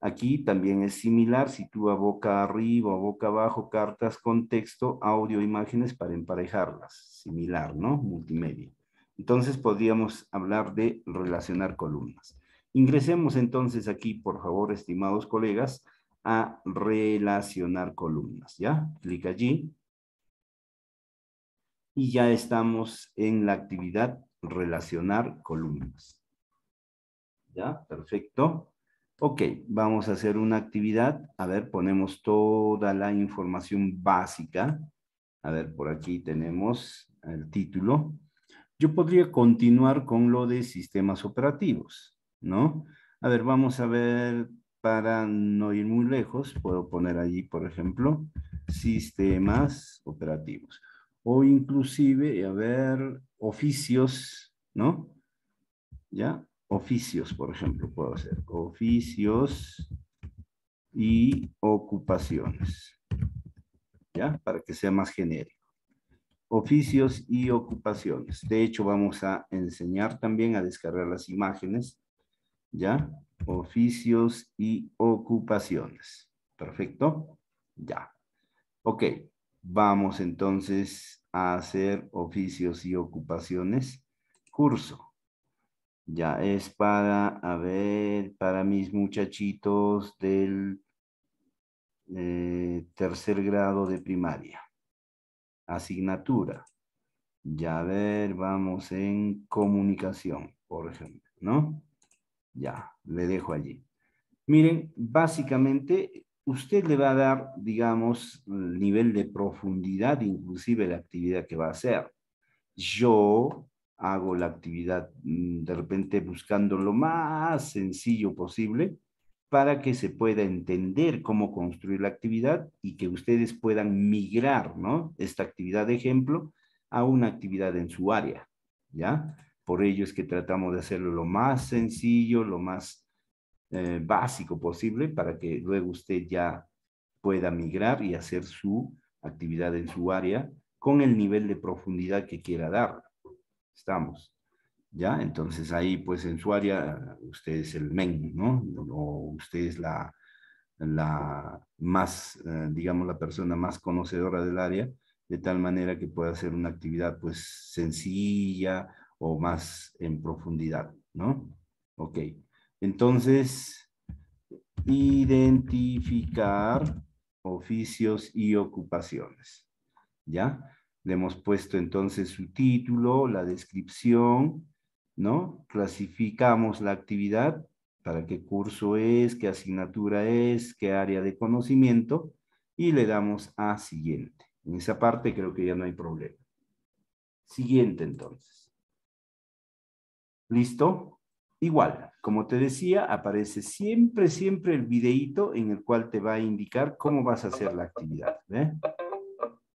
Aquí también es similar, a boca arriba o boca abajo, cartas con texto, audio, imágenes para emparejarlas. Similar, ¿no? Multimedia. Entonces podríamos hablar de relacionar columnas. Ingresemos entonces aquí, por favor, estimados colegas, a relacionar columnas, ¿ya? Clic allí. Y ya estamos en la actividad relacionar columnas. ¿Ya? Perfecto. Ok, vamos a hacer una actividad. A ver, ponemos toda la información básica. A ver, por aquí tenemos el título. Yo podría continuar con lo de sistemas operativos, ¿no? A ver, vamos a ver para no ir muy lejos, puedo poner allí, por ejemplo, sistemas operativos. O inclusive, a ver, oficios, ¿no? ¿Ya? Oficios, por ejemplo, puedo hacer. Oficios y ocupaciones. ¿Ya? Para que sea más genérico. Oficios y ocupaciones. De hecho, vamos a enseñar también a descargar las imágenes. ¿Ya? oficios y ocupaciones. Perfecto. Ya. Ok. Vamos entonces a hacer oficios y ocupaciones. Curso. Ya es para, a ver, para mis muchachitos del eh, tercer grado de primaria. Asignatura. Ya ver, vamos en comunicación, por ejemplo, ¿no? Ya, le dejo allí. Miren, básicamente usted le va a dar, digamos, el nivel de profundidad, inclusive la actividad que va a hacer. Yo hago la actividad mm, de repente buscando lo más sencillo posible para que se pueda entender cómo construir la actividad y que ustedes puedan migrar, ¿no? Esta actividad de ejemplo a una actividad en su área, ¿ya? Por ello es que tratamos de hacerlo lo más sencillo, lo más eh, básico posible para que luego usted ya pueda migrar y hacer su actividad en su área con el nivel de profundidad que quiera dar. Estamos. ¿Ya? Entonces ahí pues en su área usted es el men, ¿no? O usted es la, la más, eh, digamos, la persona más conocedora del área, de tal manera que pueda hacer una actividad pues sencilla o más en profundidad, ¿no? Ok, entonces, identificar oficios y ocupaciones, ¿ya? Le hemos puesto entonces su título, la descripción, ¿no? Clasificamos la actividad, para qué curso es, qué asignatura es, qué área de conocimiento, y le damos a siguiente. En esa parte creo que ya no hay problema. Siguiente entonces. ¿Listo? Igual, como te decía, aparece siempre, siempre el videíto en el cual te va a indicar cómo vas a hacer la actividad. ¿Ve?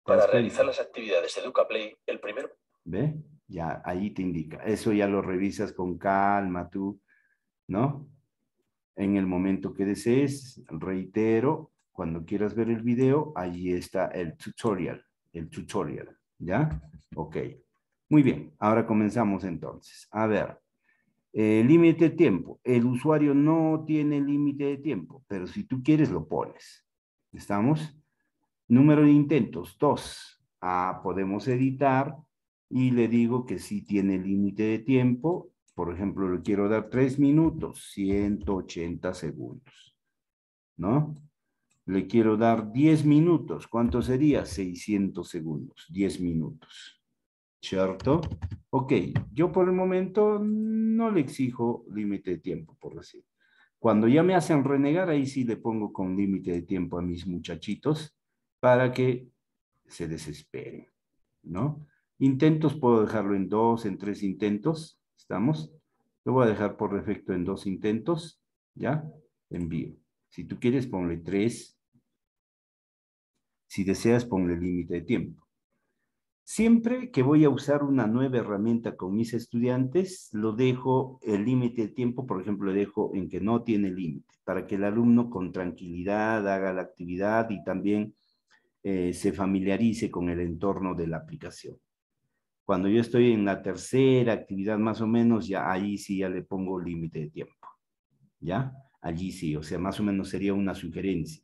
Para realizar las actividades Educa Play, el primero. ¿Ve? Ya ahí te indica. Eso ya lo revisas con calma tú, ¿no? En el momento que desees, reitero, cuando quieras ver el video, allí está el tutorial, el tutorial, ¿ya? Ok. Muy bien, ahora comenzamos entonces. A ver. Eh, límite de tiempo. El usuario no tiene límite de tiempo, pero si tú quieres lo pones. ¿Estamos? Número de intentos, dos. Ah, podemos editar y le digo que sí tiene límite de tiempo. Por ejemplo, le quiero dar tres minutos, 180 segundos. ¿No? Le quiero dar 10 minutos. ¿Cuánto sería? 600 segundos, 10 minutos. ¿cierto? Ok, yo por el momento no le exijo límite de tiempo, por decir. Cuando ya me hacen renegar, ahí sí le pongo con límite de tiempo a mis muchachitos para que se desesperen, ¿no? Intentos puedo dejarlo en dos, en tres intentos, ¿estamos? Lo voy a dejar por defecto en dos intentos, ¿ya? Envío. Si tú quieres, ponle tres. Si deseas, ponle límite de tiempo. Siempre que voy a usar una nueva herramienta con mis estudiantes, lo dejo el límite de tiempo, por ejemplo, lo dejo en que no tiene límite, para que el alumno con tranquilidad haga la actividad y también eh, se familiarice con el entorno de la aplicación. Cuando yo estoy en la tercera actividad más o menos, ya ahí sí ya le pongo límite de tiempo. ¿Ya? Allí sí, o sea, más o menos sería una sugerencia.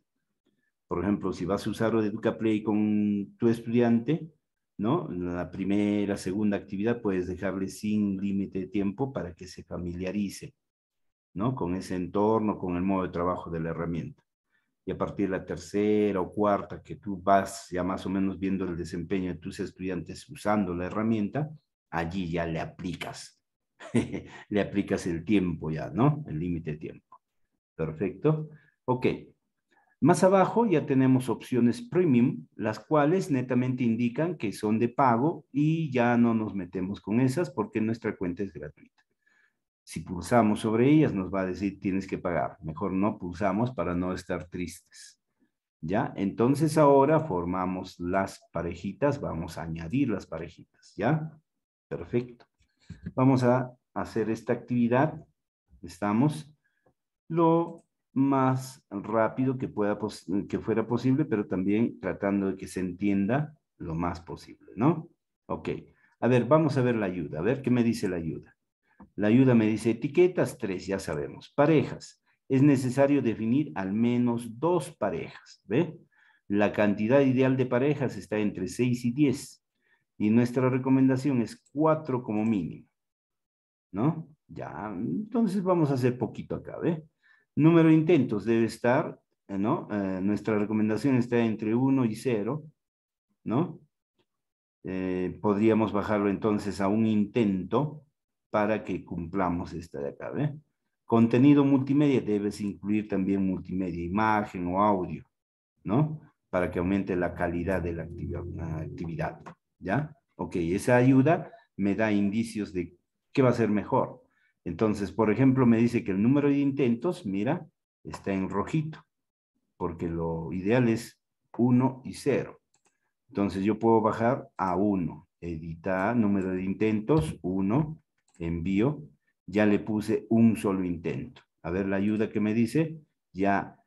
Por ejemplo, si vas a usar Play con tu estudiante, ¿no? La primera, segunda actividad puedes dejarle sin límite de tiempo para que se familiarice, ¿no? Con ese entorno, con el modo de trabajo de la herramienta. Y a partir de la tercera o cuarta, que tú vas ya más o menos viendo el desempeño de tus estudiantes usando la herramienta, allí ya le aplicas, le aplicas el tiempo ya, ¿no? El límite de tiempo. Perfecto. Ok, más abajo ya tenemos opciones premium, las cuales netamente indican que son de pago y ya no nos metemos con esas porque nuestra cuenta es gratuita. Si pulsamos sobre ellas nos va a decir tienes que pagar. Mejor no pulsamos para no estar tristes. ¿Ya? Entonces ahora formamos las parejitas, vamos a añadir las parejitas, ¿ya? Perfecto. Vamos a hacer esta actividad. Estamos. Lo más rápido que, pueda que fuera posible, pero también tratando de que se entienda lo más posible, ¿no? Ok. A ver, vamos a ver la ayuda. A ver qué me dice la ayuda. La ayuda me dice etiquetas, tres, ya sabemos. Parejas. Es necesario definir al menos dos parejas, ¿ve? La cantidad ideal de parejas está entre 6 y 10. Y nuestra recomendación es 4 como mínimo, ¿no? Ya, entonces vamos a hacer poquito acá, ¿ve? Número de intentos debe estar, eh, ¿no? Eh, nuestra recomendación está entre 1 y 0, ¿no? Eh, podríamos bajarlo entonces a un intento para que cumplamos esta de acá, ¿ve? Contenido multimedia, debes incluir también multimedia, imagen o audio, ¿no? Para que aumente la calidad de la actividad, ¿ya? Ok, esa ayuda me da indicios de qué va a ser mejor, entonces, por ejemplo, me dice que el número de intentos, mira, está en rojito, porque lo ideal es 1 y 0. Entonces yo puedo bajar a 1, editar, número de intentos, 1, envío, ya le puse un solo intento. A ver la ayuda que me dice, ya,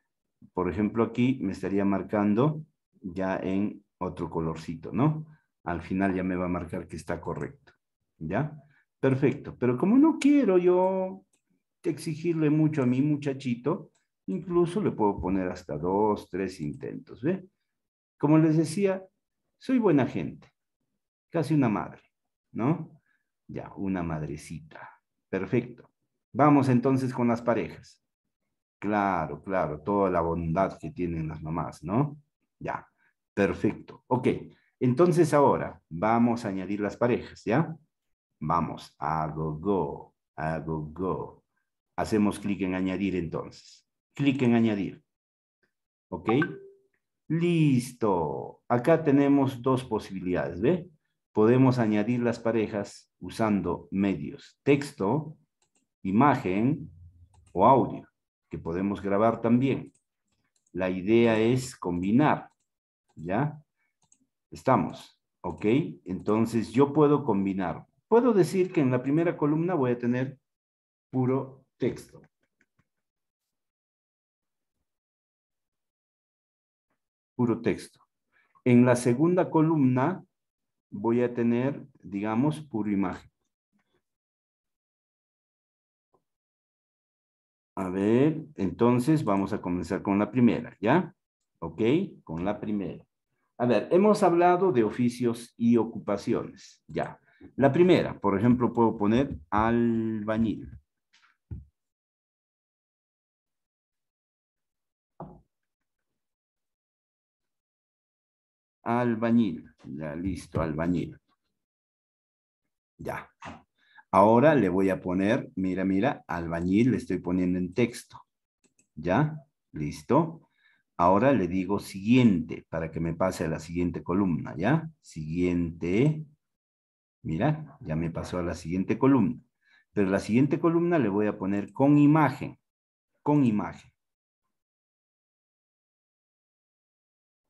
por ejemplo, aquí me estaría marcando ya en otro colorcito, ¿no? Al final ya me va a marcar que está correcto, ¿ya? Perfecto, pero como no quiero yo exigirle mucho a mi muchachito, incluso le puedo poner hasta dos, tres intentos, ¿ve? Como les decía, soy buena gente, casi una madre, ¿no? Ya, una madrecita. Perfecto. Vamos entonces con las parejas. Claro, claro, toda la bondad que tienen las mamás, ¿no? Ya, perfecto. Ok, entonces ahora vamos a añadir las parejas, ¿ya? Vamos, hago go hago go Hacemos clic en añadir entonces. Clic en añadir. ¿Ok? Listo. Acá tenemos dos posibilidades, ¿ve? Podemos añadir las parejas usando medios texto, imagen o audio, que podemos grabar también. La idea es combinar, ¿ya? Estamos, ¿ok? Entonces yo puedo combinar puedo decir que en la primera columna voy a tener puro texto. Puro texto. En la segunda columna voy a tener, digamos, puro imagen. A ver, entonces vamos a comenzar con la primera, ¿ya? ¿Ok? Con la primera. A ver, hemos hablado de oficios y ocupaciones, ya. La primera, por ejemplo, puedo poner albañil. Albañil. Ya listo, albañil. Ya. Ahora le voy a poner, mira, mira, albañil, le estoy poniendo en texto. ¿Ya? Listo. Ahora le digo siguiente para que me pase a la siguiente columna, ¿ya? Siguiente. Mira, ya me pasó a la siguiente columna. Pero la siguiente columna le voy a poner con imagen. Con imagen.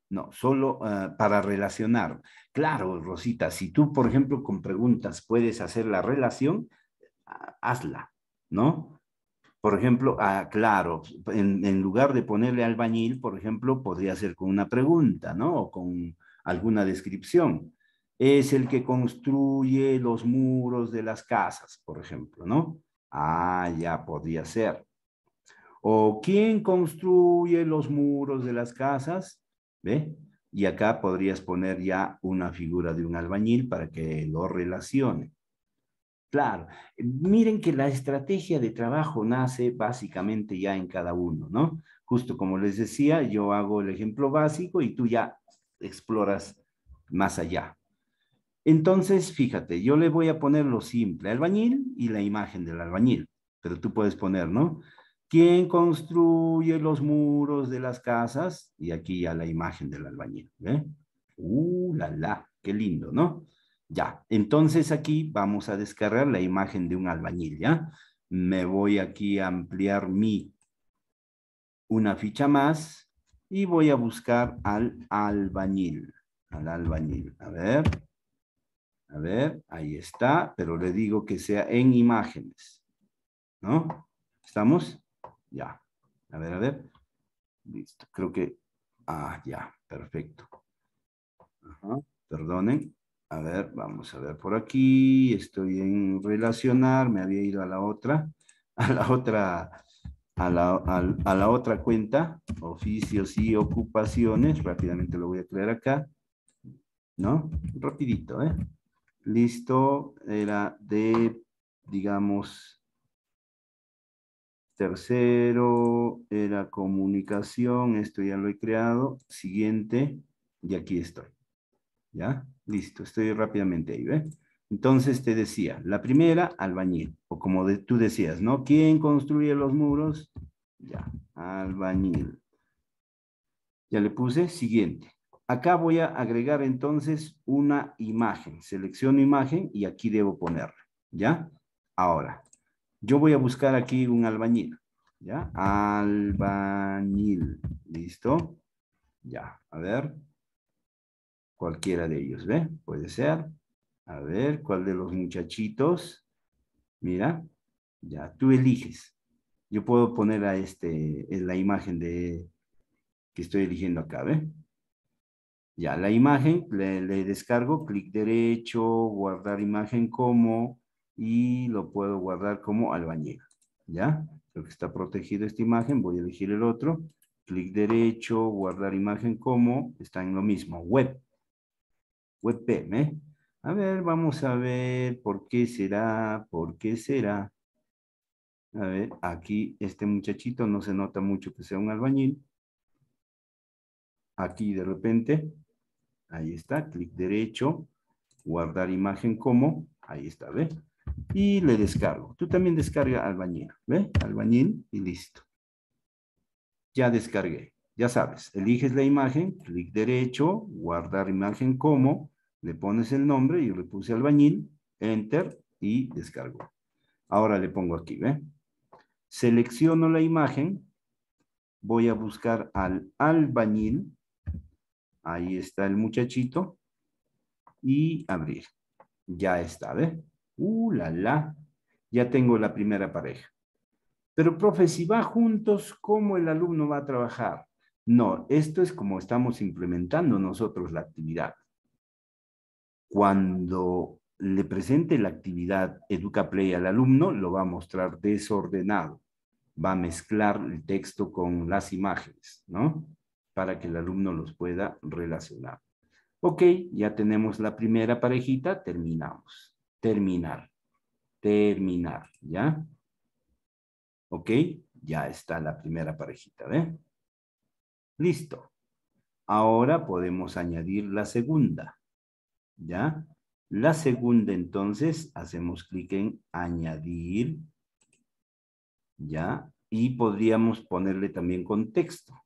No, solo eh, para relacionar. Claro, Rosita, si tú, por ejemplo, con preguntas puedes hacer la relación, hazla, ¿no? Por ejemplo, ah, claro, en, en, lugar de ponerle albañil, por ejemplo, podría ser con una pregunta, ¿no? O con alguna descripción es el que construye los muros de las casas, por ejemplo, ¿no? Ah, ya podría ser. O quién construye los muros de las casas, ¿ve? Y acá podrías poner ya una figura de un albañil para que lo relacione. Claro, miren que la estrategia de trabajo nace básicamente ya en cada uno, ¿no? Justo como les decía, yo hago el ejemplo básico y tú ya exploras más allá, entonces, fíjate, yo le voy a poner lo simple, albañil y la imagen del albañil, pero tú puedes poner, ¿no? ¿Quién construye los muros de las casas? Y aquí ya la imagen del albañil, ¿ve? ¡Uh, la, la! ¡Qué lindo, ¿no? Ya, entonces aquí vamos a descargar la imagen de un albañil, ¿ya? Me voy aquí a ampliar mi, una ficha más y voy a buscar al albañil, al albañil, a ver, a ver, ahí está, pero le digo que sea en imágenes. ¿No? ¿Estamos? Ya. A ver, a ver. Listo, creo que... Ah, ya, perfecto. Ajá, perdonen. A ver, vamos a ver por aquí. Estoy en relacionar, me había ido a la otra, a la otra, a la, a la otra cuenta, oficios y ocupaciones. Rápidamente lo voy a crear acá. ¿No? Rapidito, ¿eh? Listo, era de, digamos, tercero, era comunicación, esto ya lo he creado. Siguiente, y aquí estoy. ¿Ya? Listo, estoy rápidamente ahí, ¿ve? Entonces te decía, la primera, albañil, o como tú decías, ¿no? ¿Quién construye los muros? Ya, albañil. Ya le puse siguiente. Acá voy a agregar entonces una imagen. Selecciono imagen y aquí debo ponerla, ¿ya? Ahora, yo voy a buscar aquí un albañil, ¿ya? Albañil, ¿listo? Ya, a ver. Cualquiera de ellos, ¿ve? Puede ser. A ver, ¿cuál de los muchachitos? Mira, ya, tú eliges. Yo puedo poner a este, en la imagen de que estoy eligiendo acá, ¿ve? Ya, la imagen, le, descargo, clic derecho, guardar imagen como, y lo puedo guardar como albañil. ¿Ya? Creo que está protegida esta imagen, voy a elegir el otro. Clic derecho, guardar imagen como, está en lo mismo, web. WebPM. ¿eh? A ver, vamos a ver por qué será, por qué será. A ver, aquí este muchachito no se nota mucho que sea un albañil. Aquí de repente, Ahí está, clic derecho, guardar imagen como, ahí está, ¿ve? Y le descargo. Tú también descarga albañil, ¿ve? Albañil y listo. Ya descargué. Ya sabes, eliges la imagen, clic derecho, guardar imagen como, le pones el nombre, y le puse albañil, enter y descargo. Ahora le pongo aquí, ¿ve? Selecciono la imagen, voy a buscar al albañil, Ahí está el muchachito. Y abrir. Ya está, ¿ve? Uh, la, la. Ya tengo la primera pareja. Pero, profe, si va juntos, ¿cómo el alumno va a trabajar? No, esto es como estamos implementando nosotros la actividad. Cuando le presente la actividad EducaPlay al alumno, lo va a mostrar desordenado. Va a mezclar el texto con las imágenes, ¿no? para que el alumno los pueda relacionar. Ok, ya tenemos la primera parejita, terminamos. Terminar, terminar, ¿ya? Ok, ya está la primera parejita, ¿ve? Listo. Ahora podemos añadir la segunda, ¿ya? La segunda, entonces, hacemos clic en añadir, ¿ya? Y podríamos ponerle también contexto.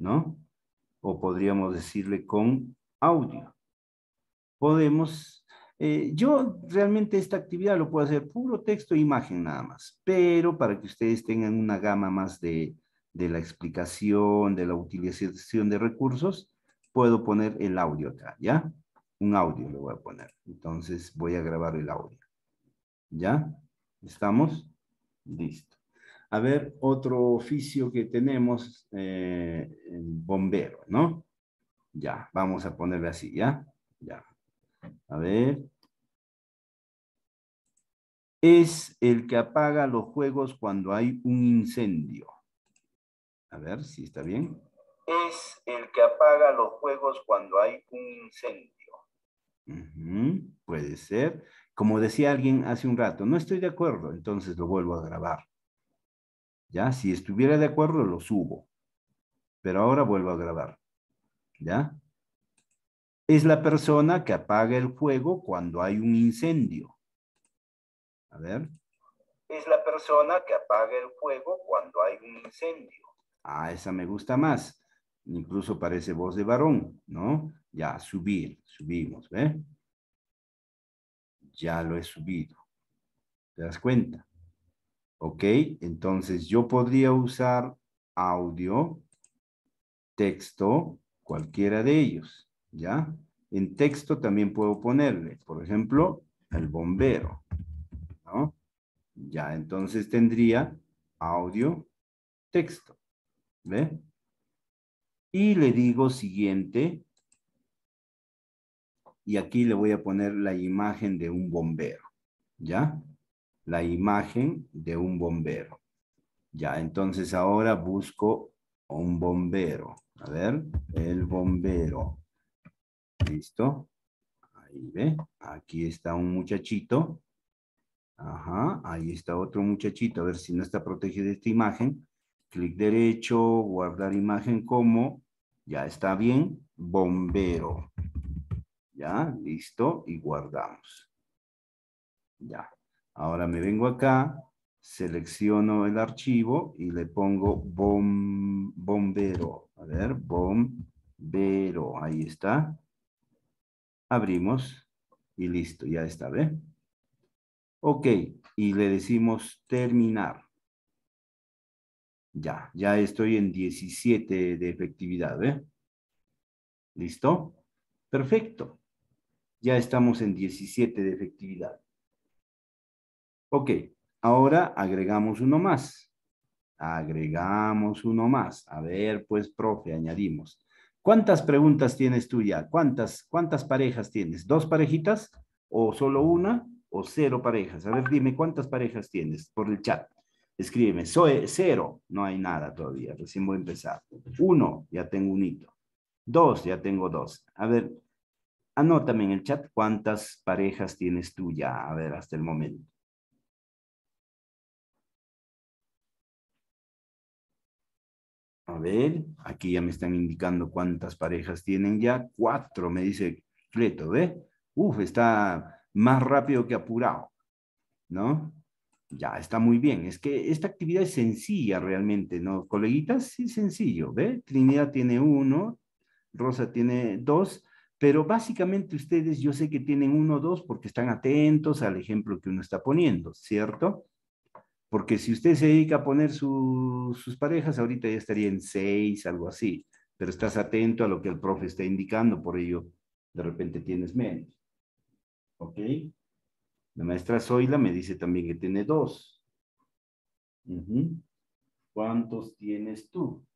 ¿no? O podríamos decirle con audio. Podemos, eh, yo realmente esta actividad lo puedo hacer puro texto e imagen nada más, pero para que ustedes tengan una gama más de, de la explicación, de la utilización de recursos, puedo poner el audio acá, ¿ya? Un audio lo voy a poner. Entonces voy a grabar el audio. ¿Ya? ¿Estamos? Listo. A ver, otro oficio que tenemos, eh, bombero, ¿no? Ya, vamos a ponerle así, ¿ya? Ya. A ver. Es el que apaga los juegos cuando hay un incendio. A ver si está bien. Es el que apaga los juegos cuando hay un incendio. puede ser. Como decía alguien hace un rato, no estoy de acuerdo, entonces lo vuelvo a grabar. ¿Ya? Si estuviera de acuerdo, lo subo. Pero ahora vuelvo a grabar. ¿Ya? Es la persona que apaga el fuego cuando hay un incendio. A ver. Es la persona que apaga el fuego cuando hay un incendio. Ah, esa me gusta más. Incluso parece voz de varón, ¿no? Ya, subir, subimos, ¿ve? Ya lo he subido. ¿Te das cuenta? ¿Ok? Entonces yo podría usar audio, texto, cualquiera de ellos, ¿ya? En texto también puedo ponerle, por ejemplo, el bombero, ¿no? Ya, entonces tendría audio, texto, ¿ve? Y le digo siguiente, y aquí le voy a poner la imagen de un bombero, ¿ya? la imagen de un bombero. Ya, entonces ahora busco un bombero. A ver, el bombero. ¿Listo? Ahí ve, aquí está un muchachito. Ajá, ahí está otro muchachito. A ver si no está protegido esta imagen. Clic derecho, guardar imagen como. Ya está bien, bombero. Ya, listo, y guardamos. Ya. Ahora me vengo acá, selecciono el archivo y le pongo bom, bombero. A ver, bombero. Ahí está. Abrimos y listo, ya está, ¿ve? Ok, y le decimos terminar. Ya, ya estoy en 17 de efectividad, ¿ve? ¿Listo? Perfecto. Ya estamos en 17 de efectividad. Ok, ahora agregamos uno más. Agregamos uno más. A ver, pues, profe, añadimos. ¿Cuántas preguntas tienes tú ya? ¿Cuántas, cuántas parejas tienes? ¿Dos parejitas? ¿O solo una? ¿O cero parejas? A ver, dime, ¿cuántas parejas tienes por el chat? Escríbeme, soy cero, no hay nada todavía, recién voy a empezar. Uno, ya tengo un hito. Dos, ya tengo dos. A ver, anótame en el chat cuántas parejas tienes tú ya, a ver, hasta el momento. A ver, aquí ya me están indicando cuántas parejas tienen ya. Cuatro, me dice Cleto, ¿ve? Uf, está más rápido que apurado, ¿no? Ya, está muy bien. Es que esta actividad es sencilla realmente, ¿no? Coleguitas, sí, sencillo, ¿ve? Trinidad tiene uno, Rosa tiene dos, pero básicamente ustedes yo sé que tienen uno o dos porque están atentos al ejemplo que uno está poniendo, ¿cierto? Porque si usted se dedica a poner sus parejas, ahorita ya estaría en seis, algo así. Pero estás atento a lo que el profe está indicando, por ello de repente tienes menos. ¿Ok? La maestra Zoila me dice también que tiene dos. ¿Cuántos tienes tú?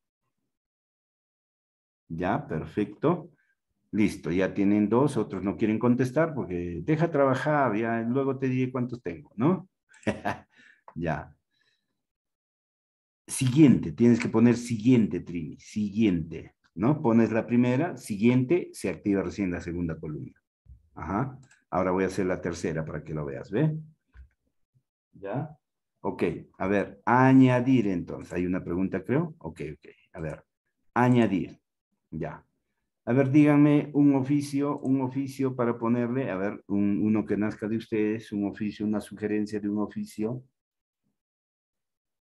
Ya, perfecto. Listo, ya tienen dos, otros no quieren contestar porque deja trabajar, ya luego te diré cuántos tengo, ¿no? Ya. Siguiente, tienes que poner siguiente, Trini, siguiente, ¿no? Pones la primera, siguiente, se activa recién la segunda columna. Ajá. Ahora voy a hacer la tercera para que lo veas, ¿ve? ¿Ya? Ok, a ver, añadir entonces. Hay una pregunta, creo. Ok, ok, a ver. Añadir, ya. A ver, díganme un oficio, un oficio para ponerle, a ver, uno que nazca de ustedes, un oficio, una sugerencia de un oficio.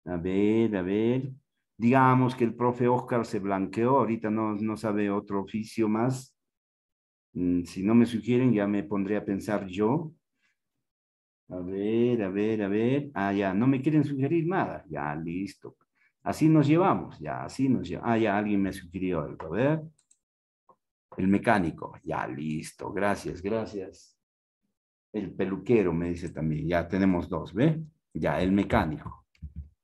A ver, a ver. Digamos que el profe Oscar se blanqueó, ahorita no, no sabe otro oficio más. Mm, si no me sugieren, ya me pondré a pensar yo. A ver, a ver, a ver. Ah, ya, no me quieren sugerir nada. Ya, listo. Así nos llevamos, ya, así nos llevamos. Ah, ya, alguien me sugirió algo, a ver. El mecánico, ya, listo. Gracias, gracias. El peluquero me dice también, ya tenemos dos, ¿ve? Ya, el mecánico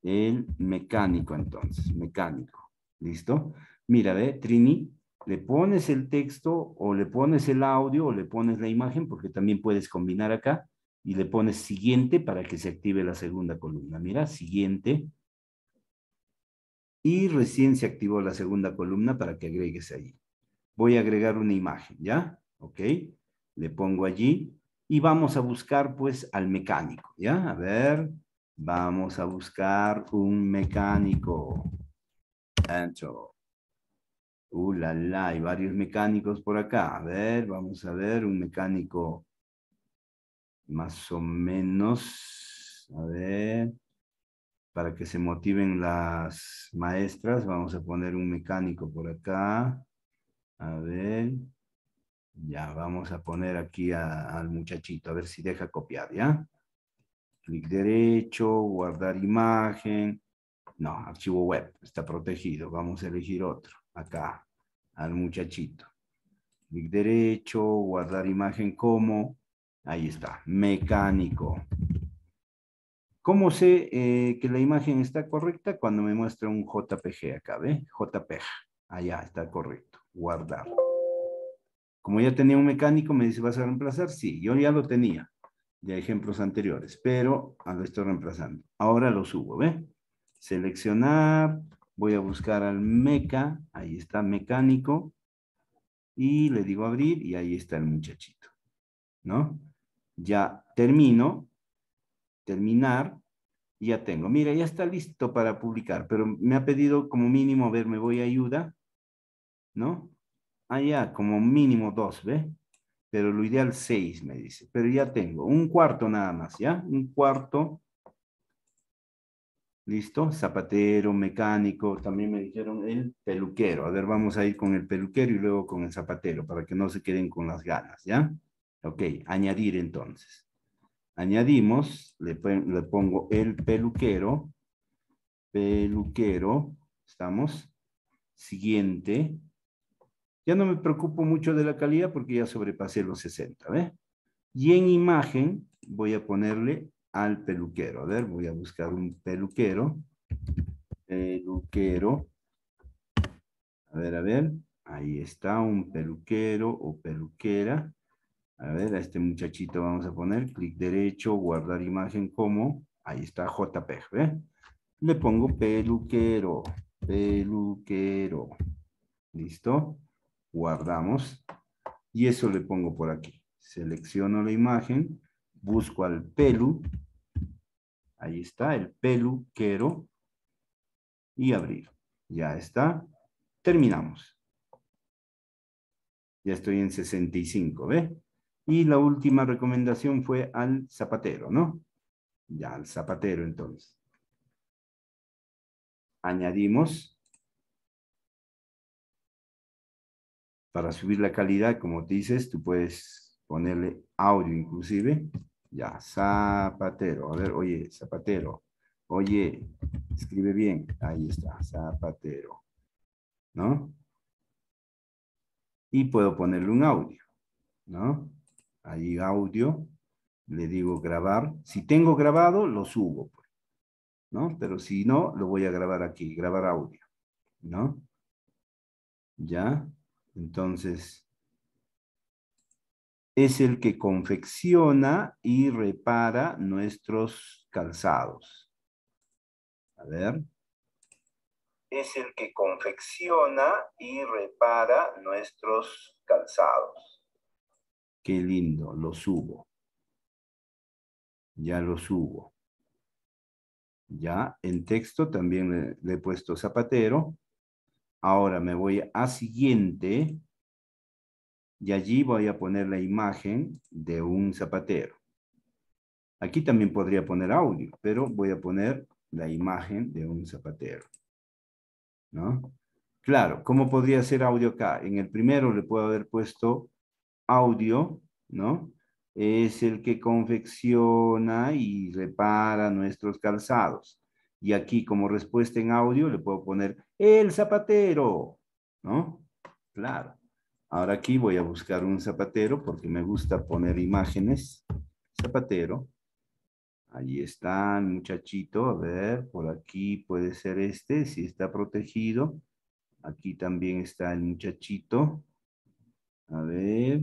el mecánico entonces, mecánico. ¿Listo? Mira, ve, Trini, le pones el texto o le pones el audio o le pones la imagen, porque también puedes combinar acá, y le pones siguiente para que se active la segunda columna. Mira, siguiente. Y recién se activó la segunda columna para que agregues ahí. Voy a agregar una imagen, ¿ya? Ok, le pongo allí y vamos a buscar pues al mecánico, ¿ya? A ver, Vamos a buscar un mecánico. Ancho. Uh, la, hay varios mecánicos por acá. A ver, vamos a ver, un mecánico más o menos. A ver, para que se motiven las maestras, vamos a poner un mecánico por acá. A ver, ya vamos a poner aquí al muchachito, a ver si deja copiar, ¿ya? clic derecho, guardar imagen. No, archivo web, está protegido. Vamos a elegir otro, acá, al muchachito. Clic derecho, guardar imagen como. Ahí está, mecánico. ¿Cómo sé eh, que la imagen está correcta? Cuando me muestra un JPG acá, ¿ve? JPG. Allá está correcto. Guardar. Como ya tenía un mecánico, me dice, ¿vas a reemplazar? Sí, yo ya lo tenía de ejemplos anteriores, pero ah, lo estoy reemplazando. Ahora lo subo, ¿ve? Seleccionar, voy a buscar al meca, ahí está, mecánico, y le digo abrir y ahí está el muchachito, ¿no? Ya termino, terminar, ya tengo. Mira, ya está listo para publicar, pero me ha pedido como mínimo, a ver, me voy a ayuda, ¿no? Allá, ah, como mínimo dos, ¿ve? pero lo ideal seis, me dice. Pero ya tengo un cuarto nada más, ¿ya? Un cuarto. Listo, zapatero, mecánico, también me dijeron el peluquero. A ver, vamos a ir con el peluquero y luego con el zapatero para que no se queden con las ganas, ¿ya? Ok, añadir entonces. Añadimos, le, le pongo el peluquero, peluquero, estamos, siguiente, ya no me preocupo mucho de la calidad porque ya sobrepasé los 60, ¿ves? Y en imagen voy a ponerle al peluquero. A ver, voy a buscar un peluquero. Peluquero. A ver, a ver. Ahí está un peluquero o peluquera. A ver, a este muchachito vamos a poner clic derecho, guardar imagen como. Ahí está jpg, ¿ves? Le pongo peluquero, peluquero. ¿Listo? guardamos y eso le pongo por aquí. Selecciono la imagen, busco al pelu, ahí está, el peluquero y abrir. Ya está, terminamos. Ya estoy en 65, ¿ve? Y la última recomendación fue al zapatero, ¿no? Ya al zapatero entonces. Añadimos Para subir la calidad, como dices, tú puedes ponerle audio inclusive. Ya, zapatero. A ver, oye, zapatero. Oye, escribe bien. Ahí está, zapatero. ¿No? Y puedo ponerle un audio. ¿No? Ahí audio. Le digo grabar. Si tengo grabado, lo subo. Pues, ¿No? Pero si no, lo voy a grabar aquí. Grabar audio. ¿No? ¿Ya? Entonces, es el que confecciona y repara nuestros calzados. A ver. Es el que confecciona y repara nuestros calzados. Qué lindo, lo subo. Ya lo subo. Ya, en texto también le, le he puesto zapatero. Ahora me voy a siguiente y allí voy a poner la imagen de un zapatero. Aquí también podría poner audio, pero voy a poner la imagen de un zapatero. ¿No? Claro, ¿cómo podría ser audio acá? En el primero le puedo haber puesto audio, ¿no? Es el que confecciona y repara nuestros calzados. Y aquí como respuesta en audio le puedo poner el zapatero, ¿no? Claro. Ahora aquí voy a buscar un zapatero porque me gusta poner imágenes. Zapatero. Ahí está el muchachito. A ver, por aquí puede ser este, si está protegido. Aquí también está el muchachito. A ver,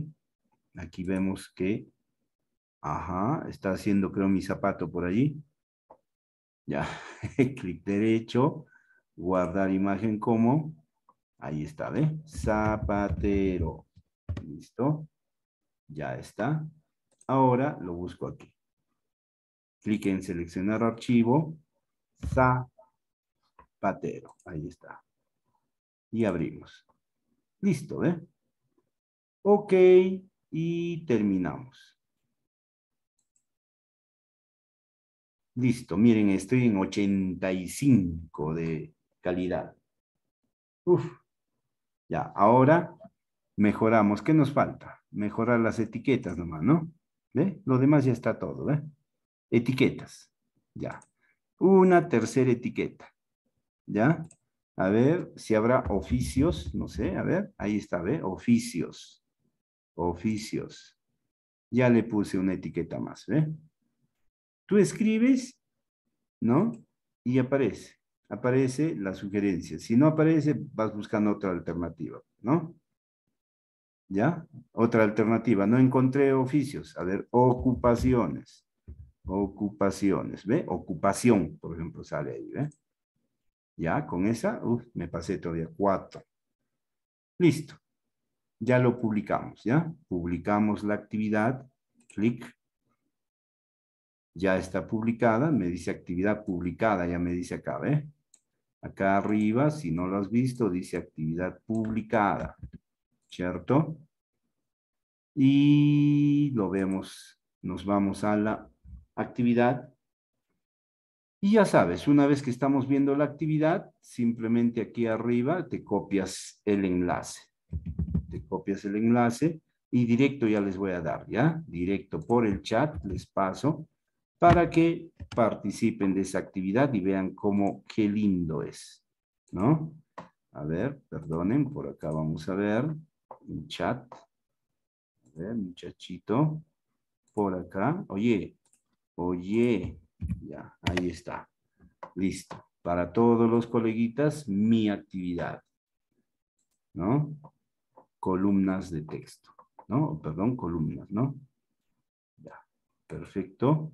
aquí vemos que, ajá, está haciendo creo mi zapato por allí. Ya, clic derecho, guardar imagen como, ahí está, ¿ve? Zapatero, listo, ya está. Ahora lo busco aquí. Clic en seleccionar archivo, zapatero, ahí está. Y abrimos. Listo, ¿ve? Ok, y terminamos. Listo, miren, estoy en 85 de calidad. Uf. Ya, ahora mejoramos. ¿Qué nos falta? Mejorar las etiquetas nomás, ¿no? ¿Ve? Lo demás ya está todo, ¿ve? Etiquetas. Ya. Una tercera etiqueta. ¿Ya? A ver si habrá oficios, no sé, a ver, ahí está, ¿ve? Oficios. Oficios. Ya le puse una etiqueta más, ¿ve? Tú escribes, ¿no? Y aparece, aparece la sugerencia. Si no aparece, vas buscando otra alternativa, ¿no? ¿Ya? Otra alternativa. No encontré oficios. A ver, ocupaciones. Ocupaciones, ¿ve? Ocupación, por ejemplo, sale ahí, Ya, con esa, uf, me pasé todavía cuatro. Listo. Ya lo publicamos, ¿ya? Publicamos la actividad. Clic ya está publicada, me dice actividad publicada, ya me dice acá, ¿ve? Acá arriba, si no lo has visto, dice actividad publicada, ¿cierto? Y lo vemos, nos vamos a la actividad. Y ya sabes, una vez que estamos viendo la actividad, simplemente aquí arriba te copias el enlace. Te copias el enlace y directo ya les voy a dar, ¿ya? Directo por el chat les paso para que participen de esa actividad y vean cómo, qué lindo es, ¿no? A ver, perdonen, por acá vamos a ver, un chat. A ver, muchachito, por acá, oye, oye, ya, ahí está, listo. Para todos los coleguitas, mi actividad, ¿no? Columnas de texto, ¿no? Perdón, columnas, ¿no? Ya, perfecto.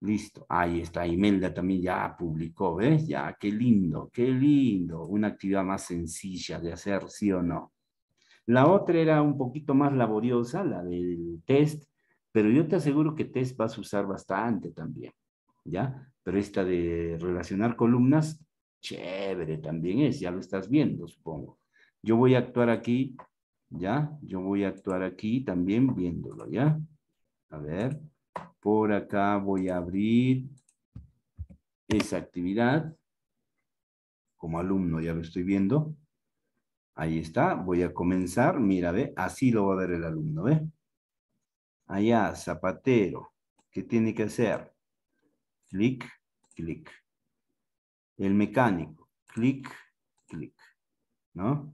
Listo, ahí está, Imelda también ya publicó, ¿ves? Ya, qué lindo, qué lindo, una actividad más sencilla de hacer, sí o no. La otra era un poquito más laboriosa, la del test, pero yo te aseguro que test vas a usar bastante también, ¿ya? Pero esta de relacionar columnas, chévere también es, ya lo estás viendo, supongo. Yo voy a actuar aquí, ¿ya? Yo voy a actuar aquí también viéndolo, ¿ya? A ver. Por acá voy a abrir esa actividad. Como alumno ya lo estoy viendo. Ahí está, voy a comenzar. Mira, ve, así lo va a ver el alumno, ve. Allá, zapatero. ¿Qué tiene que hacer? Clic, clic. El mecánico, clic, clic. ¿No?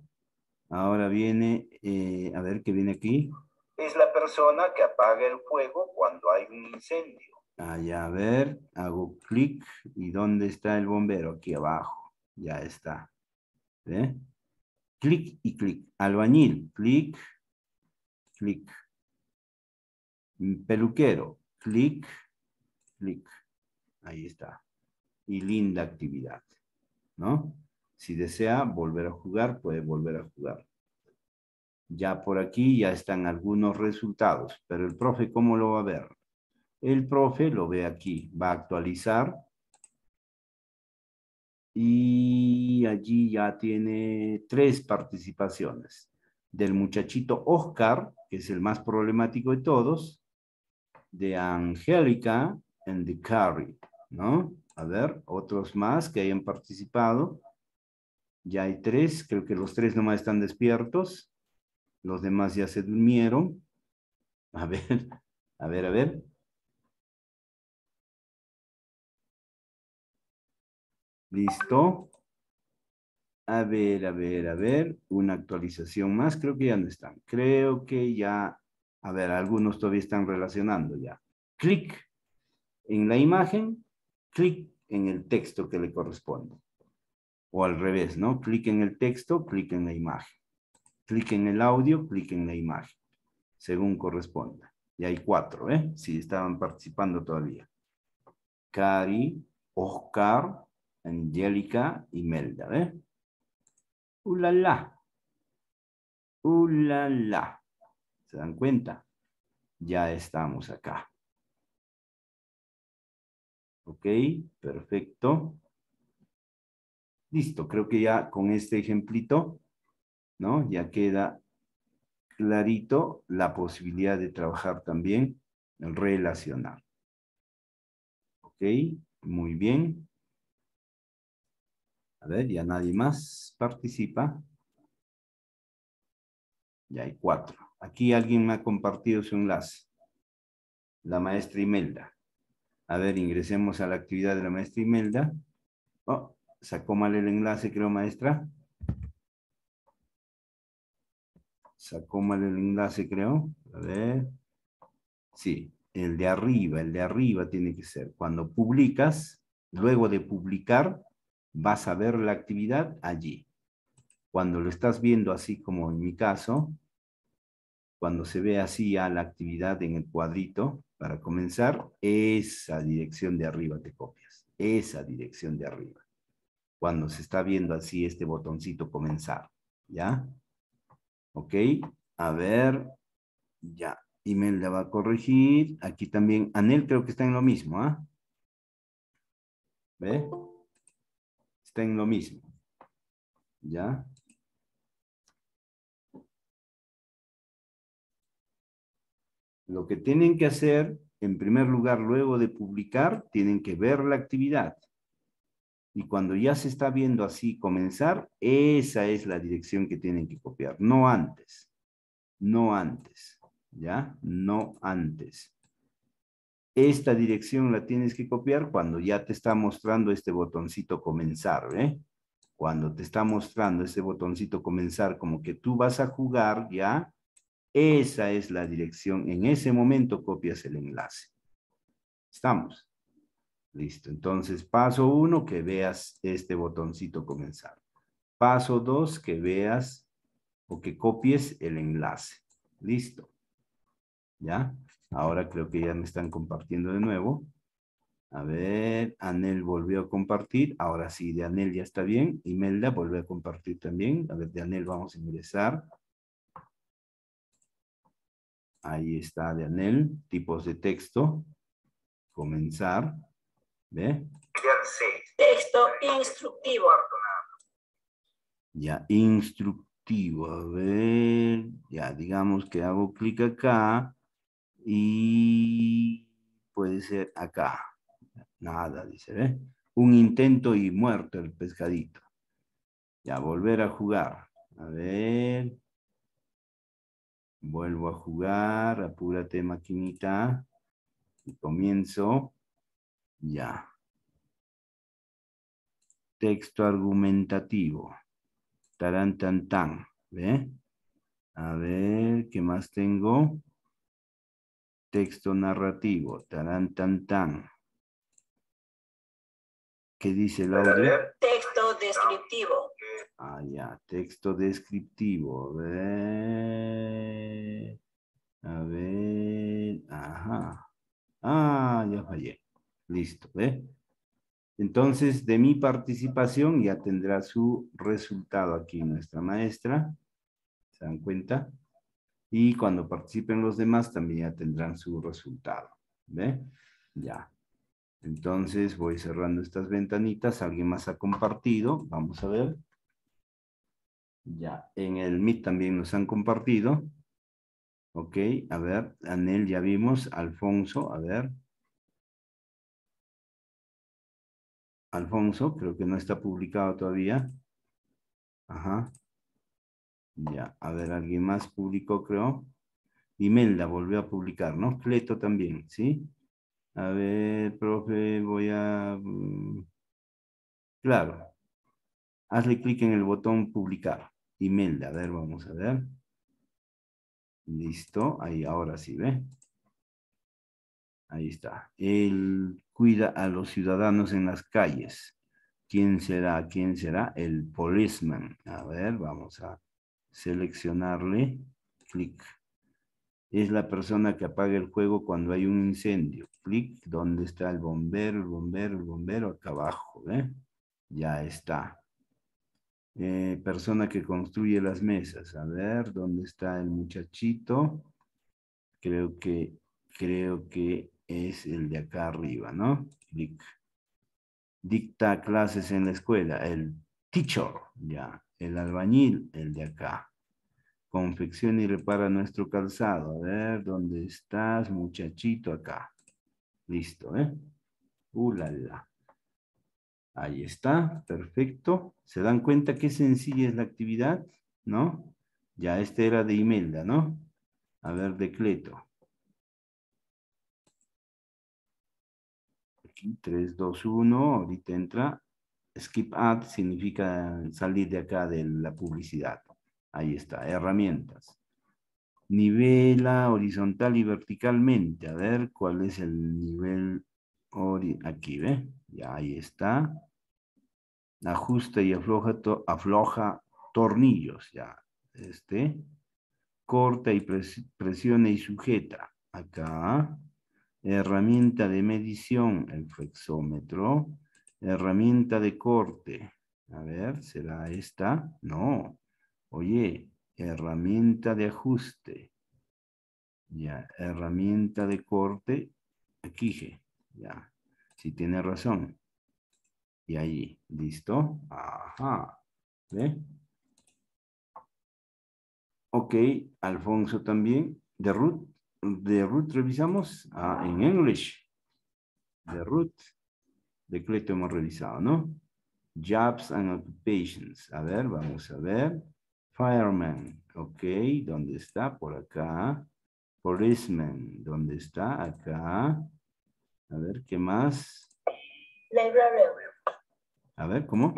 Ahora viene, eh, a ver qué viene aquí es la persona que apaga el fuego cuando hay un incendio. Allá, a ver, hago clic. ¿Y dónde está el bombero? Aquí abajo. Ya está. ¿Ve? Clic y clic. Albañil, clic, clic. Peluquero, clic, clic. Ahí está. Y linda actividad, ¿no? Si desea volver a jugar, puede volver a jugar. Ya por aquí ya están algunos resultados, pero el profe, ¿cómo lo va a ver? El profe lo ve aquí, va a actualizar. Y allí ya tiene tres participaciones. Del muchachito Oscar, que es el más problemático de todos, de Angélica y de Carrie, ¿no? A ver, otros más que hayan participado. Ya hay tres, creo que los tres nomás están despiertos. Los demás ya se durmieron. A ver, a ver, a ver. Listo. A ver, a ver, a ver. Una actualización más. Creo que ya no están. Creo que ya. A ver, algunos todavía están relacionando ya. Clic en la imagen, clic en el texto que le corresponde. O al revés, ¿no? Clic en el texto, clic en la imagen clic en el audio, clic en la imagen, según corresponda. Y hay cuatro, ¿eh? Si estaban participando todavía. Cari, Oscar, Angélica y Melda, ¿eh? ¡Ulala! ¡Ulala! ¿Se dan cuenta? Ya estamos acá. Ok, perfecto. Listo, creo que ya con este ejemplito ¿no? Ya queda clarito la posibilidad de trabajar también en relacional. ¿Ok? Muy bien. A ver, ya nadie más participa. Ya hay cuatro. Aquí alguien me ha compartido su enlace. La maestra Imelda. A ver, ingresemos a la actividad de la maestra Imelda. Oh, sacó mal el enlace, creo, maestra. Sacó mal el enlace, creo. A ver. Sí, el de arriba, el de arriba tiene que ser. Cuando publicas, luego de publicar, vas a ver la actividad allí. Cuando lo estás viendo así como en mi caso, cuando se ve así a la actividad en el cuadrito, para comenzar, esa dirección de arriba te copias. Esa dirección de arriba. Cuando se está viendo así este botoncito comenzar, ¿ya? ¿Ok? A ver, ya. Email la va a corregir. Aquí también, Anel creo que está en lo mismo, ¿ah? ¿Ve? Está en lo mismo. ¿Ya? Lo que tienen que hacer, en primer lugar, luego de publicar, tienen que ver la actividad. Y cuando ya se está viendo así comenzar, esa es la dirección que tienen que copiar, no antes. No antes, ¿ya? No antes. Esta dirección la tienes que copiar cuando ya te está mostrando este botoncito comenzar, ¿eh? Cuando te está mostrando ese botoncito comenzar, como que tú vas a jugar, ¿ya? Esa es la dirección. En ese momento copias el enlace. ¿Estamos? Listo. Entonces, paso uno, que veas este botoncito comenzar. Paso dos, que veas o que copies el enlace. Listo. ¿Ya? Ahora creo que ya me están compartiendo de nuevo. A ver, Anel volvió a compartir. Ahora sí, de Anel ya está bien. Imelda volvió a compartir también. A ver, de Anel vamos a ingresar. Ahí está de Anel. Tipos de texto. Comenzar. ¿Ve? Texto instructivo. Ya, instructivo. A ver, ya, digamos que hago clic acá y puede ser acá. Nada, dice, ¿ve? Un intento y muerto el pescadito. Ya, volver a jugar. A ver. Vuelvo a jugar. Apúrate, maquinita. Y comienzo. Ya. Texto argumentativo. Tarán, tan, tan. ¿Ve? A ver, ¿qué más tengo? Texto narrativo. Tarán, tan, tan. ¿Qué dice el Texto descriptivo. Ah, ya. Texto descriptivo. A ver. Ajá. Ah, ya fallé. Listo, ¿Ve? Entonces, de mi participación ya tendrá su resultado aquí nuestra maestra. ¿Se dan cuenta? Y cuando participen los demás también ya tendrán su resultado. ¿Ve? Ya. Entonces voy cerrando estas ventanitas. ¿Alguien más ha compartido? Vamos a ver. Ya, en el Meet también nos han compartido. Ok, a ver, Anel ya vimos, Alfonso, a ver. Alfonso, creo que no está publicado todavía. Ajá. Ya, a ver, alguien más publicó, creo. Imelda volvió a publicar, ¿no? Fleto también, ¿sí? A ver, profe, voy a... Mm, claro. Hazle clic en el botón publicar. Imelda, a ver, vamos a ver. Listo, ahí ahora sí, ¿ve? Ahí está. Él cuida a los ciudadanos en las calles. ¿Quién será? ¿Quién será? El policeman. A ver, vamos a seleccionarle. Clic. Es la persona que apaga el juego cuando hay un incendio. Clic. ¿Dónde está el bombero? El bombero, el bombero. Acá abajo. ¿eh? Ya está. Eh, persona que construye las mesas. A ver, ¿dónde está el muchachito? Creo que, creo que es el de acá arriba, ¿no? Clic. Dicta clases en la escuela, el teacher, ya, el albañil, el de acá. Confecciona y repara nuestro calzado. A ver, ¿dónde estás, muchachito? Acá. Listo, ¿eh? Uh, la, Ahí está, perfecto. ¿Se dan cuenta qué sencilla es la actividad? ¿No? Ya, este era de Imelda, ¿no? A ver, decleto. aquí, 3, 2, 1, ahorita entra. Skip ad significa salir de acá de la publicidad. Ahí está, herramientas. Nivela horizontal y verticalmente. A ver cuál es el nivel aquí, ¿ve? Ya ahí está. Ajusta y afloja, afloja tornillos, ya. Este. Corta y presiona y sujeta. Acá herramienta de medición, el flexómetro, herramienta de corte, a ver, ¿será esta? No, oye, herramienta de ajuste, ya, herramienta de corte, aquí, ya, si tiene razón, y ahí, ¿listo? Ajá, ¿ve? Ok, Alfonso también, de Ruth. ¿De root revisamos ah, en English. De root. De Cleto hemos revisado, ¿no? Jobs and occupations. A ver, vamos a ver. Fireman. Ok, ¿dónde está? Por acá. Policeman. ¿Dónde está? Acá. A ver, ¿qué más? Library. A ver, ¿cómo?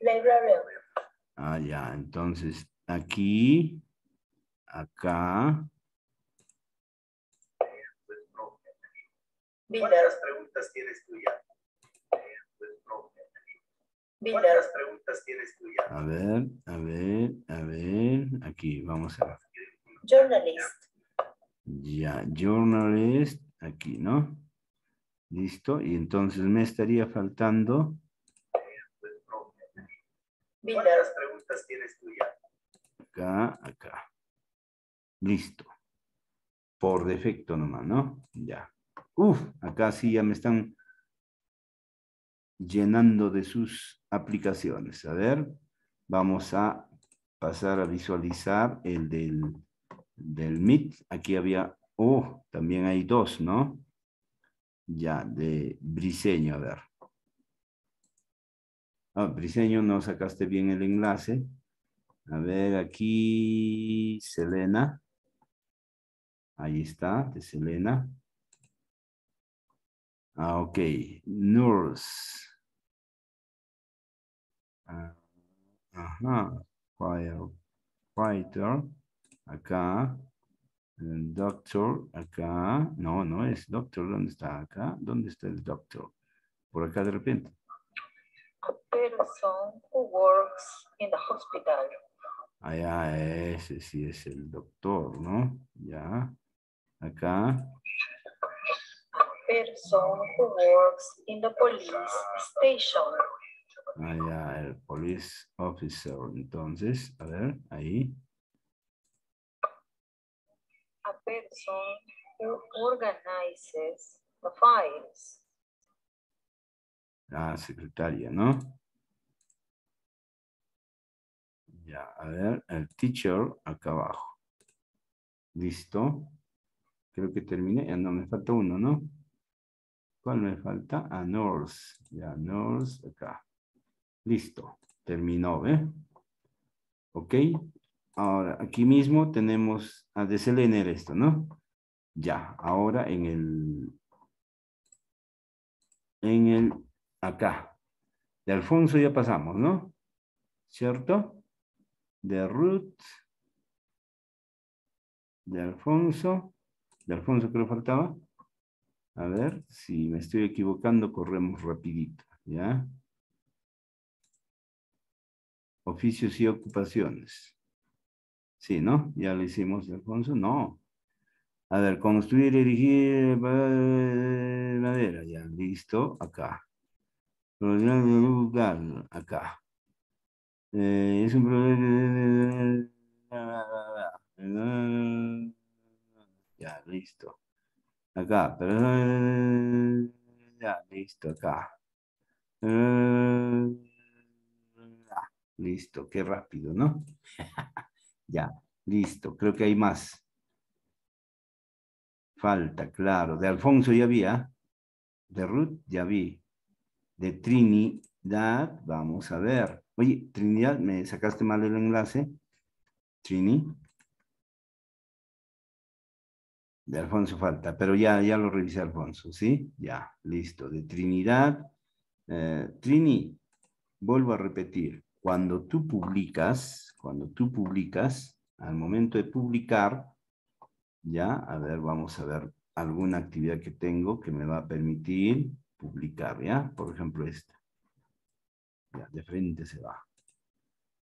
Library. Ah, ya. Entonces, aquí. Acá. ¿Cuáles preguntas tienes tú ya? ¿Cuáles preguntas tienes tú ya? A ver, a ver, a ver. Aquí, vamos a ver. Journalist. Ya, journalist, aquí, ¿no? Listo, y entonces me estaría faltando... ¿Cuáles preguntas tienes tú ya? Acá, acá. Listo. Por defecto nomás, ¿no? Ya. Uf, acá sí ya me están llenando de sus aplicaciones. A ver, vamos a pasar a visualizar el del, del Aquí había, oh, también hay dos, ¿no? Ya, de Briseño, a ver. Ah, Briseño, no sacaste bien el enlace. A ver, aquí, Selena. Ahí está, de Selena. Ah, ok. Nurse. Ah, ajá. Firefighter. Acá. Doctor. Acá. No, no es doctor. ¿Dónde está? Acá. ¿Dónde está el doctor? Por acá de repente. person who works in the hospital. Allá, ah, ese sí es el doctor, ¿no? Ya. Acá person who works in the police station. Ah, ya, el police officer. Entonces, a ver, ahí. A person who organizes the files. La secretaria, ¿no? Ya, a ver, el teacher acá abajo. Listo. Creo que terminé. ya No, me falta uno, ¿no? ¿Cuál me falta? A North. Ya, North acá. Listo. Terminó, ¿eh? Ok. Ahora, aquí mismo tenemos a deselener esto, ¿no? Ya, ahora en el... En el... Acá. De Alfonso ya pasamos, ¿no? ¿Cierto? De Ruth. De Alfonso. De Alfonso creo faltaba. A ver, si me estoy equivocando, corremos rapidito, ¿ya? Oficios y ocupaciones. Sí, ¿no? Ya lo hicimos, Alfonso. No. A ver, construir, erigir, eh, madera, ya, listo, acá. lugar, acá. Eh, es un problema... Ya, listo. Acá, pero... Ya, listo, acá. listo, qué rápido, ¿no? ya, listo, creo que hay más. Falta, claro. De Alfonso ya había. De Ruth ya vi. De Trinidad, vamos a ver. Oye, Trinidad, ¿me sacaste mal el enlace? Trini. De Alfonso falta, pero ya, ya lo revisé Alfonso, ¿sí? Ya, listo. De Trinidad. Eh, Trini, vuelvo a repetir, cuando tú publicas, cuando tú publicas, al momento de publicar, ya, a ver, vamos a ver alguna actividad que tengo que me va a permitir publicar, ¿ya? Por ejemplo, esta. Ya, de frente se va.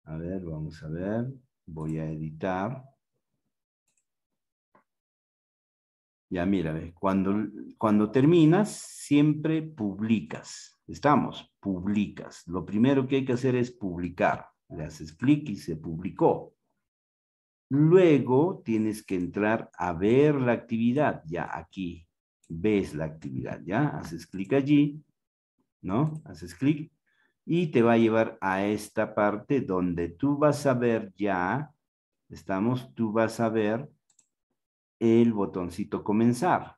A ver, vamos a ver. Voy a editar. Ya mira, cuando, cuando terminas, siempre publicas. Estamos, publicas. Lo primero que hay que hacer es publicar. Le haces clic y se publicó. Luego tienes que entrar a ver la actividad. Ya aquí ves la actividad, ¿ya? Haces clic allí, ¿no? Haces clic y te va a llevar a esta parte donde tú vas a ver ya, estamos, tú vas a ver el botoncito comenzar.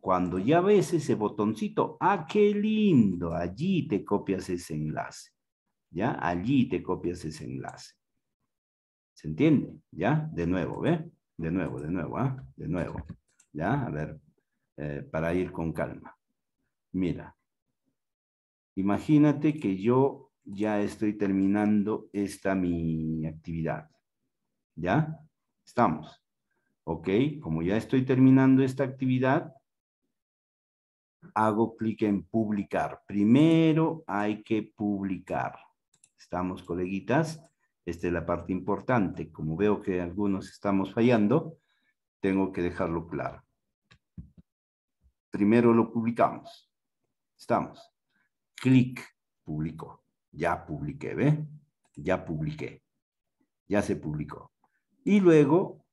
Cuando ya ves ese botoncito, ¡ah, qué lindo! Allí te copias ese enlace. ¿Ya? Allí te copias ese enlace. ¿Se entiende? ¿Ya? De nuevo, ¿ve? De nuevo, de nuevo, ¿ah? De nuevo. ¿Ya? A ver, eh, para ir con calma. Mira. Imagínate que yo ya estoy terminando esta mi actividad. ¿Ya? Estamos. Ok, como ya estoy terminando esta actividad, hago clic en publicar. Primero hay que publicar. ¿Estamos, coleguitas? Esta es la parte importante. Como veo que algunos estamos fallando, tengo que dejarlo claro. Primero lo publicamos. Estamos. Clic, publicó. Ya publiqué, ¿ve? Ya publiqué. Ya se publicó. Y luego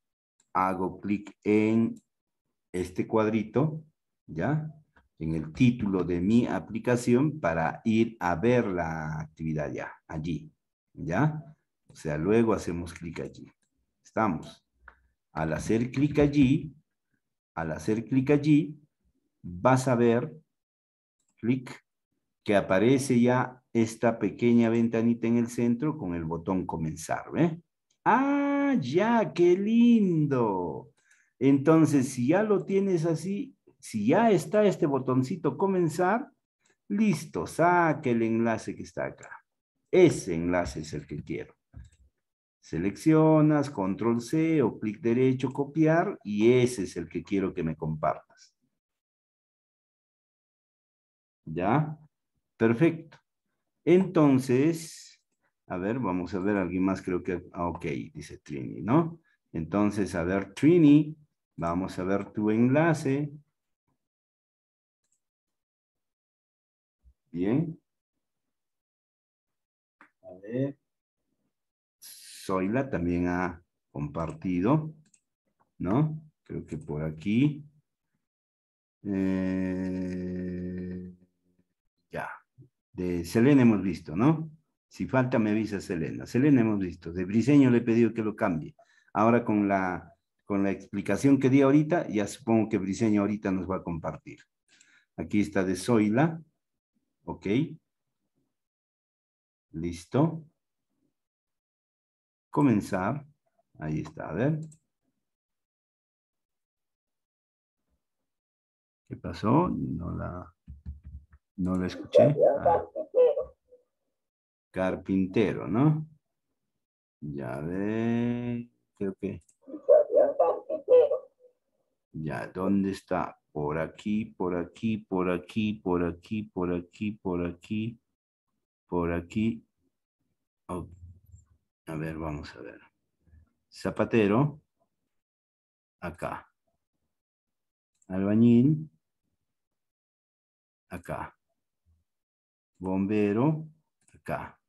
hago clic en este cuadrito, ¿ya? En el título de mi aplicación para ir a ver la actividad ya, allí, ¿ya? O sea, luego hacemos clic allí. Estamos. Al hacer clic allí, al hacer clic allí, vas a ver, clic, que aparece ya esta pequeña ventanita en el centro con el botón comenzar, ¿ve? ¡Ah! ya, qué lindo. Entonces, si ya lo tienes así, si ya está este botoncito comenzar, listo, saque el enlace que está acá. Ese enlace es el que quiero. Seleccionas, control C o clic derecho, copiar, y ese es el que quiero que me compartas. ¿Ya? Perfecto. Entonces, a ver, vamos a ver, alguien más creo que, ah, ok, dice Trini, ¿no? Entonces, a ver, Trini, vamos a ver tu enlace. Bien. A ver. Zoila también ha compartido, ¿no? Creo que por aquí. Eh, ya. De Selene hemos visto, ¿no? Si falta, me avisa Selena. Selena hemos visto. De Briseño le he pedido que lo cambie. Ahora con la, con la explicación que di ahorita, ya supongo que Briseño ahorita nos va a compartir. Aquí está de Zoila. Ok. Listo. Comenzar. Ahí está, a ver. ¿Qué pasó? No la, no la escuché. Ah. Carpintero, ¿no? Ya ve, creo que. Ya, ¿dónde está? Por aquí, por aquí, por aquí, por aquí, por aquí, por aquí, por aquí. A ver, vamos a ver. Zapatero, acá. Albañil, acá. Bombero, acá.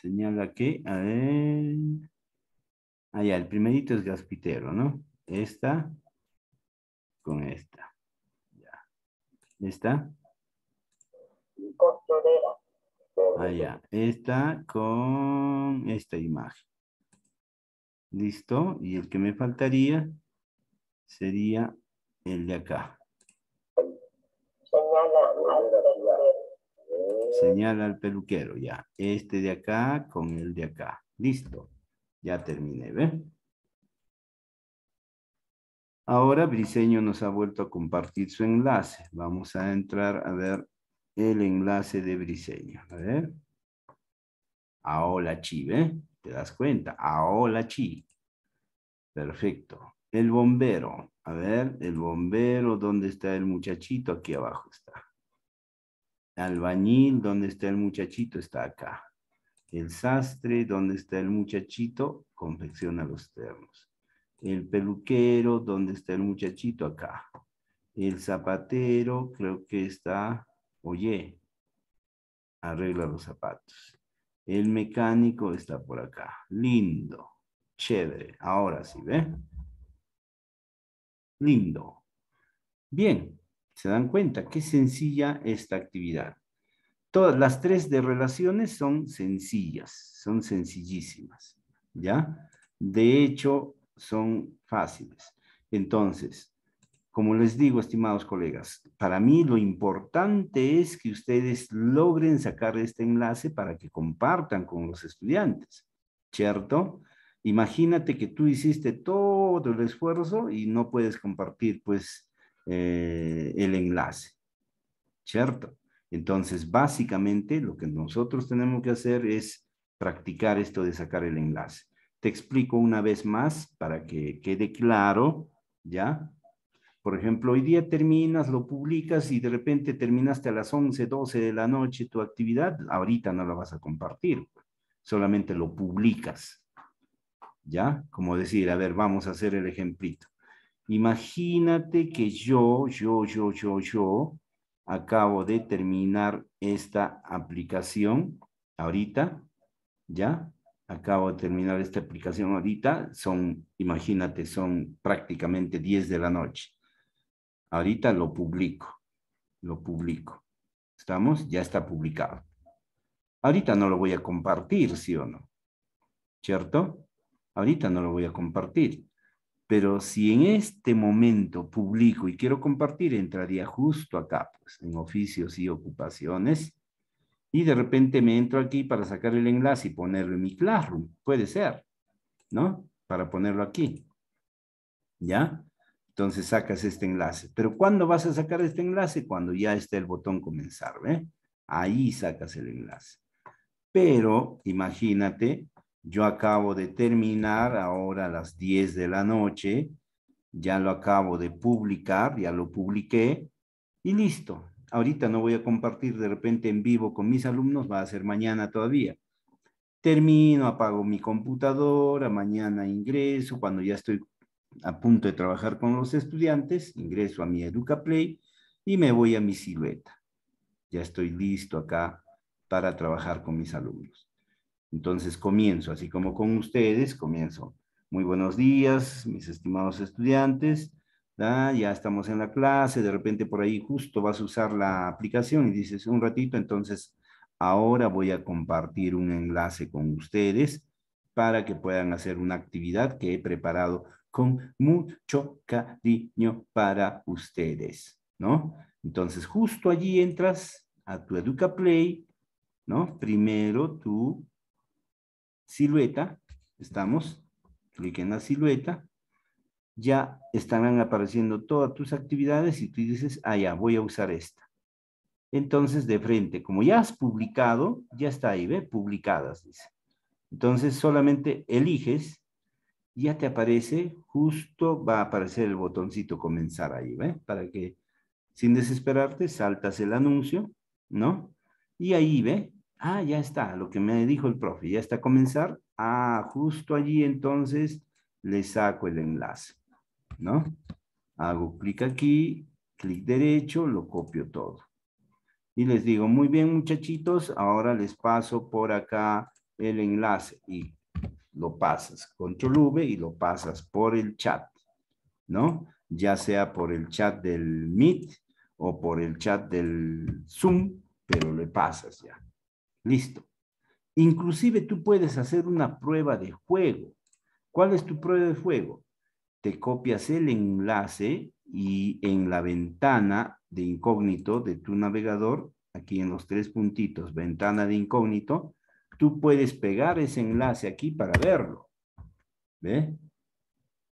señala que, a ver, allá, ah, el primerito es gaspitero, ¿no? Esta con esta. Ya. Esta. Ah, esta con esta imagen. Listo. Y el que me faltaría sería el de acá. Señala al peluquero, ya. Este de acá con el de acá. Listo. Ya terminé, ¿ve? Ahora Briseño nos ha vuelto a compartir su enlace. Vamos a entrar a ver el enlace de Briseño. A ver. Ahora Chi, ¿Te das cuenta? hola Chi. Perfecto. El bombero. A ver, el bombero, ¿dónde está el muchachito? Aquí abajo está. Albañil, donde está el muchachito? Está acá. El sastre, donde está el muchachito? Confecciona los ternos. El peluquero, donde está el muchachito? Acá. El zapatero, creo que está, oye, arregla los zapatos. El mecánico está por acá. Lindo, chévere. Ahora sí, ¿ve? Lindo. Bien. ¿Se dan cuenta? Qué sencilla esta actividad. Todas las tres de relaciones son sencillas, son sencillísimas, ¿ya? De hecho, son fáciles. Entonces, como les digo, estimados colegas, para mí lo importante es que ustedes logren sacar este enlace para que compartan con los estudiantes, ¿cierto? Imagínate que tú hiciste todo el esfuerzo y no puedes compartir, pues, eh, el enlace, ¿cierto? Entonces, básicamente lo que nosotros tenemos que hacer es practicar esto de sacar el enlace. Te explico una vez más para que quede claro, ¿ya? Por ejemplo, hoy día terminas, lo publicas y de repente terminaste a las 11, 12 de la noche tu actividad, ahorita no la vas a compartir, solamente lo publicas, ¿ya? Como decir, a ver, vamos a hacer el ejemplito. Imagínate que yo, yo, yo, yo, yo, acabo de terminar esta aplicación ahorita, ¿ya? Acabo de terminar esta aplicación ahorita, son, imagínate, son prácticamente 10 de la noche. Ahorita lo publico, lo publico. ¿Estamos? Ya está publicado. Ahorita no lo voy a compartir, ¿sí o no? ¿Cierto? Ahorita no lo voy a compartir. Pero si en este momento publico y quiero compartir, entraría justo acá, pues, en oficios y ocupaciones. Y de repente me entro aquí para sacar el enlace y ponerlo en mi Classroom. Puede ser, ¿no? Para ponerlo aquí. ¿Ya? Entonces sacas este enlace. Pero ¿cuándo vas a sacar este enlace? Cuando ya está el botón comenzar, ¿ve? Ahí sacas el enlace. Pero imagínate yo acabo de terminar ahora a las 10 de la noche, ya lo acabo de publicar, ya lo publiqué y listo. Ahorita no voy a compartir de repente en vivo con mis alumnos, va a ser mañana todavía. Termino, apago mi computadora, mañana ingreso, cuando ya estoy a punto de trabajar con los estudiantes, ingreso a mi EducaPlay y me voy a mi silueta. Ya estoy listo acá para trabajar con mis alumnos. Entonces comienzo, así como con ustedes, comienzo. Muy buenos días, mis estimados estudiantes. Ah, ya estamos en la clase, de repente por ahí justo vas a usar la aplicación y dices un ratito, entonces ahora voy a compartir un enlace con ustedes para que puedan hacer una actividad que he preparado con mucho cariño para ustedes, ¿no? Entonces justo allí entras a tu Educaplay, ¿no? Primero tú silueta, estamos, clic en la silueta, ya estarán apareciendo todas tus actividades y tú dices, ah, ya, voy a usar esta. Entonces, de frente, como ya has publicado, ya está ahí, ¿ve? Publicadas, dice. Entonces, solamente eliges, ya te aparece, justo va a aparecer el botoncito comenzar ahí, ¿ve? Para que, sin desesperarte, saltas el anuncio, ¿no? Y ahí, ¿ve? Ah, ya está, lo que me dijo el profe, ya está a comenzar. Ah, justo allí entonces le saco el enlace, ¿no? Hago clic aquí, clic derecho, lo copio todo. Y les digo, muy bien muchachitos, ahora les paso por acá el enlace y lo pasas, control V y lo pasas por el chat, ¿no? Ya sea por el chat del Meet o por el chat del Zoom, pero le pasas ya. Listo. Inclusive tú puedes hacer una prueba de juego. ¿Cuál es tu prueba de juego? Te copias el enlace y en la ventana de incógnito de tu navegador, aquí en los tres puntitos, ventana de incógnito, tú puedes pegar ese enlace aquí para verlo. ¿Ve?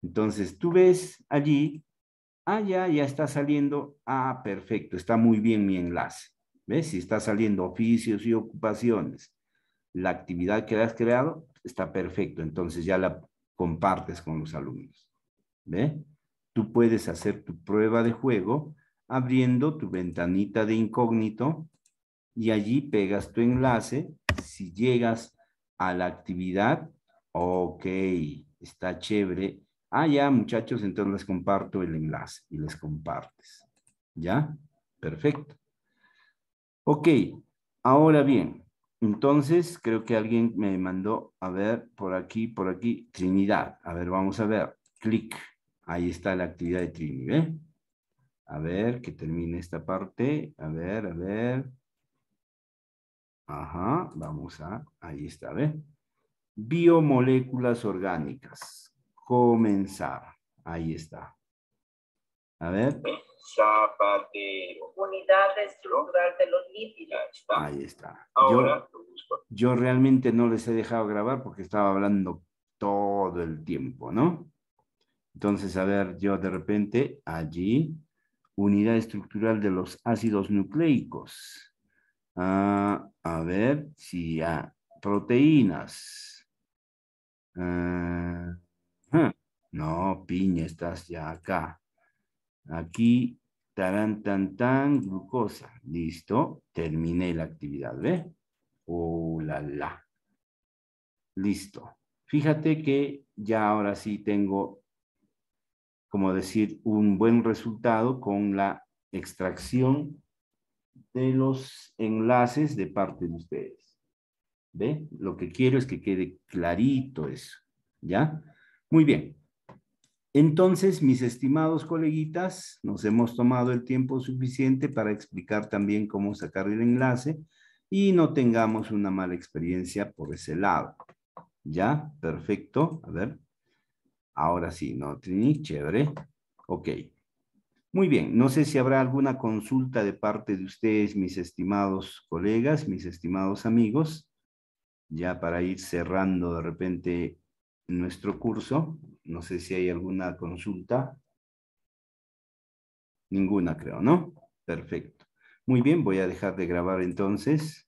Entonces tú ves allí, ah, ya, ya está saliendo, ah, perfecto, está muy bien mi enlace. ¿Ves? Si está saliendo oficios y ocupaciones, la actividad que has creado está perfecto, entonces ya la compartes con los alumnos. ¿Ve? Tú puedes hacer tu prueba de juego abriendo tu ventanita de incógnito y allí pegas tu enlace. Si llegas a la actividad, ok, está chévere. Ah, ya, muchachos, entonces les comparto el enlace y les compartes. ¿Ya? Perfecto. Ok, ahora bien, entonces creo que alguien me mandó, a ver, por aquí, por aquí, Trinidad. A ver, vamos a ver, clic. Ahí está la actividad de Trinidad. ¿eh? A ver, que termine esta parte. A ver, a ver. Ajá, vamos a, ahí está, ¿ve? Biomoléculas orgánicas. Comenzar. Ahí está. A ver, Zapatero. Unidad estructural de los lípidos. Ahí está. Ahora yo, yo realmente no les he dejado grabar porque estaba hablando todo el tiempo, ¿no? Entonces, a ver, yo de repente allí, unidad estructural de los ácidos nucleicos. Ah, a ver, si a proteínas. Ah, ah, no, piña, estás ya acá. Aquí, tarán, tan, tan, glucosa. Listo. Terminé la actividad, ¿ve? Oh, la, la. Listo. Fíjate que ya ahora sí tengo, como decir, un buen resultado con la extracción de los enlaces de parte de ustedes. ¿Ve? Lo que quiero es que quede clarito eso. ¿Ya? Muy bien. Entonces, mis estimados coleguitas, nos hemos tomado el tiempo suficiente para explicar también cómo sacar el enlace y no tengamos una mala experiencia por ese lado. ¿Ya? Perfecto. A ver. Ahora sí, ¿no, Trini? Chévere. Ok. Muy bien. No sé si habrá alguna consulta de parte de ustedes, mis estimados colegas, mis estimados amigos, ya para ir cerrando de repente nuestro curso. No sé si hay alguna consulta. Ninguna creo, ¿no? Perfecto. Muy bien, voy a dejar de grabar entonces.